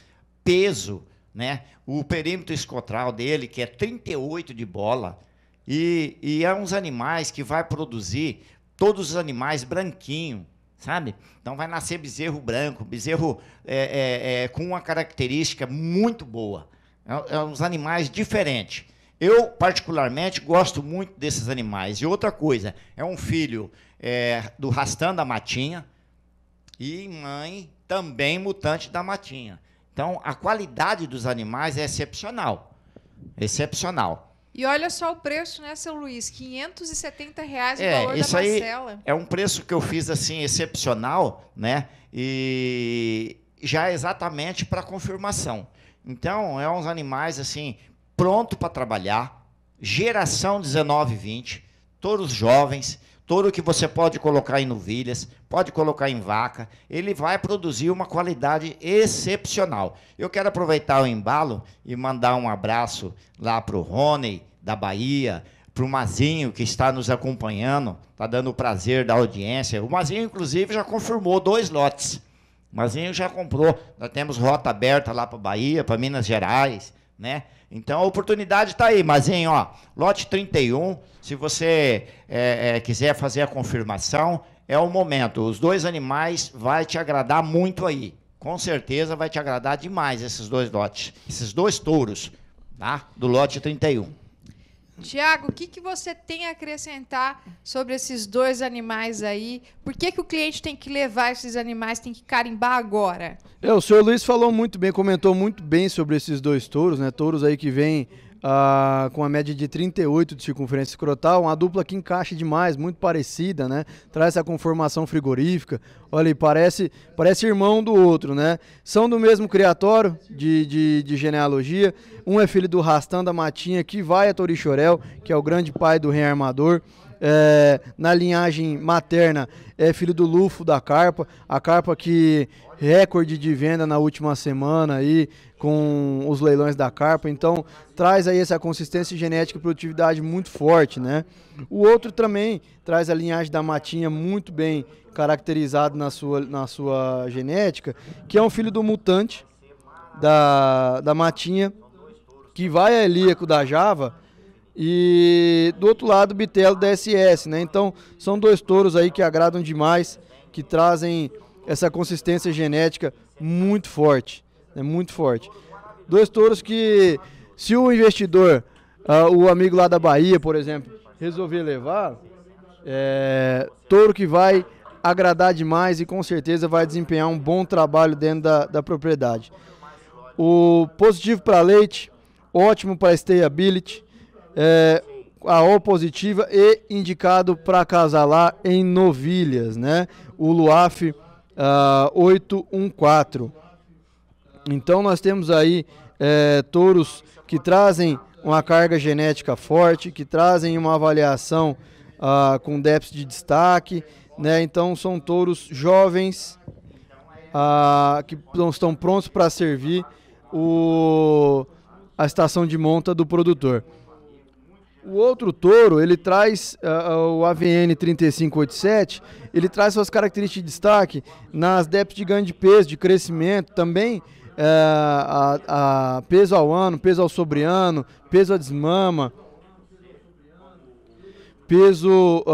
peso, né? o perímetro escotral dele, que é 38 de bola, e, e é uns animais que vai produzir todos os animais branquinho, sabe? Então vai nascer bezerro branco, bezerro é, é, é, com uma característica muito boa. É, é uns animais diferentes. Eu, particularmente, gosto muito desses animais. E outra coisa, é um filho é, do Rastão da Matinha e mãe também mutante da Matinha. Então, a qualidade dos animais é excepcional. Excepcional. E olha só o preço, né, seu Luiz? 570 reais o é, valor isso da parcela. Aí é um preço que eu fiz assim excepcional, né? E já é exatamente para confirmação. Então, é uns animais assim pronto para trabalhar, geração 19 20, todos jovens Touro que você pode colocar em novilhas, pode colocar em vaca, ele vai produzir uma qualidade excepcional. Eu quero aproveitar o embalo e mandar um abraço lá para o Rony, da Bahia, para o Mazinho, que está nos acompanhando, está dando o prazer da audiência. O Mazinho, inclusive, já confirmou dois lotes. O Mazinho já comprou. Nós temos rota aberta lá para Bahia, para Minas Gerais, né? Então a oportunidade está aí, mas em ó, lote 31, se você é, é, quiser fazer a confirmação, é o momento. Os dois animais vai te agradar muito aí. Com certeza vai te agradar demais esses dois lotes, esses dois touros, tá? Do lote 31. Tiago, o que, que você tem a acrescentar sobre esses dois animais aí? Por que, que o cliente tem que levar esses animais, tem que carimbar agora? É, o senhor Luiz falou muito bem, comentou muito bem sobre esses dois touros, né? Touros aí que vêm Uh, com a média de 38 de circunferência escrotal, uma dupla que encaixa demais, muito parecida, né? Traz essa conformação frigorífica. Olha aí, parece, parece irmão do outro, né? São do mesmo criatório de, de, de genealogia. Um é filho do Rastan da Matinha, que vai a Torixorel, que é o grande pai do rei armador. É, na linhagem materna é filho do Lufo da Carpa, a Carpa que recorde de venda na última semana aí com os leilões da carpa. Então, traz aí essa consistência genética e produtividade muito forte, né? O outro também traz a linhagem da matinha muito bem caracterizada na sua, na sua genética, que é um filho do mutante da, da matinha, que vai a Elíaco da Java, e do outro lado, Bitelo da SS, né? Então, são dois touros aí que agradam demais, que trazem essa consistência genética muito forte, né, muito forte. Dois touros que, se o investidor, uh, o amigo lá da Bahia, por exemplo, resolver levar, é, touro que vai agradar demais e com certeza vai desempenhar um bom trabalho dentro da, da propriedade. O positivo para leite, ótimo para stayability, é, a O positiva e indicado para casalar em novilhas, né? O Luaf uh, ah, 814. Então nós temos aí é, touros que trazem uma carga genética forte, que trazem uma avaliação uh, com déficit de destaque, né? Então são touros jovens uh, que estão prontos para servir o, a estação de monta do produtor. O outro touro, ele traz uh, o AVN 3587, ele traz suas características de destaque nas déficits de ganho de peso, de crescimento, também uh, a, a peso ao ano, peso ao sobreano, peso à desmama, peso uh,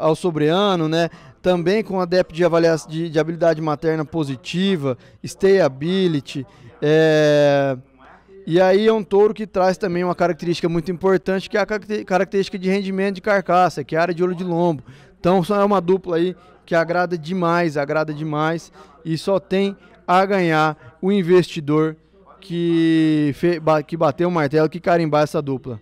ao sobreano, né? Também com adepto de avaliação de, de habilidade materna positiva, stayability, é, uh, e aí é um touro que traz também uma característica muito importante, que é a característica de rendimento de carcaça, que é a área de olho de lombo. Então só é uma dupla aí que agrada demais, agrada demais e só tem a ganhar o investidor que, que bateu o martelo, que carimbar essa dupla.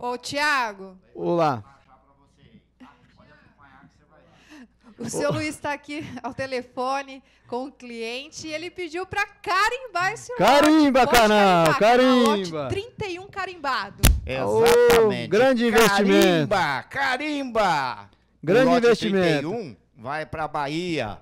Ô, Tiago. Olá. O seu Luiz está aqui ao telefone com o cliente e ele pediu para carimbar esse lote. Carimba, canal! É carimba! 31 carimbado. Exatamente. Oh, grande investimento. Carimba! Carimba! Grande investimento. 31 vai para Bahia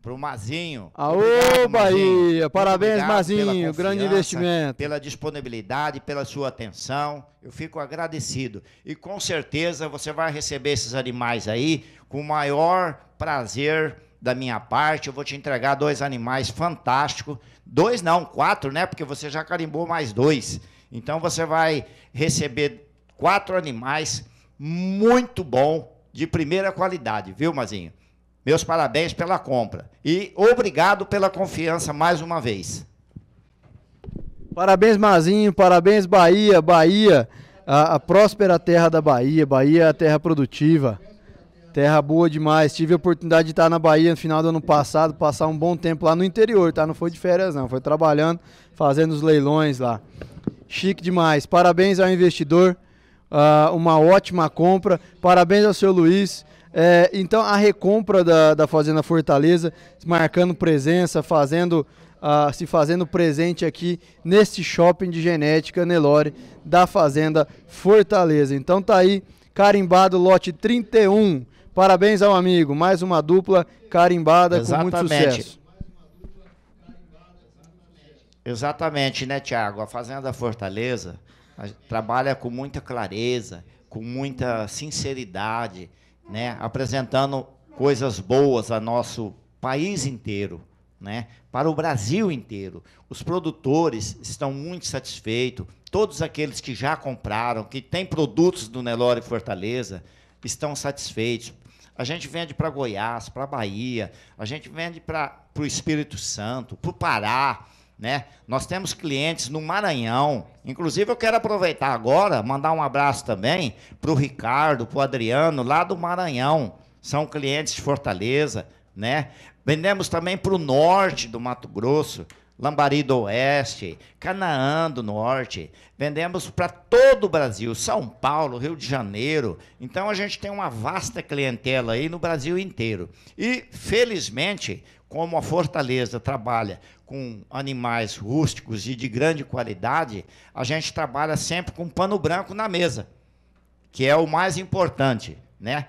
pro Mazinho. Aô, Obrigado, Bahia! Mazinho. Parabéns, Mazinho! Grande investimento. Pela disponibilidade, pela sua atenção. Eu fico agradecido. E com certeza você vai receber esses animais aí com o maior prazer da minha parte. Eu vou te entregar dois animais fantásticos. Dois não, quatro, né? Porque você já carimbou mais dois. Então você vai receber quatro animais muito bom, de primeira qualidade, viu, Mazinho? Meus parabéns pela compra. E obrigado pela confiança mais uma vez. Parabéns, Mazinho. Parabéns, Bahia. Bahia, a, a próspera terra da Bahia. Bahia é a terra produtiva. Terra boa demais. Tive a oportunidade de estar na Bahia no final do ano passado, passar um bom tempo lá no interior, tá? Não foi de férias, não. Foi trabalhando, fazendo os leilões lá. Chique demais. Parabéns ao investidor. Uh, uma ótima compra. Parabéns ao seu Luiz. É, então a recompra da, da Fazenda Fortaleza, marcando presença, fazendo ah, se fazendo presente aqui neste shopping de genética Nelore da Fazenda Fortaleza. Então tá aí, carimbado lote 31. Parabéns ao amigo, mais uma dupla carimbada Exatamente. com muito sucesso. Exatamente, né, Tiago? A Fazenda Fortaleza trabalha com muita clareza, com muita sinceridade né, apresentando coisas boas a nosso país inteiro, né, para o Brasil inteiro. Os produtores estão muito satisfeitos, todos aqueles que já compraram, que têm produtos do Nelore Fortaleza, estão satisfeitos. A gente vende para Goiás, para Bahia, a gente vende para o Espírito Santo, para o Pará, né? Nós temos clientes no Maranhão. Inclusive, eu quero aproveitar agora, mandar um abraço também para o Ricardo, para o Adriano, lá do Maranhão. São clientes de Fortaleza, né? Vendemos também para o norte do Mato Grosso, Lambari do Oeste, Canaã do Norte. Vendemos para todo o Brasil, São Paulo, Rio de Janeiro. Então a gente tem uma vasta clientela aí no Brasil inteiro. E, felizmente, como a Fortaleza trabalha com animais rústicos e de grande qualidade, a gente trabalha sempre com pano branco na mesa, que é o mais importante, né?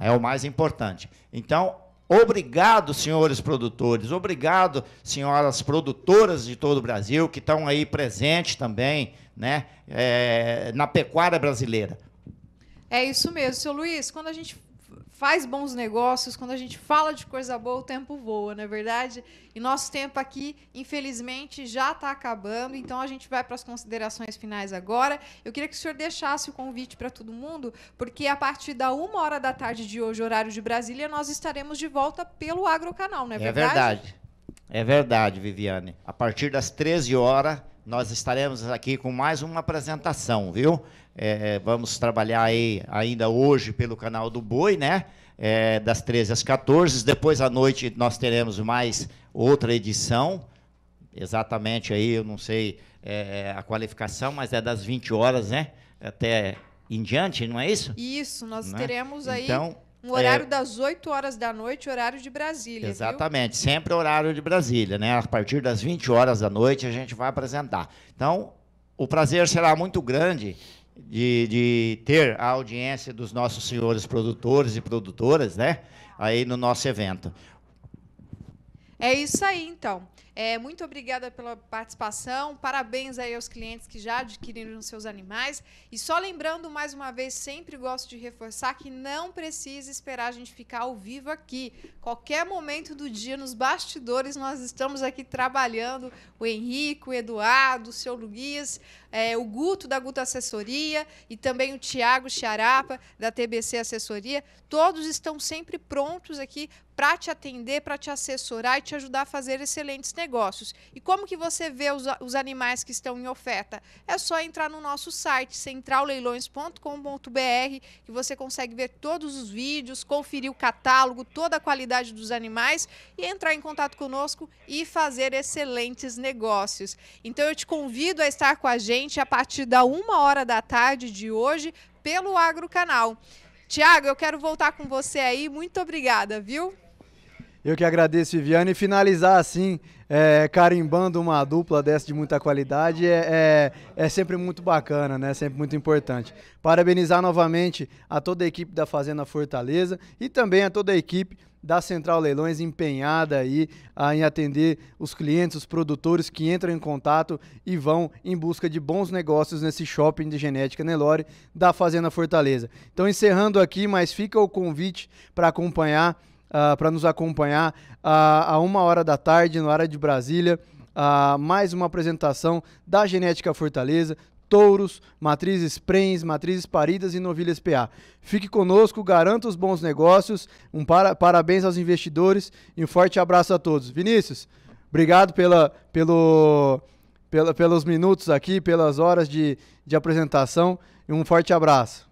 É o mais importante. Então, obrigado, senhores produtores, obrigado, senhoras produtoras de todo o Brasil, que estão aí presentes também, né? É, na pecuária brasileira. É isso mesmo, seu Luiz. Quando a gente faz bons negócios, quando a gente fala de coisa boa, o tempo voa, não é verdade? E nosso tempo aqui, infelizmente, já está acabando, então a gente vai para as considerações finais agora. Eu queria que o senhor deixasse o convite para todo mundo, porque a partir da uma hora da tarde de hoje, horário de Brasília, nós estaremos de volta pelo Agrocanal, não é, é verdade? É verdade. É verdade, Viviane. A partir das 13 horas, nós estaremos aqui com mais uma apresentação, viu? É, vamos trabalhar aí ainda hoje pelo canal do Boi, né? É, das 13 às 14. Depois à noite nós teremos mais outra edição. Exatamente aí, eu não sei é, a qualificação, mas é das 20 horas, né? Até em diante, não é isso? Isso, nós não né? teremos aí. Então, um horário é, das 8 horas da noite, horário de Brasília. Exatamente, viu? sempre horário de Brasília, né? A partir das 20 horas da noite a gente vai apresentar. Então, o prazer será muito grande de, de ter a audiência dos nossos senhores produtores e produtoras, né? Aí no nosso evento. É isso aí, então. É, muito obrigada pela participação. Parabéns aí aos clientes que já adquiriram seus animais. E só lembrando mais uma vez, sempre gosto de reforçar que não precisa esperar a gente ficar ao vivo aqui. Qualquer momento do dia, nos bastidores, nós estamos aqui trabalhando. O Henrique, o Eduardo, o seu Luiz, é, o Guto da Guto Assessoria e também o Tiago Chiarapa da TBC Assessoria. Todos estão sempre prontos aqui para te atender, para te assessorar e te ajudar a fazer excelentes negócios negócios. E como que você vê os, os animais que estão em oferta? É só entrar no nosso site centralleilões.com.br que você consegue ver todos os vídeos, conferir o catálogo, toda a qualidade dos animais e entrar em contato conosco e fazer excelentes negócios. Então eu te convido a estar com a gente a partir da uma hora da tarde de hoje pelo Agro Canal. Tiago, eu quero voltar com você aí. Muito obrigada, viu? Eu que agradeço, Viviane. E finalizar assim, é, carimbando uma dupla dessa de muita qualidade é, é, é, sempre muito bacana, né? Sempre muito importante. Parabenizar novamente a toda a equipe da Fazenda Fortaleza e também a toda a equipe da Central Leilões empenhada aí a, em atender os clientes, os produtores que entram em contato e vão em busca de bons negócios nesse shopping de genética Nelore da Fazenda Fortaleza. Então encerrando aqui, mas fica o convite para acompanhar uh, ah, para nos acompanhar uh, a uma hora da tarde, no Hora de Brasília. Uh, mais uma apresentação da Genética Fortaleza, touros, matrizes prens, matrizes paridas e novilhas PA. Fique conosco, garanta os bons negócios, um para, parabéns aos investidores e um forte abraço a todos. Vinícius, obrigado pela, pelo, pela, pelos minutos aqui, pelas horas de, de apresentação e um forte abraço.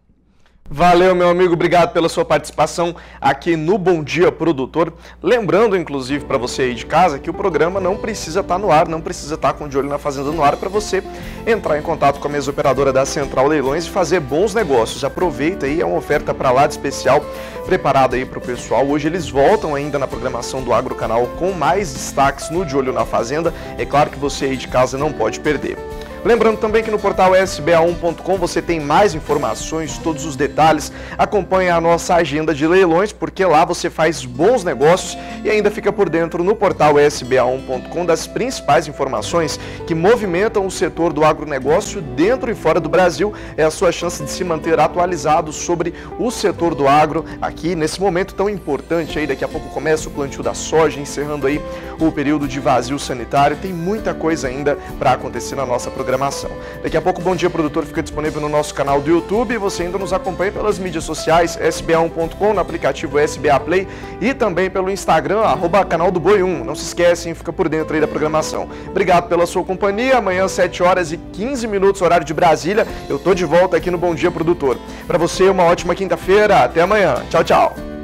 Valeu, meu amigo, obrigado pela sua participação aqui no Bom Dia Produtor. Lembrando, inclusive, para você aí de casa, que o programa não precisa estar tá no ar, não precisa estar tá com o de olho na Fazenda no ar para você entrar em contato com a mesa operadora da Central Leilões e fazer bons negócios. Aproveita aí, é uma oferta para lá de especial preparada aí para o pessoal. Hoje eles voltam ainda na programação do Agro Canal com mais destaques no De Olho na Fazenda. É claro que você aí de casa não pode perder. Lembrando também que no portal sba1.com você tem mais informações, todos os detalhes. Acompanhe a nossa agenda de leilões, porque lá você faz bons negócios e ainda fica por dentro no portal sba1.com das principais informações que movimentam o setor do agronegócio dentro e fora do Brasil. É a sua chance de se manter atualizado sobre o setor do agro aqui nesse momento tão importante aí. Daqui a pouco começa o plantio da soja, encerrando aí o período de vazio sanitário. Tem muita coisa ainda para acontecer na nossa programação programação. Daqui a pouco Bom Dia Produtor fica disponível no nosso canal do YouTube. Você ainda nos acompanha pelas mídias sociais, sba1.com, no aplicativo SBA Play e também pelo Instagram, arroba canal do Boi1. Não se esquecem, fica por dentro aí da programação. Obrigado pela sua companhia. Amanhã, 7 horas e 15 minutos, horário de Brasília. Eu tô de volta aqui no Bom Dia Produtor. Para você, uma ótima quinta-feira. Até amanhã. Tchau, tchau.